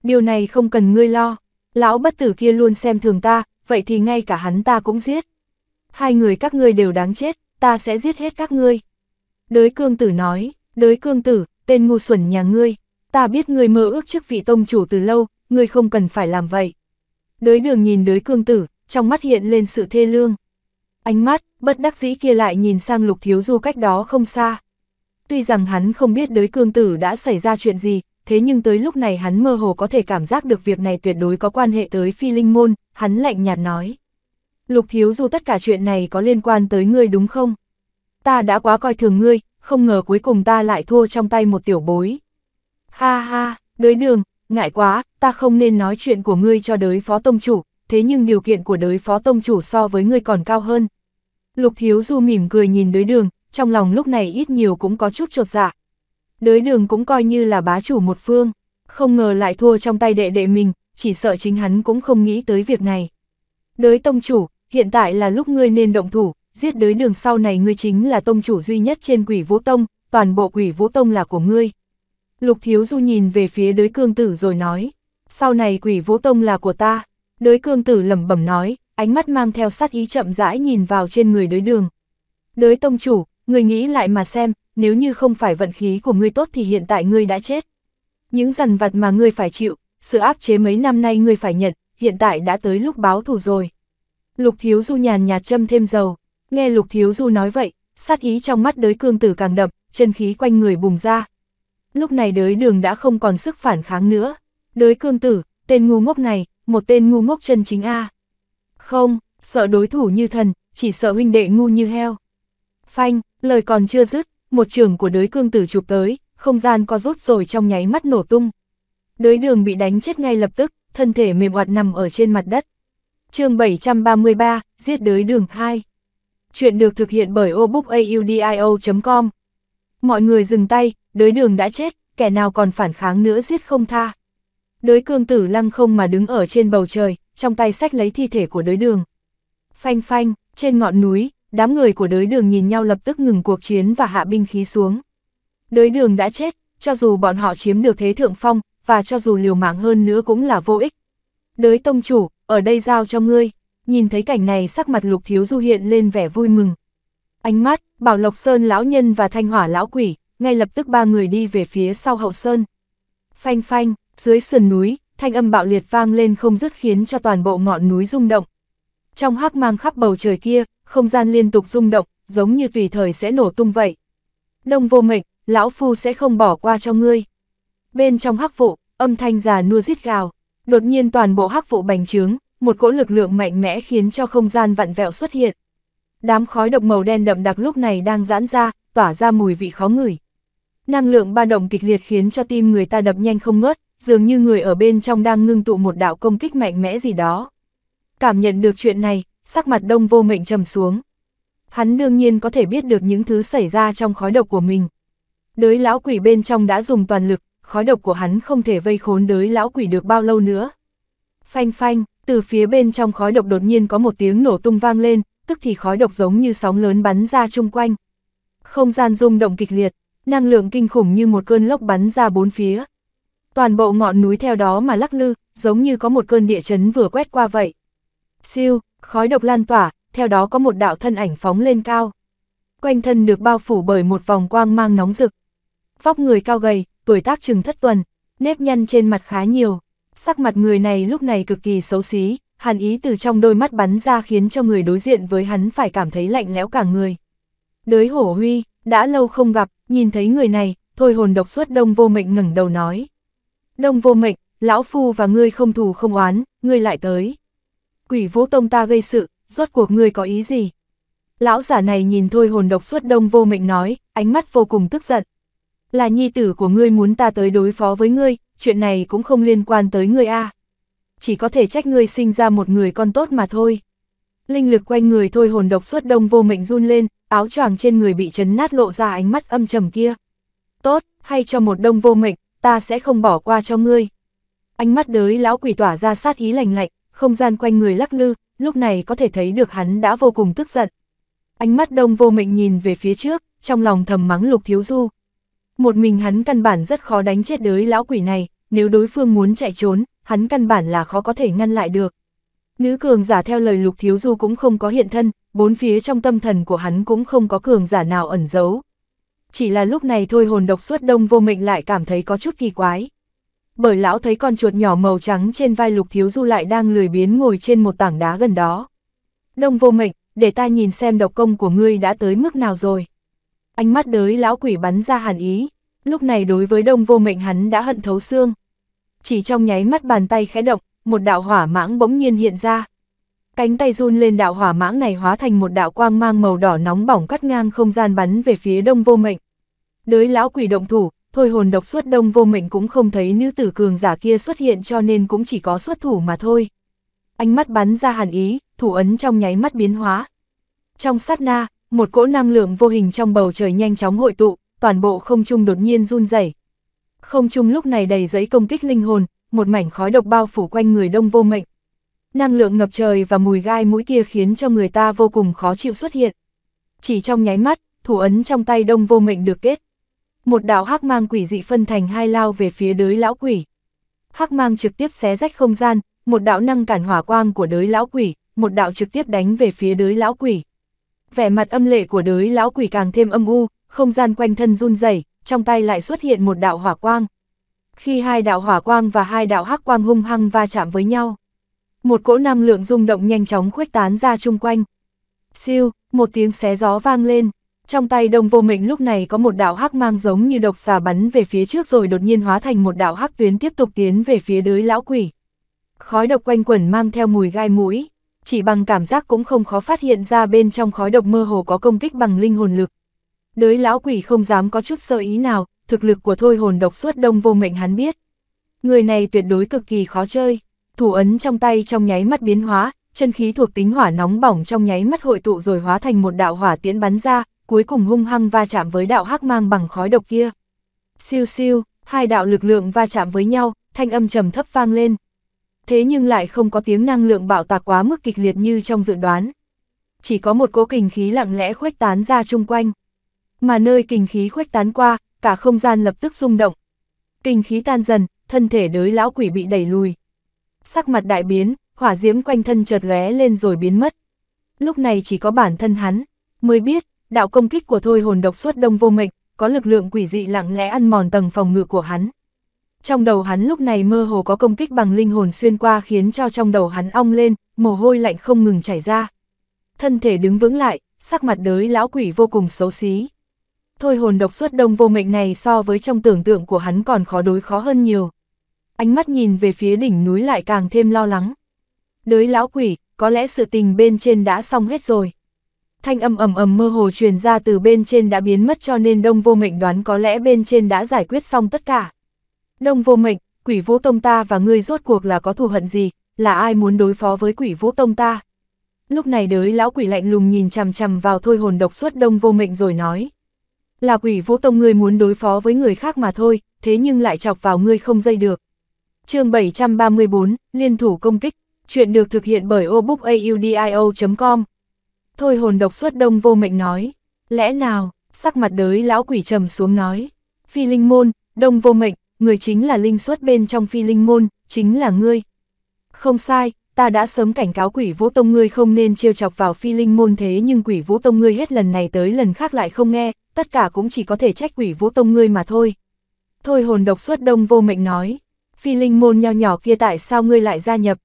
Speaker 1: Điều này không cần ngươi lo. Lão bất tử kia luôn xem thường ta, vậy thì ngay cả hắn ta cũng giết. Hai người các ngươi đều đáng chết, ta sẽ giết hết các ngươi. Đới cương tử nói, đới cương tử, tên ngu xuẩn nhà ngươi, ta biết ngươi mơ ước chức vị tông chủ từ lâu, ngươi không cần phải làm vậy. Đới đường nhìn đới cương tử, trong mắt hiện lên sự thê lương. Ánh mắt, bất đắc dĩ kia lại nhìn sang lục thiếu du cách đó không xa. Tuy rằng hắn không biết đới cương tử đã xảy ra chuyện gì, thế nhưng tới lúc này hắn mơ hồ có thể cảm giác được việc này tuyệt đối có quan hệ tới phi linh môn, hắn lạnh nhạt nói. Lục thiếu du tất cả chuyện này có liên quan tới ngươi đúng không? Ta đã quá coi thường ngươi, không ngờ cuối cùng ta lại thua trong tay một tiểu bối. Ha ha, đới đường, ngại quá, ta không nên nói chuyện của ngươi cho đới phó tông chủ, thế nhưng điều kiện của đới phó tông chủ so với ngươi còn cao hơn. Lục Thiếu Du mỉm cười nhìn đới đường, trong lòng lúc này ít nhiều cũng có chút trột dạ. Đới đường cũng coi như là bá chủ một phương, không ngờ lại thua trong tay đệ đệ mình, chỉ sợ chính hắn cũng không nghĩ tới việc này. Đới tông chủ, hiện tại là lúc ngươi nên động thủ, giết đới đường sau này ngươi chính là tông chủ duy nhất trên quỷ vũ tông, toàn bộ quỷ vũ tông là của ngươi. Lục Thiếu Du nhìn về phía đới cương tử rồi nói, sau này quỷ vũ tông là của ta, Đới cương tử lẩm bẩm nói, ánh mắt mang theo sát ý chậm rãi nhìn vào trên người đới đường. Đới tông chủ, người nghĩ lại mà xem, nếu như không phải vận khí của người tốt thì hiện tại người đã chết. Những dằn vặt mà người phải chịu, sự áp chế mấy năm nay người phải nhận, hiện tại đã tới lúc báo thù rồi. Lục Thiếu Du nhàn nhạt châm thêm dầu, nghe Lục Thiếu Du nói vậy, sát ý trong mắt đới cương tử càng đậm, chân khí quanh người bùng ra. Lúc này đới đường đã không còn sức phản kháng nữa. Đới cương tử, tên ngu ngốc này, một tên ngu ngốc chân chính A. Không, sợ đối thủ như thần, chỉ sợ huynh đệ ngu như heo. Phanh, lời còn chưa dứt, một trường của đới cương tử chụp tới, không gian có rút rồi trong nháy mắt nổ tung. Đới đường bị đánh chết ngay lập tức, thân thể mềm oặt nằm ở trên mặt đất. chương 733, giết đới đường 2. Chuyện được thực hiện bởi obookaudio.com. Mọi người dừng tay, đới đường đã chết, kẻ nào còn phản kháng nữa giết không tha đối cương tử lăng không mà đứng ở trên bầu trời, trong tay sách lấy thi thể của đối đường. Phanh phanh, trên ngọn núi, đám người của đối đường nhìn nhau lập tức ngừng cuộc chiến và hạ binh khí xuống. Đối đường đã chết, cho dù bọn họ chiếm được thế thượng phong, và cho dù liều mạng hơn nữa cũng là vô ích. Đối tông chủ, ở đây giao cho ngươi, nhìn thấy cảnh này sắc mặt lục thiếu du hiện lên vẻ vui mừng. Ánh mắt, bảo lộc sơn lão nhân và thanh hỏa lão quỷ, ngay lập tức ba người đi về phía sau hậu sơn. Phanh phanh, dưới sườn núi, thanh âm bạo liệt vang lên không dứt khiến cho toàn bộ ngọn núi rung động. Trong hắc mang khắp bầu trời kia, không gian liên tục rung động, giống như tùy thời sẽ nổ tung vậy. Đông vô mệnh, lão phu sẽ không bỏ qua cho ngươi. Bên trong hắc vụ, âm thanh già nua rít gào, đột nhiên toàn bộ hắc vụ bành trướng, một cỗ lực lượng mạnh mẽ khiến cho không gian vặn vẹo xuất hiện. Đám khói độc màu đen đậm đặc lúc này đang giãn ra, tỏa ra mùi vị khó ngửi. Năng lượng ba động kịch liệt khiến cho tim người ta đập nhanh không ngớt, dường như người ở bên trong đang ngưng tụ một đạo công kích mạnh mẽ gì đó. Cảm nhận được chuyện này, sắc mặt đông vô mệnh trầm xuống. Hắn đương nhiên có thể biết được những thứ xảy ra trong khói độc của mình. Đới lão quỷ bên trong đã dùng toàn lực, khói độc của hắn không thể vây khốn đới lão quỷ được bao lâu nữa. Phanh phanh, từ phía bên trong khói độc đột nhiên có một tiếng nổ tung vang lên, tức thì khói độc giống như sóng lớn bắn ra chung quanh. Không gian rung động kịch liệt, năng lượng kinh khủng như một cơn lốc bắn ra bốn phía toàn bộ ngọn núi theo đó mà lắc lư, giống như có một cơn địa chấn vừa quét qua vậy. Siêu, khói độc lan tỏa, theo đó có một đạo thân ảnh phóng lên cao. Quanh thân được bao phủ bởi một vòng quang mang nóng rực. Vóc người cao gầy, tuổi tác chừng thất tuần, nếp nhăn trên mặt khá nhiều. Sắc mặt người này lúc này cực kỳ xấu xí, hàn ý từ trong đôi mắt bắn ra khiến cho người đối diện với hắn phải cảm thấy lạnh lẽo cả người. Đới hổ huy, đã lâu không gặp, nhìn thấy người này, thôi hồn độc suốt đông vô mệnh ngẩng đầu nói. Đông vô mệnh, lão phu và ngươi không thù không oán, ngươi lại tới. Quỷ vũ tông ta gây sự, rốt cuộc ngươi có ý gì? Lão giả này nhìn thôi hồn độc suốt đông vô mệnh nói, ánh mắt vô cùng tức giận. Là nhi tử của ngươi muốn ta tới đối phó với ngươi, chuyện này cũng không liên quan tới ngươi a Chỉ có thể trách ngươi sinh ra một người con tốt mà thôi. Linh lực quanh người thôi hồn độc suốt đông vô mệnh run lên, áo choàng trên người bị chấn nát lộ ra ánh mắt âm trầm kia. Tốt, hay cho một đông vô mệnh, ta sẽ không bỏ qua cho ngươi. Ánh mắt đới lão quỷ tỏa ra sát ý lành lạnh, không gian quanh người lắc lư, lúc này có thể thấy được hắn đã vô cùng tức giận. Ánh mắt đông vô mệnh nhìn về phía trước, trong lòng thầm mắng lục thiếu du. Một mình hắn căn bản rất khó đánh chết đới lão quỷ này, nếu đối phương muốn chạy trốn, hắn căn bản là khó có thể ngăn lại được. Nữ cường giả theo lời lục thiếu du cũng không có hiện thân, bốn phía trong tâm thần của hắn cũng không có cường giả nào ẩn giấu, chỉ là lúc này thôi hồn độc suốt đông vô mệnh lại cảm thấy có chút kỳ quái. Bởi lão thấy con chuột nhỏ màu trắng trên vai lục thiếu du lại đang lười biến ngồi trên một tảng đá gần đó. Đông vô mệnh, để ta nhìn xem độc công của ngươi đã tới mức nào rồi. Ánh mắt đới lão quỷ bắn ra hàn ý, lúc này đối với đông vô mệnh hắn đã hận thấu xương. Chỉ trong nháy mắt bàn tay khẽ động, một đạo hỏa mãng bỗng nhiên hiện ra. Cánh tay run lên đạo hỏa mãng này hóa thành một đạo quang mang màu đỏ nóng bỏng cắt ngang không gian bắn về phía đông vô mệnh đới lão quỷ động thủ, thôi hồn độc suốt đông vô mệnh cũng không thấy nữ tử cường giả kia xuất hiện cho nên cũng chỉ có xuất thủ mà thôi. Ánh mắt bắn ra hàn ý, thủ ấn trong nháy mắt biến hóa. Trong sát na, một cỗ năng lượng vô hình trong bầu trời nhanh chóng hội tụ, toàn bộ không trung đột nhiên run rẩy. Không trung lúc này đầy giấy công kích linh hồn, một mảnh khói độc bao phủ quanh người đông vô mệnh. Năng lượng ngập trời và mùi gai mũi kia khiến cho người ta vô cùng khó chịu xuất hiện. Chỉ trong nháy mắt, thủ ấn trong tay đông vô mệnh được kết, một đạo hắc mang quỷ dị phân thành hai lao về phía đới lão quỷ. Hắc mang trực tiếp xé rách không gian, một đạo năng cản hỏa quang của đới lão quỷ, một đạo trực tiếp đánh về phía đới lão quỷ. Vẻ mặt âm lệ của đới lão quỷ càng thêm âm u, không gian quanh thân run rẩy, trong tay lại xuất hiện một đạo hỏa quang. Khi hai đạo hỏa quang và hai đạo hắc quang hung hăng va chạm với nhau, một cỗ năng lượng rung động nhanh chóng khuếch tán ra chung quanh. Siêu, một tiếng xé gió vang lên, trong tay đông vô mệnh lúc này có một đạo hắc mang giống như độc xà bắn về phía trước rồi đột nhiên hóa thành một đạo hắc tuyến tiếp tục tiến về phía đới lão quỷ. Khói độc quanh quẩn mang theo mùi gai mũi, chỉ bằng cảm giác cũng không khó phát hiện ra bên trong khói độc mơ hồ có công kích bằng linh hồn lực. Đới lão quỷ không dám có chút sơ ý nào, thực lực của thôi hồn độc suốt đông vô mệnh hắn biết. Người này tuyệt đối cực kỳ khó chơi, thủ ấn trong tay trong nháy mắt biến hóa, chân khí thuộc tính hỏa nóng bỏng trong nháy mắt hội tụ rồi hóa thành một đạo hỏa tiễn bắn ra, cuối cùng hung hăng va chạm với đạo hắc mang bằng khói độc kia. Siêu siêu, hai đạo lực lượng va chạm với nhau, thanh âm trầm thấp vang lên. Thế nhưng lại không có tiếng năng lượng bạo tạc quá mức kịch liệt như trong dự đoán. Chỉ có một cỗ kình khí lặng lẽ khuếch tán ra chung quanh. Mà nơi kình khí khuếch tán qua, cả không gian lập tức rung động. Kình khí tan dần, thân thể đới lão quỷ bị đẩy lùi. Sắc mặt đại biến, hỏa diễm quanh thân chợt lóe lên rồi biến mất. Lúc này chỉ có bản thân hắn mới biết, đạo công kích của thôi hồn độc suốt đông vô mệnh, có lực lượng quỷ dị lặng lẽ ăn mòn tầng phòng ngự của hắn. Trong đầu hắn lúc này mơ hồ có công kích bằng linh hồn xuyên qua khiến cho trong đầu hắn ong lên, mồ hôi lạnh không ngừng chảy ra. Thân thể đứng vững lại, sắc mặt đới lão quỷ vô cùng xấu xí. Thôi hồn độc suốt đông vô mệnh này so với trong tưởng tượng của hắn còn khó đối khó hơn nhiều. Ánh mắt nhìn về phía đỉnh núi lại càng thêm lo lắng. Đới lão quỷ, có lẽ sự tình bên trên đã xong hết rồi thanh âm ầm ầm mơ hồ truyền ra từ bên trên đã biến mất cho nên đông vô mệnh đoán có lẽ bên trên đã giải quyết xong tất cả. Đông vô mệnh, quỷ vũ tông ta và ngươi rốt cuộc là có thù hận gì, là ai muốn đối phó với quỷ vũ tông ta? Lúc này đới lão quỷ lạnh lùng nhìn chằm chằm vào thôi hồn độc suốt đông vô mệnh rồi nói. Là quỷ vũ tông ngươi muốn đối phó với người khác mà thôi, thế nhưng lại chọc vào ngươi không dây được. chương 734, Liên thủ công kích, chuyện được thực hiện bởi obookaudio.com Thôi hồn độc suốt đông vô mệnh nói, lẽ nào, sắc mặt đới lão quỷ trầm xuống nói, phi linh môn, đông vô mệnh, người chính là linh suốt bên trong phi linh môn, chính là ngươi. Không sai, ta đã sớm cảnh cáo quỷ vũ tông ngươi không nên trêu chọc vào phi linh môn thế nhưng quỷ vũ tông ngươi hết lần này tới lần khác lại không nghe, tất cả cũng chỉ có thể trách quỷ vũ tông ngươi mà thôi. Thôi hồn độc suốt đông vô mệnh nói, phi linh môn nho nhỏ kia tại sao ngươi lại gia nhập?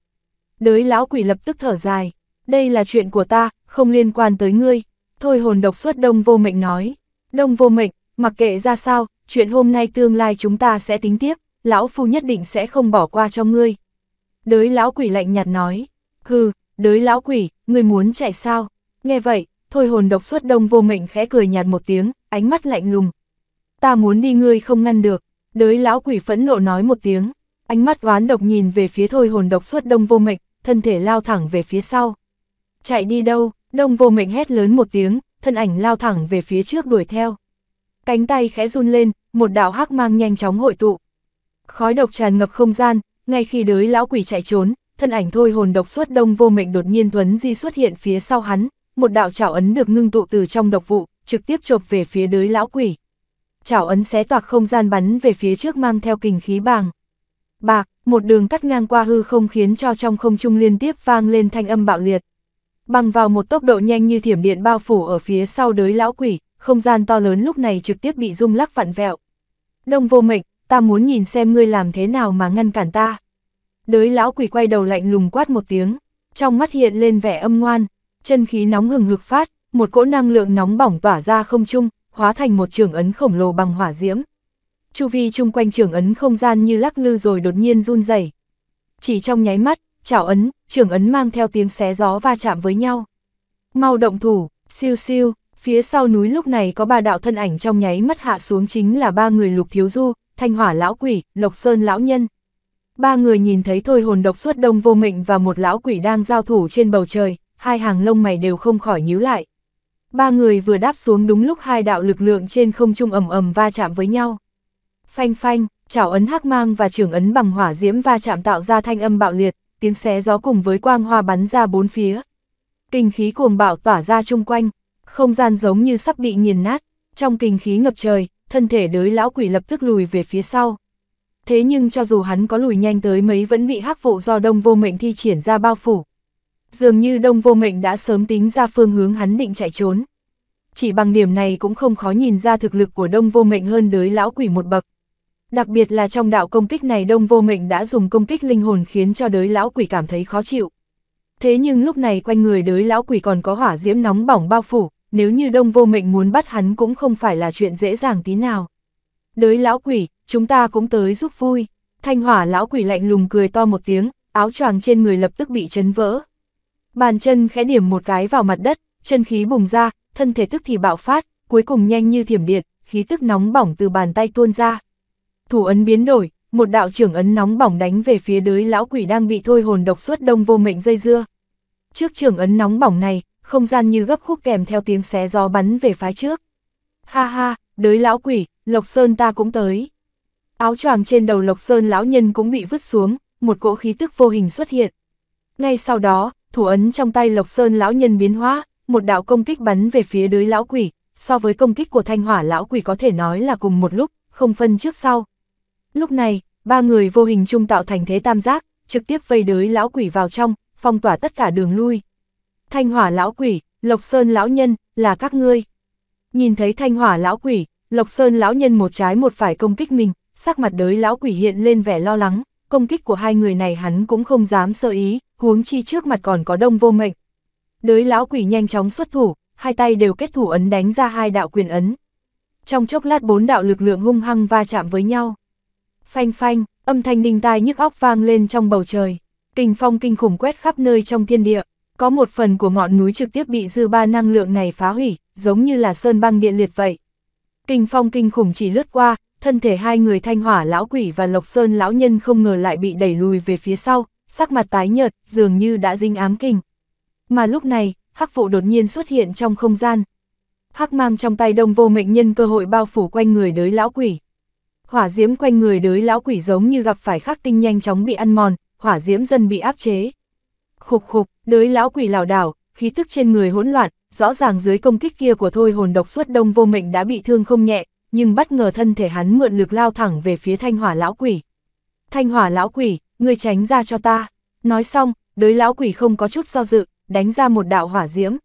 Speaker 1: Đới lão quỷ lập tức thở dài, đây là chuyện của ta, không liên quan tới ngươi. Thôi hồn độc xuất đông vô mệnh nói. Đông vô mệnh, mặc kệ ra sao, chuyện hôm nay tương lai chúng ta sẽ tính tiếp, lão phu nhất định sẽ không bỏ qua cho ngươi. Đới lão quỷ lạnh nhạt nói. Hừ, đới lão quỷ, ngươi muốn chạy sao? Nghe vậy, thôi hồn độc xuất đông vô mệnh khẽ cười nhạt một tiếng, ánh mắt lạnh lùng. Ta muốn đi ngươi không ngăn được. Đới lão quỷ phẫn nộ nói một tiếng. Ánh mắt oán độc nhìn về phía thôi hồn độc xuất đông vô mệnh, thân thể lao thẳng về phía sau. Chạy đi đâu, đông vô mệnh hét lớn một tiếng, thân ảnh lao thẳng về phía trước đuổi theo. Cánh tay khẽ run lên, một đạo hắc mang nhanh chóng hội tụ. Khói độc tràn ngập không gian, ngay khi đới lão quỷ chạy trốn, thân ảnh thôi hồn độc suốt đông vô mệnh đột nhiên thuấn di xuất hiện phía sau hắn, một đạo chảo ấn được ngưng tụ từ trong độc vụ, trực tiếp chộp về phía đới lão quỷ. Chảo ấn xé toạc không gian bắn về phía trước mang theo kình khí bàng. Bạc, một đường cắt ngang qua hư không khiến cho trong không trung liên tiếp vang lên thanh âm bạo liệt bằng vào một tốc độ nhanh như thiểm điện bao phủ ở phía sau đới lão quỷ, không gian to lớn lúc này trực tiếp bị rung lắc vặn vẹo. Đông vô mệnh, ta muốn nhìn xem ngươi làm thế nào mà ngăn cản ta. Đới lão quỷ quay đầu lạnh lùng quát một tiếng, trong mắt hiện lên vẻ âm ngoan, chân khí nóng hừng hực phát, một cỗ năng lượng nóng bỏng tỏa ra không trung, hóa thành một trường ấn khổng lồ bằng hỏa diễm. Chu vi chung quanh trường ấn không gian như lắc lư rồi đột nhiên run dày Chỉ trong nháy mắt, chảo ấn, trưởng ấn mang theo tiếng xé gió va chạm với nhau. Mau động thủ, siêu siêu, phía sau núi lúc này có ba đạo thân ảnh trong nháy mắt hạ xuống chính là ba người lục thiếu du, thanh hỏa lão quỷ, lộc sơn lão nhân. Ba người nhìn thấy thôi hồn độc suốt đông vô mệnh và một lão quỷ đang giao thủ trên bầu trời, hai hàng lông mày đều không khỏi nhíu lại. Ba người vừa đáp xuống đúng lúc hai đạo lực lượng trên không trung ầm ầm va chạm với nhau. Phanh phanh, chảo ấn hắc mang và trưởng ấn bằng hỏa diễm va chạm tạo ra thanh âm bạo liệt, tiếng xé gió cùng với quang hoa bắn ra bốn phía. Kinh khí cuồng bạo tỏa ra chung quanh, không gian giống như sắp bị nghiền nát, trong kinh khí ngập trời, thân thể đới lão quỷ lập tức lùi về phía sau. Thế nhưng cho dù hắn có lùi nhanh tới mấy vẫn bị hắc vụ do đông vô mệnh thi triển ra bao phủ. Dường như đông vô mệnh đã sớm tính ra phương hướng hắn định chạy trốn. Chỉ bằng điểm này cũng không khó nhìn ra thực lực của đông vô mệnh hơn đới lão quỷ một bậc. Đặc biệt là trong đạo công kích này Đông Vô Mệnh đã dùng công kích linh hồn khiến cho đới lão quỷ cảm thấy khó chịu. Thế nhưng lúc này quanh người đới lão quỷ còn có hỏa diễm nóng bỏng bao phủ, nếu như Đông Vô Mệnh muốn bắt hắn cũng không phải là chuyện dễ dàng tí nào. Đới lão quỷ, chúng ta cũng tới giúp vui. Thanh hỏa lão quỷ lạnh lùng cười to một tiếng, áo choàng trên người lập tức bị chấn vỡ. Bàn chân khẽ điểm một cái vào mặt đất, chân khí bùng ra, thân thể tức thì bạo phát, cuối cùng nhanh như thiểm điện, khí tức nóng bỏng từ bàn tay tuôn ra thủ ấn biến đổi, một đạo trưởng ấn nóng bỏng đánh về phía đới lão quỷ đang bị thôi hồn độc suốt đông vô mệnh dây dưa. Trước trưởng ấn nóng bỏng này, không gian như gấp khúc kèm theo tiếng xé gió bắn về phái trước. Ha ha, đới lão quỷ, Lộc Sơn ta cũng tới. Áo choàng trên đầu Lộc Sơn lão nhân cũng bị vứt xuống, một cỗ khí tức vô hình xuất hiện. Ngay sau đó, thủ ấn trong tay Lộc Sơn lão nhân biến hóa, một đạo công kích bắn về phía đới lão quỷ, so với công kích của thanh hỏa lão quỷ có thể nói là cùng một lúc, không phân trước sau, Lúc này, ba người vô hình chung tạo thành thế tam giác, trực tiếp vây đới lão quỷ vào trong, phong tỏa tất cả đường lui. Thanh hỏa lão quỷ, Lộc Sơn lão nhân, là các ngươi. Nhìn thấy thanh hỏa lão quỷ, Lộc Sơn lão nhân một trái một phải công kích mình, sắc mặt đới lão quỷ hiện lên vẻ lo lắng, công kích của hai người này hắn cũng không dám sơ ý, huống chi trước mặt còn có đông vô mệnh. Đới lão quỷ nhanh chóng xuất thủ, hai tay đều kết thủ ấn đánh ra hai đạo quyền ấn. Trong chốc lát bốn đạo lực lượng hung hăng va chạm với nhau. Phanh phanh, âm thanh đinh tai nhức óc vang lên trong bầu trời. Kình phong kinh khủng quét khắp nơi trong thiên địa. Có một phần của ngọn núi trực tiếp bị dư ba năng lượng này phá hủy, giống như là sơn băng điện liệt vậy. Kình phong kinh khủng chỉ lướt qua, thân thể hai người thanh hỏa lão quỷ và lộc sơn lão nhân không ngờ lại bị đẩy lùi về phía sau, sắc mặt tái nhợt, dường như đã dinh ám kình. Mà lúc này, hắc vụ đột nhiên xuất hiện trong không gian. Hắc mang trong tay đông vô mệnh nhân cơ hội bao phủ quanh người đới lão quỷ, hỏa diễm quanh người đới lão quỷ giống như gặp phải khắc tinh nhanh chóng bị ăn mòn, hỏa diễm dần bị áp chế. Khục khục, đới lão quỷ lảo đảo, khí tức trên người hỗn loạn, rõ ràng dưới công kích kia của thôi hồn độc suất đông vô mệnh đã bị thương không nhẹ, nhưng bất ngờ thân thể hắn mượn lực lao thẳng về phía thanh hỏa lão quỷ. Thanh hỏa lão quỷ, ngươi tránh ra cho ta. Nói xong, đới lão quỷ không có chút do dự, đánh ra một đạo hỏa diễm.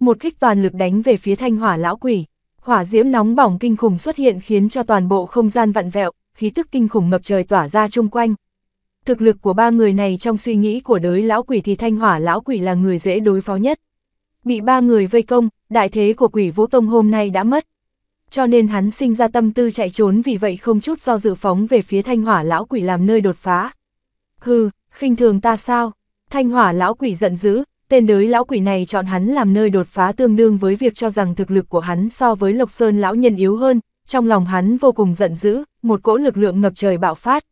Speaker 1: Một kích toàn lực đánh về phía thanh hỏa lão quỷ. Hỏa diễm nóng bỏng kinh khủng xuất hiện khiến cho toàn bộ không gian vặn vẹo, khí tức kinh khủng ngập trời tỏa ra chung quanh. Thực lực của ba người này trong suy nghĩ của đới lão quỷ thì thanh hỏa lão quỷ là người dễ đối phó nhất. Bị ba người vây công, đại thế của quỷ vũ tông hôm nay đã mất. Cho nên hắn sinh ra tâm tư chạy trốn vì vậy không chút do dự phóng về phía thanh hỏa lão quỷ làm nơi đột phá. Hừ, khinh thường ta sao? Thanh hỏa lão quỷ giận dữ, Tên đới lão quỷ này chọn hắn làm nơi đột phá tương đương với việc cho rằng thực lực của hắn so với Lộc Sơn lão nhân yếu hơn, trong lòng hắn vô cùng giận dữ, một cỗ lực lượng ngập trời bạo phát.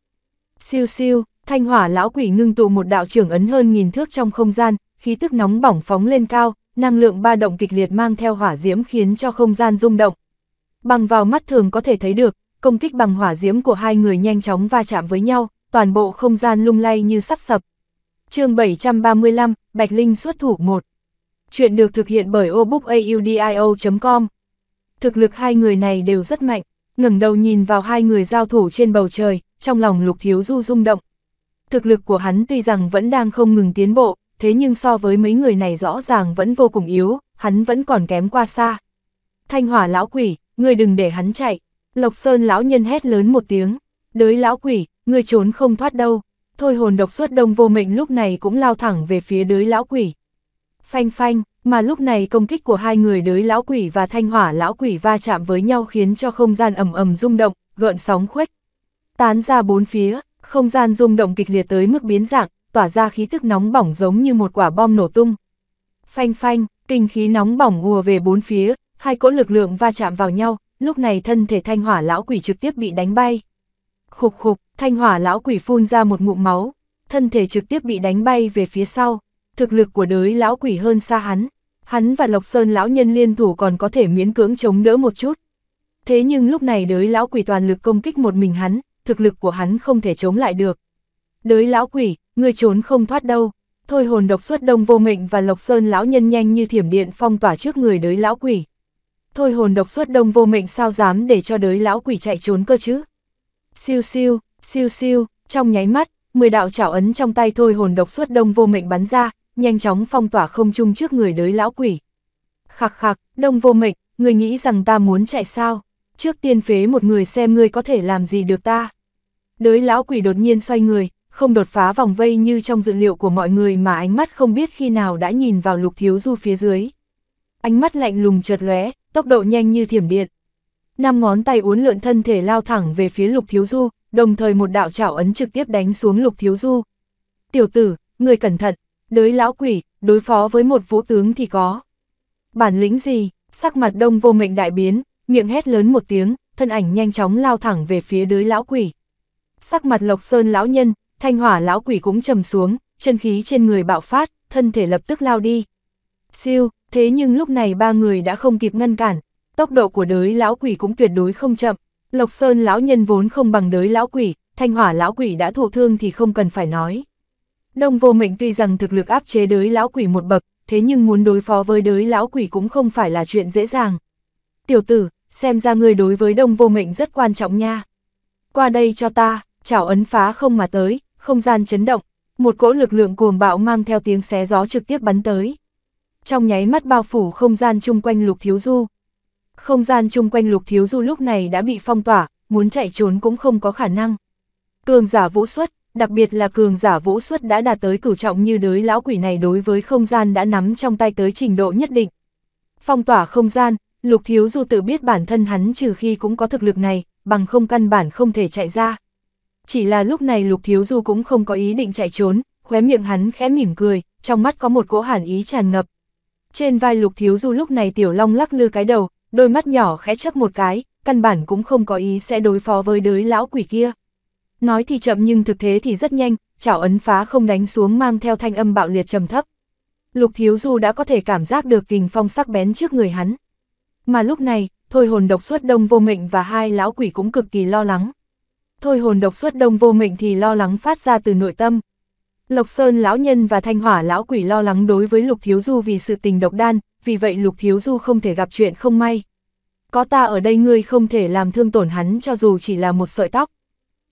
Speaker 1: Siêu siêu, thanh hỏa lão quỷ ngưng tụ một đạo trưởng ấn hơn nghìn thước trong không gian, khí tức nóng bỏng phóng lên cao, năng lượng ba động kịch liệt mang theo hỏa diễm khiến cho không gian rung động. Bằng vào mắt thường có thể thấy được, công kích bằng hỏa diễm của hai người nhanh chóng va chạm với nhau, toàn bộ không gian lung lay như sắp sập, chương 735, Bạch Linh xuất thủ 1. Chuyện được thực hiện bởi obookaudio.com. Thực lực hai người này đều rất mạnh, ngẩng đầu nhìn vào hai người giao thủ trên bầu trời, trong lòng Lục Thiếu Du rung động. Thực lực của hắn tuy rằng vẫn đang không ngừng tiến bộ, thế nhưng so với mấy người này rõ ràng vẫn vô cùng yếu, hắn vẫn còn kém qua xa. Thanh hỏa lão quỷ, ngươi đừng để hắn chạy. Lộc Sơn lão nhân hét lớn một tiếng, đới lão quỷ, ngươi trốn không thoát đâu thôi hồn độc suốt đông vô mệnh lúc này cũng lao thẳng về phía đới lão quỷ. Phanh phanh, mà lúc này công kích của hai người đới lão quỷ và thanh hỏa lão quỷ va chạm với nhau khiến cho không gian ầm ầm rung động, gợn sóng khuếch. Tán ra bốn phía, không gian rung động kịch liệt tới mức biến dạng, tỏa ra khí thức nóng bỏng giống như một quả bom nổ tung. Phanh phanh, kinh khí nóng bỏng ùa về bốn phía, hai cỗ lực lượng va chạm vào nhau, lúc này thân thể thanh hỏa lão quỷ trực tiếp bị đánh bay. Khục khục, thanh hỏa lão quỷ phun ra một ngụm máu, thân thể trực tiếp bị đánh bay về phía sau, thực lực của đới lão quỷ hơn xa hắn. Hắn và Lộc Sơn lão nhân liên thủ còn có thể miễn cưỡng chống đỡ một chút. Thế nhưng lúc này đới lão quỷ toàn lực công kích một mình hắn, thực lực của hắn không thể chống lại được. Đới lão quỷ, ngươi trốn không thoát đâu. Thôi hồn độc suốt đông vô mệnh và Lộc Sơn lão nhân nhanh như thiểm điện phong tỏa trước người đới lão quỷ. Thôi hồn độc suốt đông vô mệnh sao dám để cho đới lão quỷ chạy trốn cơ chứ? siêu siêu, siêu siêu, trong nháy mắt, 10 đạo chảo ấn trong tay thôi hồn độc suốt đông vô mệnh bắn ra, nhanh chóng phong tỏa không chung trước người đới lão quỷ. Khạc khạc, đông vô mệnh, người nghĩ rằng ta muốn chạy sao? Trước tiên phế một người xem ngươi có thể làm gì được ta. Đới lão quỷ đột nhiên xoay người, không đột phá vòng vây như trong dự liệu của mọi người mà ánh mắt không biết khi nào đã nhìn vào lục thiếu du phía dưới. Ánh mắt lạnh lùng chợt lóe, tốc độ nhanh như thiểm điện, năm ngón tay uốn lượn thân thể lao thẳng về phía Lục Thiếu Du, đồng thời một đạo chảo ấn trực tiếp đánh xuống Lục Thiếu Du. Tiểu tử, người cẩn thận, đới lão quỷ, đối phó với một vũ tướng thì có. Bản lĩnh gì, sắc mặt đông vô mệnh đại biến, miệng hét lớn một tiếng, thân ảnh nhanh chóng lao thẳng về phía đới lão quỷ. Sắc mặt lộc sơn lão nhân, thanh hỏa lão quỷ cũng trầm xuống, chân khí trên người bạo phát, thân thể lập tức lao đi. Siêu, thế nhưng lúc này ba người đã không kịp ngăn cản, tốc độ của đới lão quỷ cũng tuyệt đối không chậm. Lộc Sơn lão nhân vốn không bằng đới lão quỷ, thanh hỏa lão quỷ đã thụ thương thì không cần phải nói. Đông vô mệnh tuy rằng thực lực áp chế đới lão quỷ một bậc, thế nhưng muốn đối phó với đới lão quỷ cũng không phải là chuyện dễ dàng. Tiểu tử, xem ra người đối với đông vô mệnh rất quan trọng nha. Qua đây cho ta, chảo ấn phá không mà tới, không gian chấn động, một cỗ lực lượng cuồng bạo mang theo tiếng xé gió trực tiếp bắn tới. Trong nháy mắt bao phủ không gian chung quanh lục thiếu du, không gian chung quanh lục thiếu du lúc này đã bị phong tỏa, muốn chạy trốn cũng không có khả năng. Cường giả vũ xuất, đặc biệt là cường giả vũ xuất đã đạt tới cửu trọng như đới lão quỷ này đối với không gian đã nắm trong tay tới trình độ nhất định. Phong tỏa không gian, lục thiếu du tự biết bản thân hắn trừ khi cũng có thực lực này, bằng không căn bản không thể chạy ra. Chỉ là lúc này lục thiếu du cũng không có ý định chạy trốn, khóe miệng hắn khẽ mỉm cười, trong mắt có một cỗ hàn ý tràn ngập. Trên vai lục thiếu du lúc này tiểu long lắc lư cái đầu, đôi mắt nhỏ khẽ chấp một cái, căn bản cũng không có ý sẽ đối phó với đới lão quỷ kia. Nói thì chậm nhưng thực thế thì rất nhanh, chảo ấn phá không đánh xuống mang theo thanh âm bạo liệt trầm thấp. Lục Thiếu Du đã có thể cảm giác được kình phong sắc bén trước người hắn. Mà lúc này, thôi hồn độc suốt đông vô mệnh và hai lão quỷ cũng cực kỳ lo lắng. Thôi hồn độc suốt đông vô mệnh thì lo lắng phát ra từ nội tâm. Lộc Sơn lão nhân và Thanh Hỏa lão quỷ lo lắng đối với Lục Thiếu Du vì sự tình độc đan, vì vậy Lục Thiếu Du không thể gặp chuyện không may. Có ta ở đây ngươi không thể làm thương tổn hắn cho dù chỉ là một sợi tóc.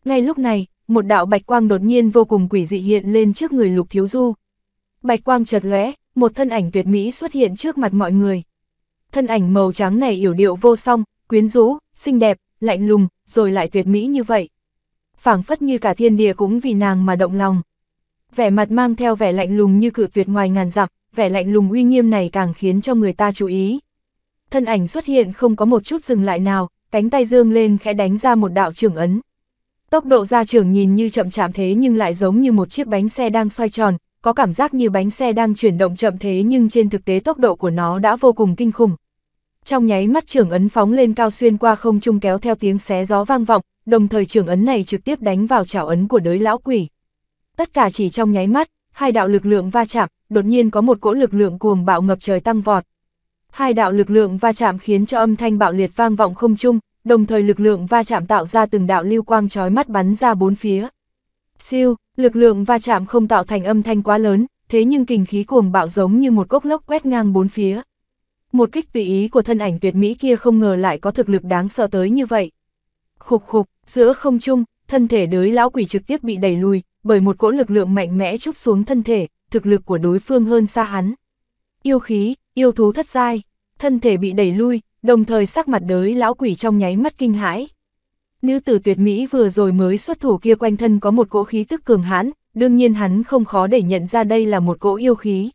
Speaker 1: Ngay lúc này, một đạo bạch quang đột nhiên vô cùng quỷ dị hiện lên trước người Lục Thiếu Du. Bạch quang chợt lóe, một thân ảnh tuyệt mỹ xuất hiện trước mặt mọi người. Thân ảnh màu trắng này yểu điệu vô song, quyến rũ, xinh đẹp, lạnh lùng, rồi lại tuyệt mỹ như vậy. phảng phất như cả thiên địa cũng vì nàng mà động lòng. Vẻ mặt mang theo vẻ lạnh lùng như cự tuyệt ngoài ngàn dặm, vẻ lạnh lùng uy nghiêm này càng khiến cho người ta chú ý. Thân ảnh xuất hiện không có một chút dừng lại nào, cánh tay dương lên khẽ đánh ra một đạo trưởng ấn. Tốc độ ra trưởng nhìn như chậm chạm thế nhưng lại giống như một chiếc bánh xe đang xoay tròn, có cảm giác như bánh xe đang chuyển động chậm thế nhưng trên thực tế tốc độ của nó đã vô cùng kinh khủng. Trong nháy mắt trưởng ấn phóng lên cao xuyên qua không trung kéo theo tiếng xé gió vang vọng, đồng thời trưởng ấn này trực tiếp đánh vào chảo ấn của đới lão quỷ. Tất cả chỉ trong nháy mắt, hai đạo lực lượng va chạm, đột nhiên có một cỗ lực lượng cuồng bạo ngập trời tăng vọt. Hai đạo lực lượng va chạm khiến cho âm thanh bạo liệt vang vọng không chung, đồng thời lực lượng va chạm tạo ra từng đạo lưu quang chói mắt bắn ra bốn phía. Siêu, lực lượng va chạm không tạo thành âm thanh quá lớn, thế nhưng kinh khí cuồng bạo giống như một cốc lốc quét ngang bốn phía. Một kích tùy ý của thân ảnh tuyệt mỹ kia không ngờ lại có thực lực đáng sợ tới như vậy. Khục khục, giữa không trung, thân thể đới lão quỷ trực tiếp bị đẩy lùi, bởi một cỗ lực lượng mạnh mẽ trút xuống thân thể, thực lực của đối phương hơn xa hắn. Yêu khí, yêu thú thất giai, thân thể bị đẩy lui, đồng thời sắc mặt đới lão quỷ trong nháy mắt kinh hãi. Nữ tử tuyệt mỹ vừa rồi mới xuất thủ kia quanh thân có một cỗ khí tức cường hãn, đương nhiên hắn không khó để nhận ra đây là một cỗ yêu khí.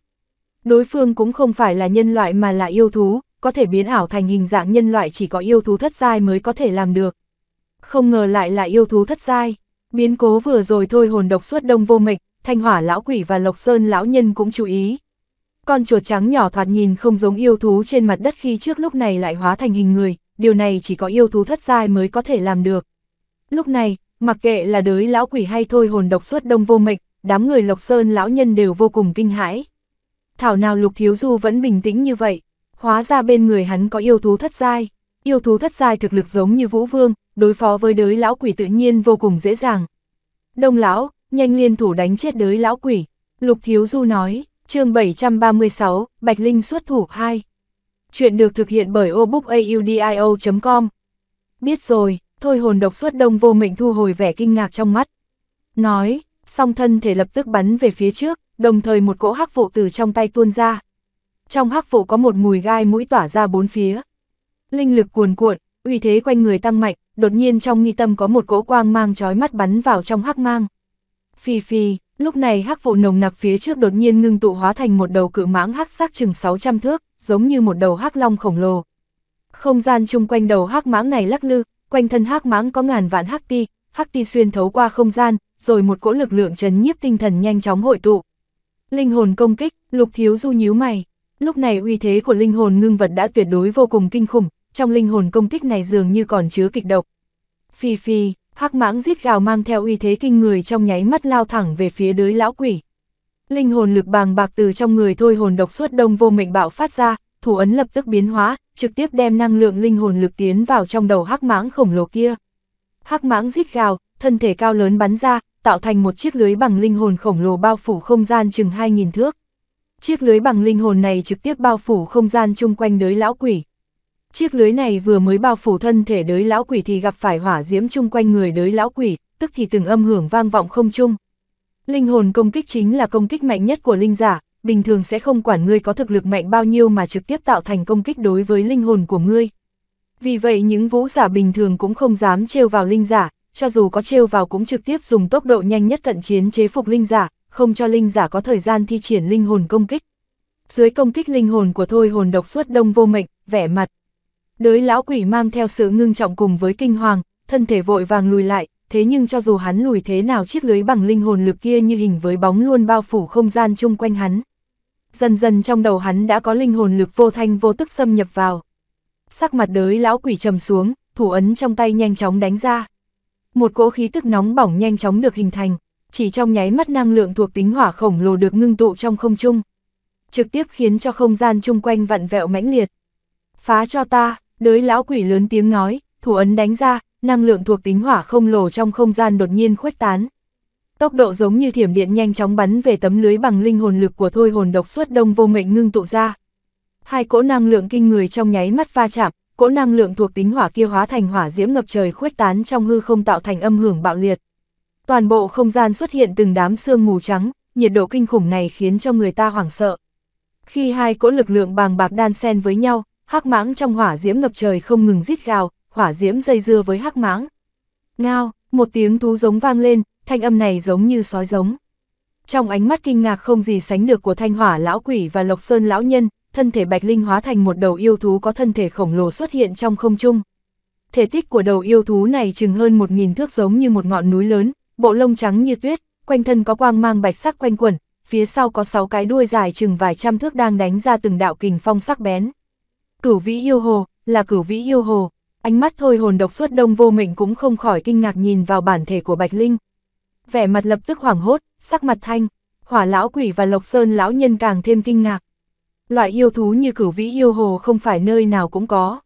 Speaker 1: Đối phương cũng không phải là nhân loại mà là yêu thú, có thể biến ảo thành hình dạng nhân loại chỉ có yêu thú thất giai mới có thể làm được. Không ngờ lại là yêu thú thất giai. Biến cố vừa rồi thôi hồn độc suốt đông vô mệnh thanh hỏa lão quỷ và lộc sơn lão nhân cũng chú ý. Con chuột trắng nhỏ thoạt nhìn không giống yêu thú trên mặt đất khi trước lúc này lại hóa thành hình người, điều này chỉ có yêu thú thất giai mới có thể làm được. Lúc này, mặc kệ là đới lão quỷ hay thôi hồn độc suốt đông vô mệnh đám người lộc sơn lão nhân đều vô cùng kinh hãi. Thảo nào lục thiếu du vẫn bình tĩnh như vậy, hóa ra bên người hắn có yêu thú thất giai. Yêu thú thất giai thực lực giống như vũ vương, đối phó với đới lão quỷ tự nhiên vô cùng dễ dàng. Đông lão, nhanh liên thủ đánh chết đới lão quỷ. Lục Thiếu Du nói, chương 736, Bạch Linh xuất thủ 2. Chuyện được thực hiện bởi obookaudio.com. Biết rồi, thôi hồn độc suốt đông vô mệnh thu hồi vẻ kinh ngạc trong mắt. Nói, song thân thể lập tức bắn về phía trước, đồng thời một cỗ hắc vụ từ trong tay tuôn ra. Trong hắc vụ có một mùi gai mũi tỏa ra bốn phía. Linh lực cuồn cuộn, uy thế quanh người tăng mạnh, đột nhiên trong nghi tâm có một cỗ quang mang chói mắt bắn vào trong hắc mang. Phi phi, lúc này hắc vụ nồng nặc phía trước đột nhiên ngưng tụ hóa thành một đầu cự mãng hắc sắc chừng 600 thước, giống như một đầu hắc long khổng lồ. Không gian chung quanh đầu hắc mãng này lắc lư, quanh thân hắc mãng có ngàn vạn hắc ti, hắc ti xuyên thấu qua không gian, rồi một cỗ lực lượng chấn nhiếp tinh thần nhanh chóng hội tụ. Linh hồn công kích, Lục Thiếu Du nhíu mày. Lúc này uy thế của linh hồn ngưng vật đã tuyệt đối vô cùng kinh khủng, trong linh hồn công kích này dường như còn chứa kịch độc. Phi phi, hắc mãng giết gào mang theo uy thế kinh người trong nháy mắt lao thẳng về phía đới lão quỷ. Linh hồn lực bàng bạc từ trong người thôi hồn độc suốt đông vô mệnh bạo phát ra, thủ ấn lập tức biến hóa, trực tiếp đem năng lượng linh hồn lực tiến vào trong đầu hắc mãng khổng lồ kia. Hắc mãng rít gào, thân thể cao lớn bắn ra, tạo thành một chiếc lưới bằng linh hồn khổng lồ bao phủ không gian chừng 2000 thước. Chiếc lưới bằng linh hồn này trực tiếp bao phủ không gian chung quanh đới lão quỷ. Chiếc lưới này vừa mới bao phủ thân thể đới lão quỷ thì gặp phải hỏa diễm chung quanh người đới lão quỷ, tức thì từng âm hưởng vang vọng không chung. Linh hồn công kích chính là công kích mạnh nhất của linh giả, bình thường sẽ không quản ngươi có thực lực mạnh bao nhiêu mà trực tiếp tạo thành công kích đối với linh hồn của ngươi. Vì vậy những vũ giả bình thường cũng không dám trêu vào linh giả, cho dù có trêu vào cũng trực tiếp dùng tốc độ nhanh nhất cận chiến chế phục linh giả, không cho linh giả có thời gian thi triển linh hồn công kích. Dưới công kích linh hồn của thôi hồn độc suốt đông vô mệnh, vẻ mặt Đới lão quỷ mang theo sự ngưng trọng cùng với kinh hoàng, thân thể vội vàng lùi lại, thế nhưng cho dù hắn lùi thế nào chiếc lưới bằng linh hồn lực kia như hình với bóng luôn bao phủ không gian chung quanh hắn. Dần dần trong đầu hắn đã có linh hồn lực vô thanh vô tức xâm nhập vào. Sắc mặt đới lão quỷ trầm xuống, thủ ấn trong tay nhanh chóng đánh ra. Một cỗ khí tức nóng bỏng nhanh chóng được hình thành, chỉ trong nháy mắt năng lượng thuộc tính hỏa khổng lồ được ngưng tụ trong không trung. Trực tiếp khiến cho không gian chung quanh vặn vẹo mãnh liệt. Phá cho ta, Đới lão quỷ lớn tiếng nói, thủ ấn đánh ra, năng lượng thuộc tính hỏa không lồ trong không gian đột nhiên khuếch tán. Tốc độ giống như thiểm điện nhanh chóng bắn về tấm lưới bằng linh hồn lực của thôi hồn độc suốt đông vô mệnh ngưng tụ ra. Hai cỗ năng lượng kinh người trong nháy mắt va chạm, cỗ năng lượng thuộc tính hỏa kia hóa thành hỏa diễm ngập trời khuếch tán trong hư không tạo thành âm hưởng bạo liệt. Toàn bộ không gian xuất hiện từng đám sương mù trắng, nhiệt độ kinh khủng này khiến cho người ta hoảng sợ. Khi hai cỗ lực lượng bàng bạc đan xen với nhau, hắc mãng trong hỏa diễm ngập trời không ngừng rít gào, hỏa diễm dây dưa với hắc mãng. Ngao, một tiếng thú giống vang lên, thanh âm này giống như sói giống. Trong ánh mắt kinh ngạc không gì sánh được của thanh hỏa lão quỷ và lộc sơn lão nhân, thân thể bạch linh hóa thành một đầu yêu thú có thân thể khổng lồ xuất hiện trong không trung. Thể tích của đầu yêu thú này chừng hơn một nghìn thước giống như một ngọn núi lớn, bộ lông trắng như tuyết, quanh thân có quang mang bạch sắc quanh quẩn, phía sau có sáu cái đuôi dài chừng vài trăm thước đang đánh ra từng đạo kình phong sắc bén cửu vĩ yêu hồ, là cửu vĩ yêu hồ, ánh mắt thôi hồn độc suốt đông vô mệnh cũng không khỏi kinh ngạc nhìn vào bản thể của Bạch Linh. Vẻ mặt lập tức hoảng hốt, sắc mặt thanh, hỏa lão quỷ và lộc sơn lão nhân càng thêm kinh ngạc. Loại yêu thú như cửu vĩ yêu hồ không phải nơi nào cũng có.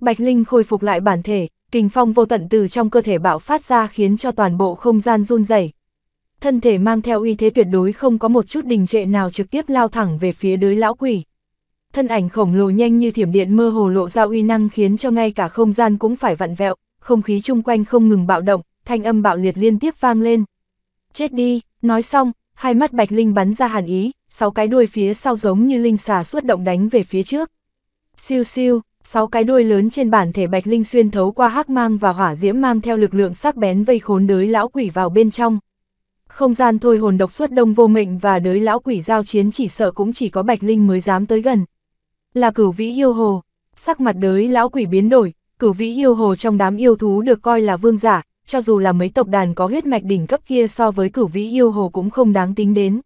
Speaker 1: Bạch Linh khôi phục lại bản thể, kình phong vô tận từ trong cơ thể bạo phát ra khiến cho toàn bộ không gian run rẩy. Thân thể mang theo uy thế tuyệt đối không có một chút đình trệ nào trực tiếp lao thẳng về phía đới lão quỷ thân ảnh khổng lồ nhanh như thiểm điện mơ hồ lộ ra uy năng khiến cho ngay cả không gian cũng phải vặn vẹo, không khí chung quanh không ngừng bạo động, thanh âm bạo liệt liên tiếp vang lên. Chết đi, nói xong, hai mắt Bạch Linh bắn ra hàn ý, sáu cái đuôi phía sau giống như linh xà suốt động đánh về phía trước. Siêu siêu, sáu cái đuôi lớn trên bản thể Bạch Linh xuyên thấu qua hắc mang và hỏa diễm mang theo lực lượng sắc bén vây khốn đới lão quỷ vào bên trong. Không gian thôi hồn độc suốt đông vô mệnh và đới lão quỷ giao chiến chỉ sợ cũng chỉ có Bạch Linh mới dám tới gần, là cửu vĩ yêu hồ. Sắc mặt đới lão quỷ biến đổi, cửu vĩ yêu hồ trong đám yêu thú được coi là vương giả, cho dù là mấy tộc đàn có huyết mạch đỉnh cấp kia so với cửu vĩ yêu hồ cũng không đáng tính đến.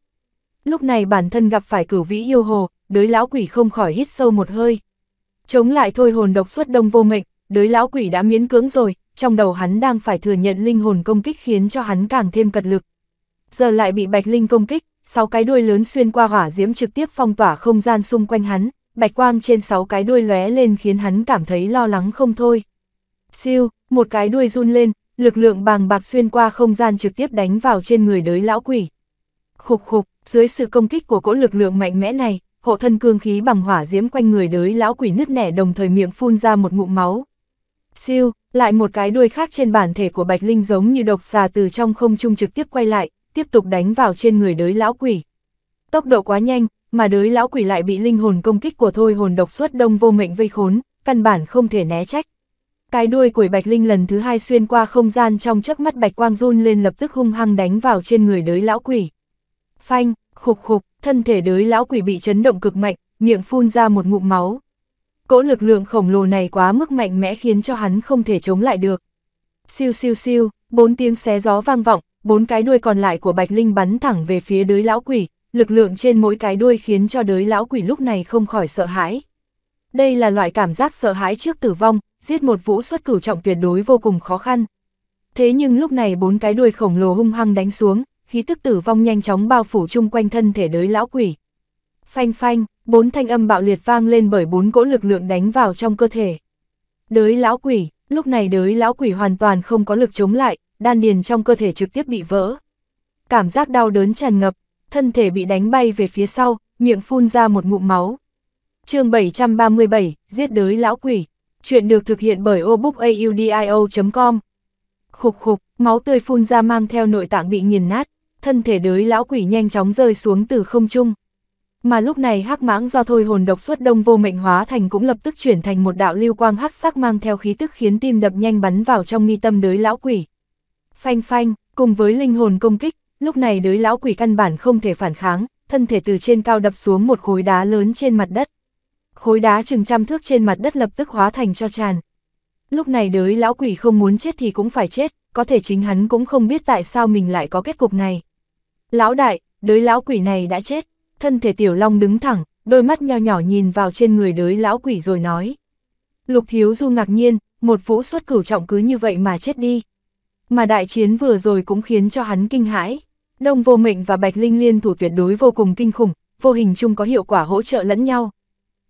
Speaker 1: Lúc này bản thân gặp phải cửu vĩ yêu hồ, đới lão quỷ không khỏi hít sâu một hơi. Chống lại thôi hồn độc suốt đông vô mệnh, đới lão quỷ đã miễn cưỡng rồi, trong đầu hắn đang phải thừa nhận linh hồn công kích khiến cho hắn càng thêm cật lực. Giờ lại bị bạch linh công kích, sau cái đuôi lớn xuyên qua hỏa diễm trực tiếp phong tỏa không gian xung quanh hắn, bạch quang trên sáu cái đuôi lóe lên khiến hắn cảm thấy lo lắng không thôi. Siêu, một cái đuôi run lên, lực lượng bàng bạc xuyên qua không gian trực tiếp đánh vào trên người đới lão quỷ. Khục khục, dưới sự công kích của cỗ lực lượng mạnh mẽ này, hộ thân cương khí bằng hỏa diễm quanh người đới lão quỷ nứt nẻ đồng thời miệng phun ra một ngụm máu. Siêu, lại một cái đuôi khác trên bản thể của Bạch Linh giống như độc xà từ trong không trung trực tiếp quay lại, tiếp tục đánh vào trên người đới lão quỷ. Tốc độ quá nhanh, mà đới lão quỷ lại bị linh hồn công kích của thôi hồn độc suốt đông vô mệnh vây khốn, căn bản không thể né trách. Cái đuôi của bạch linh lần thứ hai xuyên qua không gian trong chớp mắt bạch quang run lên lập tức hung hăng đánh vào trên người đới lão quỷ. Phanh, khục khục, thân thể đới lão quỷ bị chấn động cực mạnh, miệng phun ra một ngụm máu. Cỗ lực lượng khổng lồ này quá mức mạnh mẽ khiến cho hắn không thể chống lại được. Siêu siêu siêu, bốn tiếng xé gió vang vọng, bốn cái đuôi còn lại của Bạch Linh bắn thẳng về phía đới lão quỷ, lực lượng trên mỗi cái đuôi khiến cho đới lão quỷ lúc này không khỏi sợ hãi. Đây là loại cảm giác sợ hãi trước tử vong, giết một vũ xuất cửu trọng tuyệt đối vô cùng khó khăn. Thế nhưng lúc này bốn cái đuôi khổng lồ hung hăng đánh xuống, khí tức tử vong nhanh chóng bao phủ chung quanh thân thể đới lão quỷ. Phanh phanh, bốn thanh âm bạo liệt vang lên bởi bốn cỗ lực lượng đánh vào trong cơ thể. Đới lão quỷ, lúc này đới lão quỷ hoàn toàn không có lực chống lại, đan điền trong cơ thể trực tiếp bị vỡ. Cảm giác đau đớn tràn ngập, thân thể bị đánh bay về phía sau, miệng phun ra một ngụm máu. chương 737, giết đới lão quỷ. Chuyện được thực hiện bởi obookaudio.com. Khục khục, máu tươi phun ra mang theo nội tạng bị nghiền nát, thân thể đới lão quỷ nhanh chóng rơi xuống từ không trung. Mà lúc này hắc mãng do thôi hồn độc xuất đông vô mệnh hóa thành cũng lập tức chuyển thành một đạo lưu quang hắc sắc mang theo khí tức khiến tim đập nhanh bắn vào trong nghi tâm đới lão quỷ. Phanh phanh, cùng với linh hồn công kích, lúc này đới lão quỷ căn bản không thể phản kháng, thân thể từ trên cao đập xuống một khối đá lớn trên mặt đất. Khối đá chừng trăm thước trên mặt đất lập tức hóa thành cho tràn. Lúc này đới lão quỷ không muốn chết thì cũng phải chết, có thể chính hắn cũng không biết tại sao mình lại có kết cục này. Lão đại, đới lão quỷ này đã chết, thân thể tiểu long đứng thẳng, đôi mắt nho nhỏ nhìn vào trên người đới lão quỷ rồi nói. Lục thiếu du ngạc nhiên, một vũ xuất cửu trọng cứ như vậy mà chết đi. Mà đại chiến vừa rồi cũng khiến cho hắn kinh hãi. Đông vô mệnh và Bạch Linh liên thủ tuyệt đối vô cùng kinh khủng, vô hình chung có hiệu quả hỗ trợ lẫn nhau.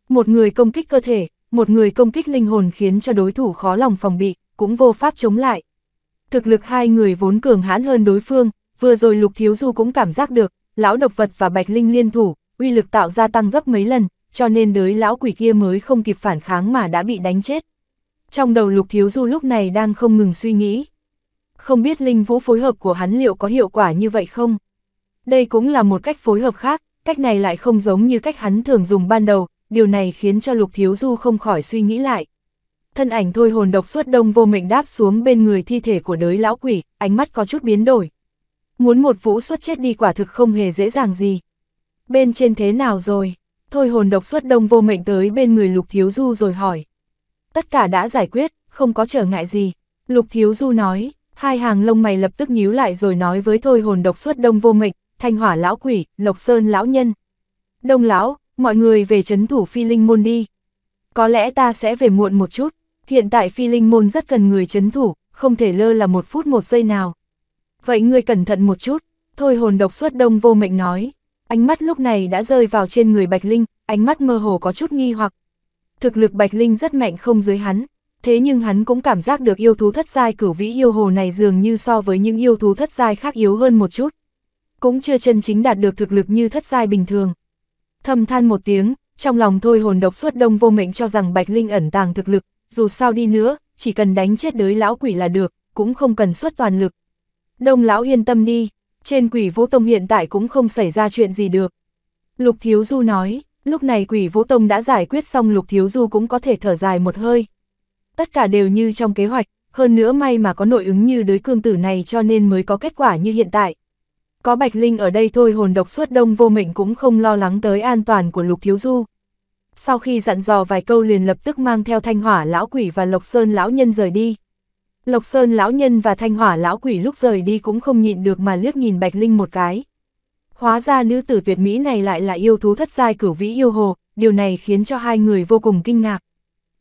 Speaker 1: Một người công kích cơ thể, một người công kích linh hồn khiến cho đối thủ khó lòng phòng bị, cũng vô pháp chống lại. Thực lực hai người vốn cường hãn hơn đối phương, vừa rồi Lục Thiếu Du cũng cảm giác được, lão độc vật và Bạch Linh liên thủ, uy lực tạo ra tăng gấp mấy lần, cho nên đới lão quỷ kia mới không kịp phản kháng mà đã bị đánh chết. Trong đầu Lục Thiếu Du lúc này đang không ngừng suy nghĩ, không biết Linh Vũ phối hợp của hắn liệu có hiệu quả như vậy không? Đây cũng là một cách phối hợp khác, cách này lại không giống như cách hắn thường dùng ban đầu, điều này khiến cho Lục Thiếu Du không khỏi suy nghĩ lại. Thân ảnh thôi hồn độc suốt đông vô mệnh đáp xuống bên người thi thể của đới lão quỷ, ánh mắt có chút biến đổi. Muốn một vũ suốt chết đi quả thực không hề dễ dàng gì. Bên trên thế nào rồi? Thôi hồn độc suốt đông vô mệnh tới bên người Lục Thiếu Du rồi hỏi. Tất cả đã giải quyết, không có trở ngại gì. Lục Thiếu Du nói, hai hàng lông mày lập tức nhíu lại rồi nói với thôi hồn độc suốt đông vô mệnh thanh hỏa lão quỷ, lộc sơn lão nhân. Đông lão, mọi người về chấn thủ phi linh môn đi. Có lẽ ta sẽ về muộn một chút, hiện tại phi linh môn rất cần người chấn thủ, không thể lơ là một phút một giây nào. Vậy ngươi cẩn thận một chút, thôi hồn độc suốt đông vô mệnh nói. Ánh mắt lúc này đã rơi vào trên người Bạch Linh, ánh mắt mơ hồ có chút nghi hoặc. Thực lực Bạch Linh rất mạnh không dưới hắn, thế nhưng hắn cũng cảm giác được yêu thú thất giai cửu vĩ yêu hồ này dường như so với những yêu thú thất giai khác yếu hơn một chút. Cũng chưa chân chính đạt được thực lực như thất giai bình thường. Thầm than một tiếng, trong lòng thôi hồn độc suốt đông vô mệnh cho rằng Bạch Linh ẩn tàng thực lực, dù sao đi nữa, chỉ cần đánh chết đới lão quỷ là được, cũng không cần xuất toàn lực. Đông lão yên tâm đi, trên quỷ vũ tông hiện tại cũng không xảy ra chuyện gì được. Lục Thiếu Du nói, lúc này quỷ vũ tông đã giải quyết xong Lục Thiếu Du cũng có thể thở dài một hơi tất cả đều như trong kế hoạch, hơn nữa may mà có nội ứng như đới cương tử này cho nên mới có kết quả như hiện tại. Có Bạch Linh ở đây thôi hồn độc suốt đông vô mệnh cũng không lo lắng tới an toàn của Lục Thiếu Du. Sau khi dặn dò vài câu liền lập tức mang theo Thanh Hỏa Lão Quỷ và Lộc Sơn Lão Nhân rời đi. Lộc Sơn Lão Nhân và Thanh Hỏa Lão Quỷ lúc rời đi cũng không nhịn được mà liếc nhìn Bạch Linh một cái. Hóa ra nữ tử tuyệt mỹ này lại là yêu thú thất giai cửu vĩ yêu hồ, điều này khiến cho hai người vô cùng kinh ngạc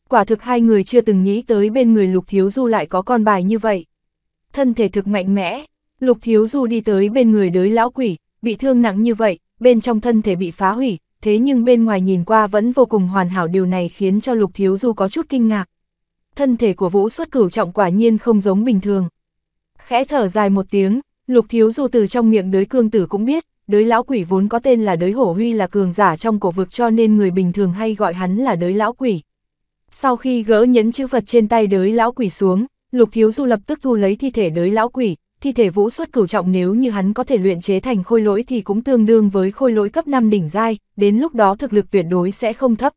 Speaker 1: quả thực hai người chưa từng nghĩ tới bên người Lục Thiếu Du lại có con bài như vậy. Thân thể thực mạnh mẽ, Lục Thiếu Du đi tới bên người đới lão quỷ, bị thương nặng như vậy, bên trong thân thể bị phá hủy, thế nhưng bên ngoài nhìn qua vẫn vô cùng hoàn hảo điều này khiến cho Lục Thiếu Du có chút kinh ngạc. Thân thể của Vũ xuất cửu trọng quả nhiên không giống bình thường. Khẽ thở dài một tiếng, Lục Thiếu Du từ trong miệng đới cương tử cũng biết, đới lão quỷ vốn có tên là đới hổ huy là cường giả trong cổ vực cho nên người bình thường hay gọi hắn là đới lão quỷ. Sau khi gỡ nhấn chữ vật trên tay đới lão quỷ xuống, Lục Hiếu Du lập tức thu lấy thi thể đới lão quỷ, thi thể vũ xuất cửu trọng nếu như hắn có thể luyện chế thành khôi lỗi thì cũng tương đương với khôi lỗi cấp 5 đỉnh giai, đến lúc đó thực lực tuyệt đối sẽ không thấp.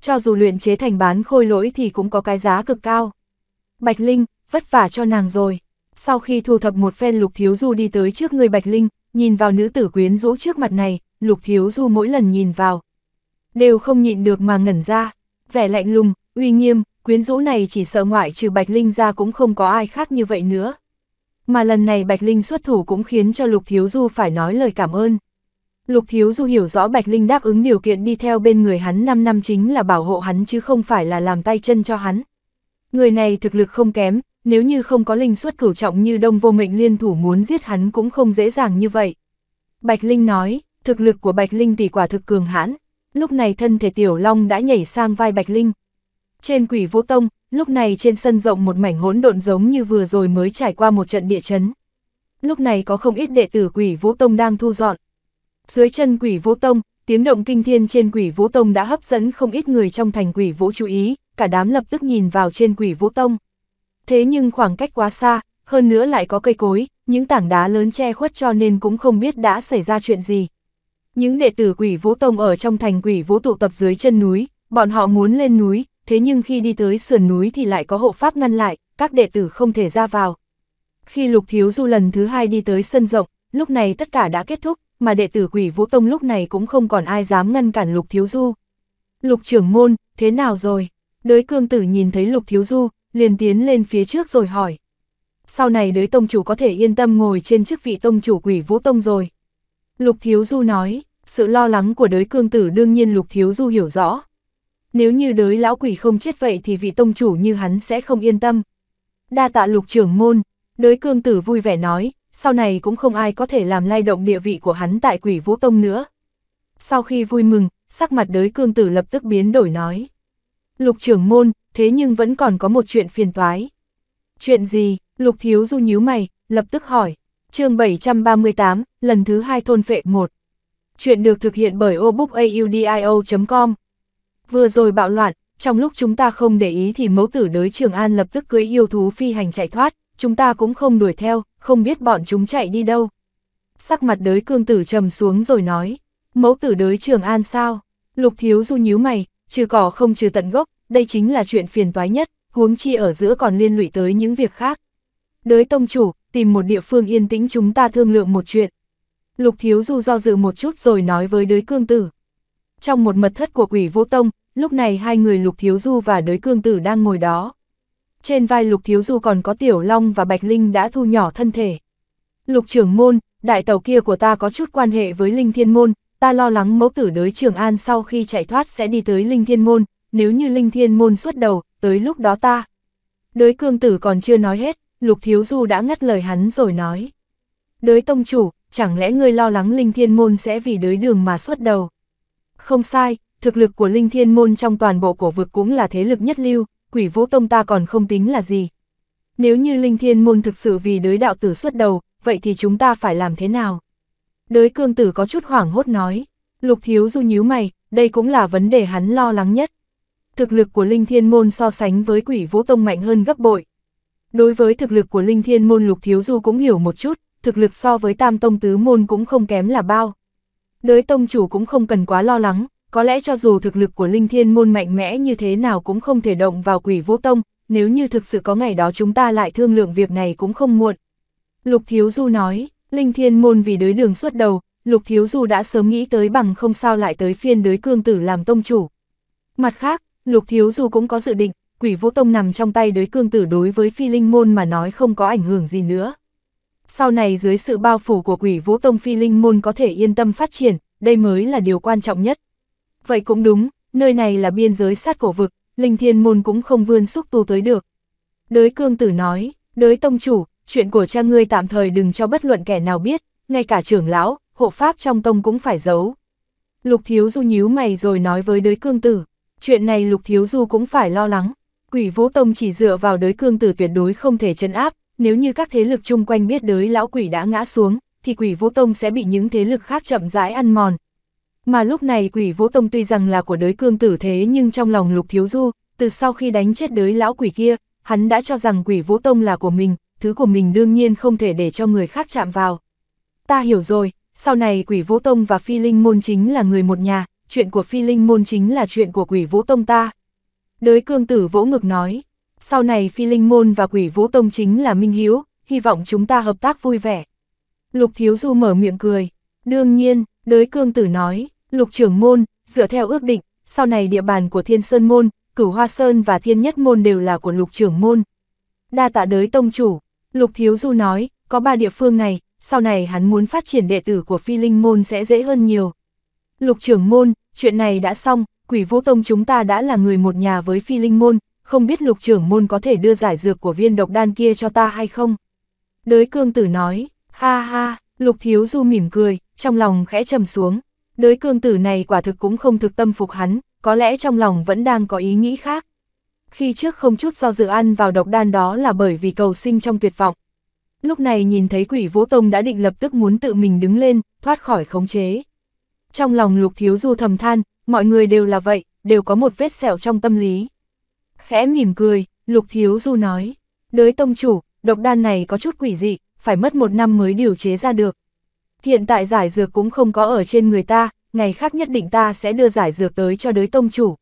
Speaker 1: Cho dù luyện chế thành bán khôi lỗi thì cũng có cái giá cực cao. Bạch Linh, vất vả cho nàng rồi. Sau khi thu thập một phen Lục Thiếu Du đi tới trước người Bạch Linh, nhìn vào nữ tử quyến rũ trước mặt này, Lục Thiếu Du mỗi lần nhìn vào. Đều không nhịn được mà ngẩn ra vẻ lạnh lùng, uy nghiêm, quyến rũ này chỉ sợ ngoại trừ Bạch Linh ra cũng không có ai khác như vậy nữa. Mà lần này Bạch Linh xuất thủ cũng khiến cho Lục Thiếu Du phải nói lời cảm ơn. Lục Thiếu Du hiểu rõ Bạch Linh đáp ứng điều kiện đi theo bên người hắn 5 năm chính là bảo hộ hắn chứ không phải là làm tay chân cho hắn. Người này thực lực không kém, nếu như không có Linh xuất cửu trọng như đông vô mệnh liên thủ muốn giết hắn cũng không dễ dàng như vậy. Bạch Linh nói, thực lực của Bạch Linh tỷ quả thực cường hãn, lúc này thân thể Tiểu Long đã nhảy sang vai Bạch Linh. Trên quỷ vũ tông, lúc này trên sân rộng một mảnh hỗn độn giống như vừa rồi mới trải qua một trận địa chấn. Lúc này có không ít đệ tử quỷ vũ tông đang thu dọn. Dưới chân quỷ vũ tông, tiếng động kinh thiên trên quỷ vũ tông đã hấp dẫn không ít người trong thành quỷ vũ chú ý, cả đám lập tức nhìn vào trên quỷ vũ tông. Thế nhưng khoảng cách quá xa, hơn nữa lại có cây cối, những tảng đá lớn che khuất cho nên cũng không biết đã xảy ra chuyện gì. Những đệ tử quỷ vũ tông ở trong thành quỷ vũ tụ tập dưới chân núi, bọn họ muốn lên núi, thế nhưng khi đi tới sườn núi thì lại có hộ pháp ngăn lại, các đệ tử không thể ra vào. Khi lục thiếu du lần thứ hai đi tới sân rộng, lúc này tất cả đã kết thúc, mà đệ tử quỷ vũ tông lúc này cũng không còn ai dám ngăn cản lục thiếu du. Lục trưởng môn, thế nào rồi? Đới cương tử nhìn thấy lục thiếu du, liền tiến lên phía trước rồi hỏi. Sau này đới tông chủ có thể yên tâm ngồi trên chức vị tông chủ quỷ vũ tông rồi. Lục Thiếu Du nói, sự lo lắng của đới cương tử đương nhiên Lục Thiếu Du hiểu rõ. Nếu như đới lão quỷ không chết vậy thì vị tông chủ như hắn sẽ không yên tâm. Đa tạ lục trưởng môn, đới cương tử vui vẻ nói, sau này cũng không ai có thể làm lay động địa vị của hắn tại quỷ vũ tông nữa. Sau khi vui mừng, sắc mặt đới cương tử lập tức biến đổi nói. Lục trưởng môn, thế nhưng vẫn còn có một chuyện phiền toái. Chuyện gì, lục thiếu du nhíu mày, lập tức hỏi chương 738, lần thứ hai thôn phệ 1. Chuyện được thực hiện bởi obookaudio.com. Vừa rồi bạo loạn, trong lúc chúng ta không để ý thì mẫu tử đới Trường An lập tức cưới yêu thú phi hành chạy thoát, chúng ta cũng không đuổi theo, không biết bọn chúng chạy đi đâu. Sắc mặt đới cương tử trầm xuống rồi nói, mẫu tử đới Trường An sao? Lục thiếu du nhíu mày, trừ cỏ không trừ tận gốc, đây chính là chuyện phiền toái nhất, huống chi ở giữa còn liên lụy tới những việc khác. Đới tông chủ, tìm một địa phương yên tĩnh chúng ta thương lượng một chuyện. Lục Thiếu Du do dự một chút rồi nói với đới cương tử. Trong một mật thất của quỷ vô tông, lúc này hai người Lục Thiếu Du và đới cương tử đang ngồi đó. Trên vai Lục Thiếu Du còn có Tiểu Long và Bạch Linh đã thu nhỏ thân thể. Lục trưởng môn, đại tàu kia của ta có chút quan hệ với Linh Thiên Môn, ta lo lắng mẫu tử đới Trường An sau khi chạy thoát sẽ đi tới Linh Thiên Môn, nếu như Linh Thiên Môn xuất đầu, tới lúc đó ta. Đới cương tử còn chưa nói hết, Lục Thiếu Du đã ngắt lời hắn rồi nói. Đới tông chủ, chẳng lẽ ngươi lo lắng linh thiên môn sẽ vì đới đường mà xuất đầu? Không sai, thực lực của linh thiên môn trong toàn bộ cổ vực cũng là thế lực nhất lưu, quỷ vũ tông ta còn không tính là gì. Nếu như linh thiên môn thực sự vì đới đạo tử xuất đầu, vậy thì chúng ta phải làm thế nào? Đới cương tử có chút hoảng hốt nói. Lục Thiếu Du nhíu mày, đây cũng là vấn đề hắn lo lắng nhất. Thực lực của Linh Thiên Môn so sánh với quỷ vũ tông mạnh hơn gấp bội, Đối với thực lực của Linh Thiên Môn Lục Thiếu Du cũng hiểu một chút, thực lực so với Tam Tông Tứ Môn cũng không kém là bao. Đới Tông Chủ cũng không cần quá lo lắng, có lẽ cho dù thực lực của Linh Thiên Môn mạnh mẽ như thế nào cũng không thể động vào quỷ vô tông, nếu như thực sự có ngày đó chúng ta lại thương lượng việc này cũng không muộn. Lục Thiếu Du nói, Linh Thiên Môn vì đới đường xuất đầu, Lục Thiếu Du đã sớm nghĩ tới bằng không sao lại tới phiên đới cương tử làm tông chủ. Mặt khác, Lục Thiếu Du cũng có dự định, quỷ vũ tông nằm trong tay đới cương tử đối với phi linh môn mà nói không có ảnh hưởng gì nữa. Sau này dưới sự bao phủ của quỷ vũ tông phi linh môn có thể yên tâm phát triển, đây mới là điều quan trọng nhất. Vậy cũng đúng, nơi này là biên giới sát cổ vực, linh thiên môn cũng không vươn xúc tu tới được. Đới cương tử nói, đới tông chủ, chuyện của cha ngươi tạm thời đừng cho bất luận kẻ nào biết, ngay cả trưởng lão, hộ pháp trong tông cũng phải giấu. Lục thiếu du nhíu mày rồi nói với đới cương tử, chuyện này lục thiếu du cũng phải lo lắng, Quỷ Vũ Tông chỉ dựa vào đới cương tử tuyệt đối không thể chấn áp, nếu như các thế lực chung quanh biết đới lão quỷ đã ngã xuống, thì quỷ Vũ Tông sẽ bị những thế lực khác chậm rãi ăn mòn. Mà lúc này quỷ Vũ Tông tuy rằng là của đới cương tử thế nhưng trong lòng Lục Thiếu Du, từ sau khi đánh chết đới lão quỷ kia, hắn đã cho rằng quỷ Vũ Tông là của mình, thứ của mình đương nhiên không thể để cho người khác chạm vào. Ta hiểu rồi, sau này quỷ Vũ Tông và Phi Linh Môn chính là người một nhà, chuyện của Phi Linh Môn chính là chuyện của quỷ Vũ Tông ta. Đới cương tử vỗ ngực nói, sau này phi linh môn và quỷ vũ tông chính là minh hiếu, hy vọng chúng ta hợp tác vui vẻ. Lục thiếu du mở miệng cười, đương nhiên, đới cương tử nói, lục trưởng môn, dựa theo ước định, sau này địa bàn của thiên sơn môn, cửu hoa sơn và thiên nhất môn đều là của lục trưởng môn. Đa tạ đới tông chủ, lục thiếu du nói, có ba địa phương này, sau này hắn muốn phát triển đệ tử của phi linh môn sẽ dễ hơn nhiều. Lục trưởng môn, chuyện này đã xong, quỷ vũ tông chúng ta đã là người một nhà với phi linh môn, không biết lục trưởng môn có thể đưa giải dược của viên độc đan kia cho ta hay không? Đới cương tử nói, ha ha, lục thiếu du mỉm cười, trong lòng khẽ trầm xuống. Đới cương tử này quả thực cũng không thực tâm phục hắn, có lẽ trong lòng vẫn đang có ý nghĩ khác. Khi trước không chút do dự ăn vào độc đan đó là bởi vì cầu sinh trong tuyệt vọng. Lúc này nhìn thấy quỷ vũ tông đã định lập tức muốn tự mình đứng lên, thoát khỏi khống chế. Trong lòng lục thiếu du thầm than, mọi người đều là vậy, đều có một vết sẹo trong tâm lý. Khẽ mỉm cười, Lục Thiếu Du nói, đới tông chủ, độc đan này có chút quỷ dị, phải mất một năm mới điều chế ra được. Hiện tại giải dược cũng không có ở trên người ta, ngày khác nhất định ta sẽ đưa giải dược tới cho đới tông chủ.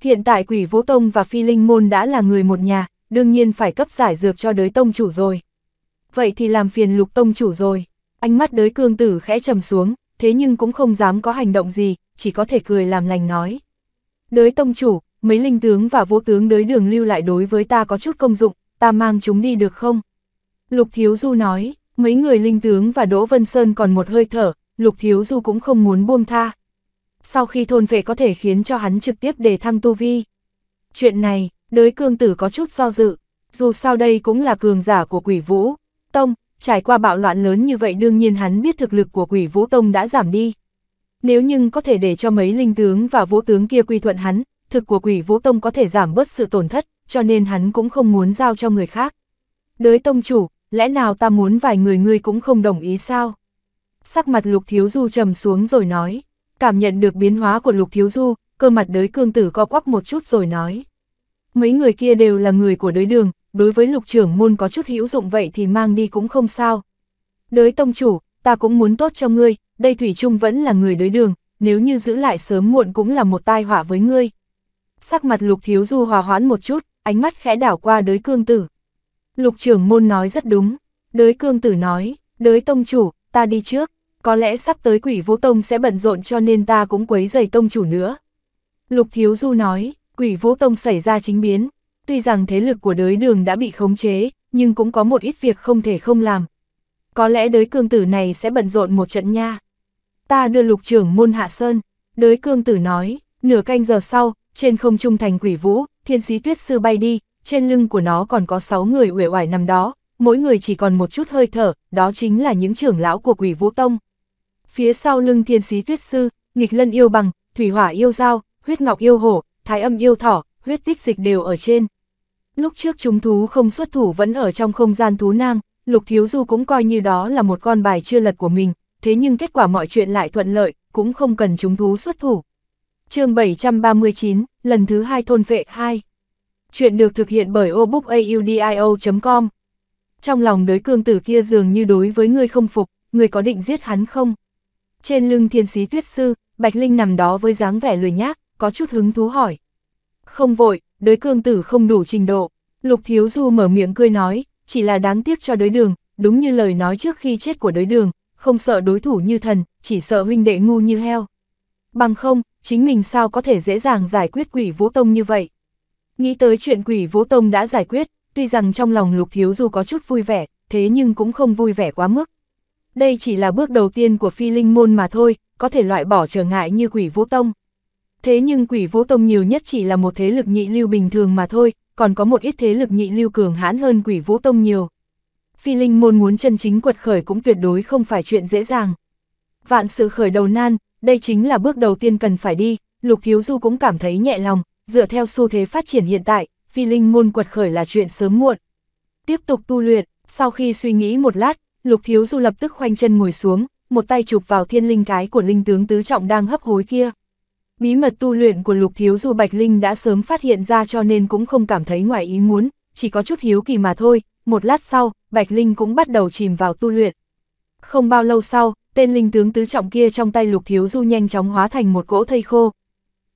Speaker 1: Hiện tại quỷ vũ tông và phi linh môn đã là người một nhà, đương nhiên phải cấp giải dược cho đới tông chủ rồi. Vậy thì làm phiền lục tông chủ rồi. Ánh mắt đới cương tử khẽ trầm xuống, thế nhưng cũng không dám có hành động gì, chỉ có thể cười làm lành nói. Đới tông chủ, mấy linh tướng và vô tướng đới đường lưu lại đối với ta có chút công dụng, ta mang chúng đi được không? Lục Thiếu Du nói, mấy người linh tướng và Đỗ Vân Sơn còn một hơi thở, Lục Thiếu Du cũng không muốn buông tha. Sau khi thôn vệ có thể khiến cho hắn trực tiếp đề thăng tu vi. Chuyện này, đới cương tử có chút do dự, dù sao đây cũng là cường giả của quỷ vũ. Tông, trải qua bạo loạn lớn như vậy đương nhiên hắn biết thực lực của quỷ vũ tông đã giảm đi nếu nhưng có thể để cho mấy linh tướng và vũ tướng kia quy thuận hắn, thực của quỷ vũ tông có thể giảm bớt sự tổn thất, cho nên hắn cũng không muốn giao cho người khác. Đới tông chủ, lẽ nào ta muốn vài người ngươi cũng không đồng ý sao? Sắc mặt lục thiếu du trầm xuống rồi nói, cảm nhận được biến hóa của lục thiếu du, cơ mặt đới cương tử co quắp một chút rồi nói. Mấy người kia đều là người của đới đường, đối với lục trưởng môn có chút hữu dụng vậy thì mang đi cũng không sao. Đới tông chủ, ta cũng muốn tốt cho ngươi, đây Thủy Trung vẫn là người đối đường, nếu như giữ lại sớm muộn cũng là một tai họa với ngươi. Sắc mặt lục thiếu du hòa hoãn một chút, ánh mắt khẽ đảo qua đới cương tử. Lục trưởng môn nói rất đúng, đới cương tử nói, đới tông chủ, ta đi trước, có lẽ sắp tới quỷ vũ tông sẽ bận rộn cho nên ta cũng quấy giày tông chủ nữa. Lục thiếu du nói, quỷ vũ tông xảy ra chính biến, tuy rằng thế lực của đới đường đã bị khống chế, nhưng cũng có một ít việc không thể không làm, có lẽ đới cương tử này sẽ bận rộn một trận nha. Ta đưa lục trưởng môn hạ sơn, đới cương tử nói, nửa canh giờ sau, trên không trung thành quỷ vũ, thiên sĩ tuyết sư bay đi, trên lưng của nó còn có 6 người uể oải nằm đó, mỗi người chỉ còn một chút hơi thở, đó chính là những trưởng lão của quỷ vũ tông. Phía sau lưng thiên sĩ tuyết sư, nghịch lân yêu bằng, thủy hỏa yêu dao, huyết ngọc yêu hổ, thái âm yêu thỏ, huyết tích dịch đều ở trên. Lúc trước chúng thú không xuất thủ vẫn ở trong không gian thú nang, Lục Thiếu Du cũng coi như đó là một con bài chưa lật của mình, thế nhưng kết quả mọi chuyện lại thuận lợi, cũng không cần chúng thú xuất thủ. chương 739, lần thứ hai thôn vệ 2. Chuyện được thực hiện bởi obookaudio.com. Trong lòng đới cương tử kia dường như đối với người không phục, người có định giết hắn không? Trên lưng thiên sĩ tuyết sư, Bạch Linh nằm đó với dáng vẻ lười nhác, có chút hứng thú hỏi. Không vội, đới cương tử không đủ trình độ. Lục Thiếu Du mở miệng cười nói, chỉ là đáng tiếc cho đối đường, đúng như lời nói trước khi chết của đối đường, không sợ đối thủ như thần, chỉ sợ huynh đệ ngu như heo. Bằng không, chính mình sao có thể dễ dàng giải quyết quỷ vũ tông như vậy. Nghĩ tới chuyện quỷ vũ tông đã giải quyết, tuy rằng trong lòng lục thiếu dù có chút vui vẻ, thế nhưng cũng không vui vẻ quá mức. Đây chỉ là bước đầu tiên của phi linh môn mà thôi, có thể loại bỏ trở ngại như quỷ vũ tông. Thế nhưng quỷ vũ tông nhiều nhất chỉ là một thế lực nhị lưu bình thường mà thôi, còn có một ít thế lực nhị lưu cường hãn hơn quỷ vũ tông nhiều. Phi linh môn muốn chân chính quật khởi cũng tuyệt đối không phải chuyện dễ dàng. Vạn sự khởi đầu nan, đây chính là bước đầu tiên cần phải đi, Lục Thiếu Du cũng cảm thấy nhẹ lòng, dựa theo xu thế phát triển hiện tại, phi linh môn quật khởi là chuyện sớm muộn. Tiếp tục tu luyện, sau khi suy nghĩ một lát, Lục Thiếu Du lập tức khoanh chân ngồi xuống, một tay chụp vào thiên linh cái của linh tướng tứ trọng đang hấp hối kia. Bí mật tu luyện của Lục Thiếu du Bạch Linh đã sớm phát hiện ra cho nên cũng không cảm thấy ngoài ý muốn, chỉ có chút hiếu kỳ mà thôi, một lát sau, Bạch Linh cũng bắt đầu chìm vào tu luyện. Không bao lâu sau, tên linh tướng tứ trọng kia trong tay Lục Thiếu Du nhanh chóng hóa thành một cỗ thây khô.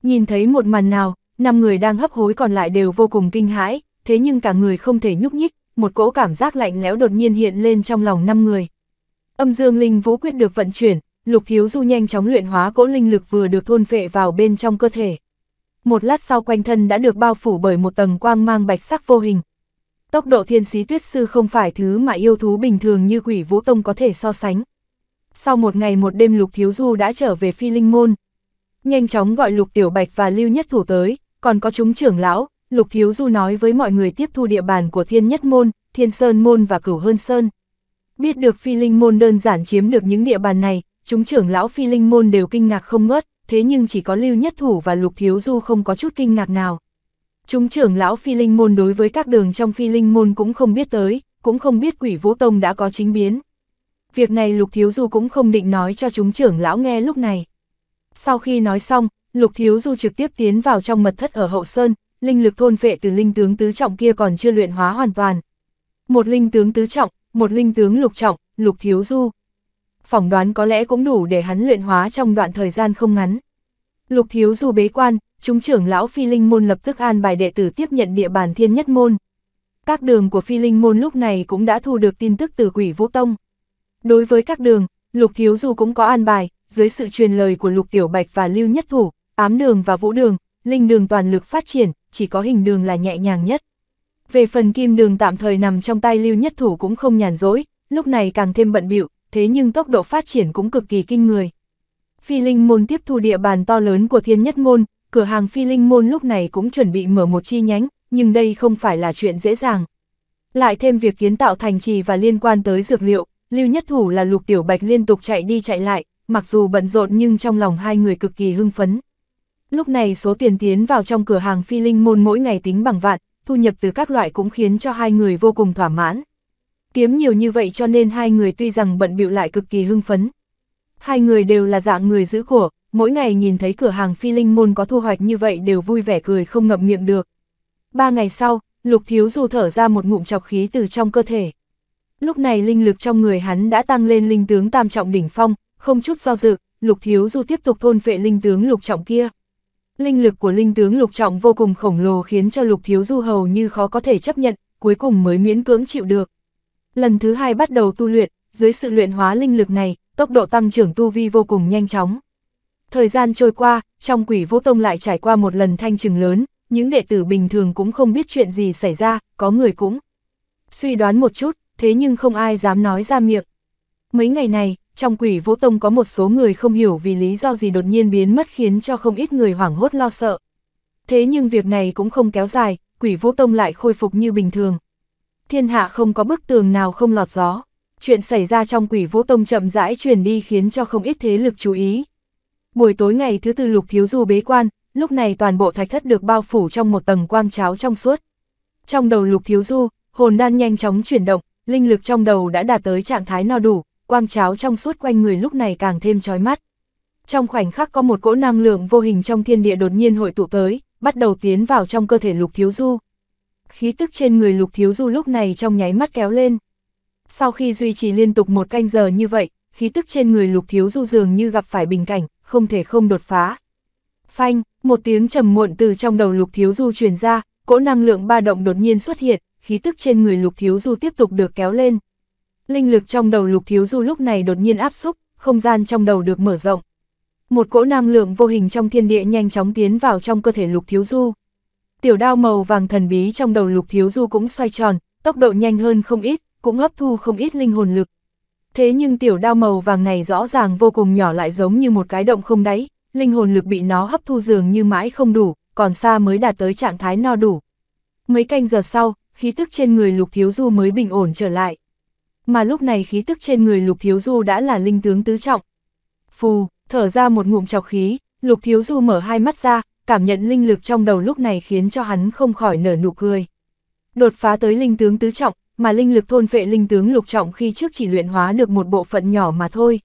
Speaker 1: Nhìn thấy một màn nào, năm người đang hấp hối còn lại đều vô cùng kinh hãi, thế nhưng cả người không thể nhúc nhích, một cỗ cảm giác lạnh lẽo đột nhiên hiện lên trong lòng năm người. Âm Dương Linh Vũ quyết được vận chuyển, Lục Hiếu Du nhanh chóng luyện hóa cỗ linh lực vừa được thôn phệ vào bên trong cơ thể. Một lát sau quanh thân đã được bao phủ bởi một tầng quang mang bạch sắc vô hình. Tốc độ thiên sĩ tuyết sư không phải thứ mà yêu thú bình thường như quỷ vũ tông có thể so sánh. Sau một ngày một đêm Lục Thiếu Du đã trở về phi linh môn. Nhanh chóng gọi Lục Tiểu Bạch và Lưu Nhất Thủ tới, còn có chúng trưởng lão, Lục Thiếu Du nói với mọi người tiếp thu địa bàn của Thiên Nhất Môn, Thiên Sơn Môn và Cửu Hơn Sơn. Biết được phi linh môn đơn giản chiếm được những địa bàn này, chúng trưởng lão phi linh môn đều kinh ngạc không ngớt, thế nhưng chỉ có Lưu Nhất Thủ và Lục Thiếu Du không có chút kinh ngạc nào. Chúng trưởng lão phi linh môn đối với các đường trong phi linh môn cũng không biết tới, cũng không biết quỷ vũ tông đã có chính biến. Việc này Lục Thiếu Du cũng không định nói cho chúng trưởng lão nghe lúc này. Sau khi nói xong, Lục Thiếu Du trực tiếp tiến vào trong mật thất ở hậu sơn, linh lực thôn vệ từ linh tướng tứ trọng kia còn chưa luyện hóa hoàn toàn. Một linh tướng tứ trọng, một linh tướng lục trọng, Lục Thiếu Du, phỏng đoán có lẽ cũng đủ để hắn luyện hóa trong đoạn thời gian không ngắn. Lục thiếu du bế quan, chúng trưởng lão phi linh môn lập tức an bài đệ tử tiếp nhận địa bàn thiên nhất môn. Các đường của phi linh môn lúc này cũng đã thu được tin tức từ quỷ vũ tông. Đối với các đường, lục thiếu du cũng có an bài, dưới sự truyền lời của lục tiểu bạch và lưu nhất thủ, ám đường và vũ đường, linh đường toàn lực phát triển, chỉ có hình đường là nhẹ nhàng nhất. Về phần kim đường tạm thời nằm trong tay lưu nhất thủ cũng không nhàn rỗi, lúc này càng thêm bận bịu thế nhưng tốc độ phát triển cũng cực kỳ kinh người. Phi Linh Môn tiếp thu địa bàn to lớn của Thiên Nhất Môn, cửa hàng Phi Linh Môn lúc này cũng chuẩn bị mở một chi nhánh, nhưng đây không phải là chuyện dễ dàng. Lại thêm việc kiến tạo thành trì và liên quan tới dược liệu, Lưu Nhất Thủ là Lục Tiểu Bạch liên tục chạy đi chạy lại, mặc dù bận rộn nhưng trong lòng hai người cực kỳ hưng phấn. Lúc này số tiền tiến vào trong cửa hàng Phi Linh Môn mỗi ngày tính bằng vạn, thu nhập từ các loại cũng khiến cho hai người vô cùng thỏa mãn kiếm nhiều như vậy cho nên hai người tuy rằng bận bịu lại cực kỳ hưng phấn. Hai người đều là dạng người giữ của, mỗi ngày nhìn thấy cửa hàng phi linh môn có thu hoạch như vậy đều vui vẻ cười không ngậm miệng được. Ba ngày sau, lục thiếu du thở ra một ngụm chọc khí từ trong cơ thể. Lúc này linh lực trong người hắn đã tăng lên linh tướng tam trọng đỉnh phong, không chút do dự, lục thiếu du tiếp tục thôn vệ linh tướng lục trọng kia. Linh lực của linh tướng lục trọng vô cùng khổng lồ khiến cho lục thiếu du hầu như khó có thể chấp nhận, cuối cùng mới miễn cưỡng chịu được. Lần thứ hai bắt đầu tu luyện, dưới sự luyện hóa linh lực này, tốc độ tăng trưởng tu vi vô cùng nhanh chóng. Thời gian trôi qua, trong quỷ vô tông lại trải qua một lần thanh trừng lớn, những đệ tử bình thường cũng không biết chuyện gì xảy ra, có người cũng suy đoán một chút, thế nhưng không ai dám nói ra miệng. Mấy ngày này, trong quỷ vô tông có một số người không hiểu vì lý do gì đột nhiên biến mất khiến cho không ít người hoảng hốt lo sợ. Thế nhưng việc này cũng không kéo dài, quỷ vô tông lại khôi phục như bình thường thiên hạ không có bức tường nào không lọt gió. Chuyện xảy ra trong quỷ vũ tông chậm rãi truyền đi khiến cho không ít thế lực chú ý. Buổi tối ngày thứ tư lục thiếu du bế quan, lúc này toàn bộ thạch thất được bao phủ trong một tầng quang cháo trong suốt. Trong đầu lục thiếu du, hồn đan nhanh chóng chuyển động, linh lực trong đầu đã đạt tới trạng thái no đủ, quang cháo trong suốt quanh người lúc này càng thêm chói mắt. Trong khoảnh khắc có một cỗ năng lượng vô hình trong thiên địa đột nhiên hội tụ tới, bắt đầu tiến vào trong cơ thể lục thiếu du khí tức trên người lục thiếu du lúc này trong nháy mắt kéo lên. Sau khi duy trì liên tục một canh giờ như vậy, khí tức trên người lục thiếu du dường như gặp phải bình cảnh, không thể không đột phá. Phanh, một tiếng trầm muộn từ trong đầu lục thiếu du truyền ra, cỗ năng lượng ba động đột nhiên xuất hiện, khí tức trên người lục thiếu du tiếp tục được kéo lên. Linh lực trong đầu lục thiếu du lúc này đột nhiên áp xúc, không gian trong đầu được mở rộng. Một cỗ năng lượng vô hình trong thiên địa nhanh chóng tiến vào trong cơ thể lục thiếu du. Tiểu đao màu vàng thần bí trong đầu lục thiếu du cũng xoay tròn, tốc độ nhanh hơn không ít, cũng hấp thu không ít linh hồn lực. Thế nhưng tiểu đao màu vàng này rõ ràng vô cùng nhỏ lại giống như một cái động không đáy, linh hồn lực bị nó hấp thu dường như mãi không đủ, còn xa mới đạt tới trạng thái no đủ. Mấy canh giờ sau, khí tức trên người lục thiếu du mới bình ổn trở lại. Mà lúc này khí tức trên người lục thiếu du đã là linh tướng tứ trọng. Phù, thở ra một ngụm chọc khí, lục thiếu du mở hai mắt ra, cảm nhận linh lực trong đầu lúc này khiến cho hắn không khỏi nở nụ cười. Đột phá tới linh tướng tứ trọng, mà linh lực thôn vệ linh tướng lục trọng khi trước chỉ luyện hóa được một bộ phận nhỏ mà thôi.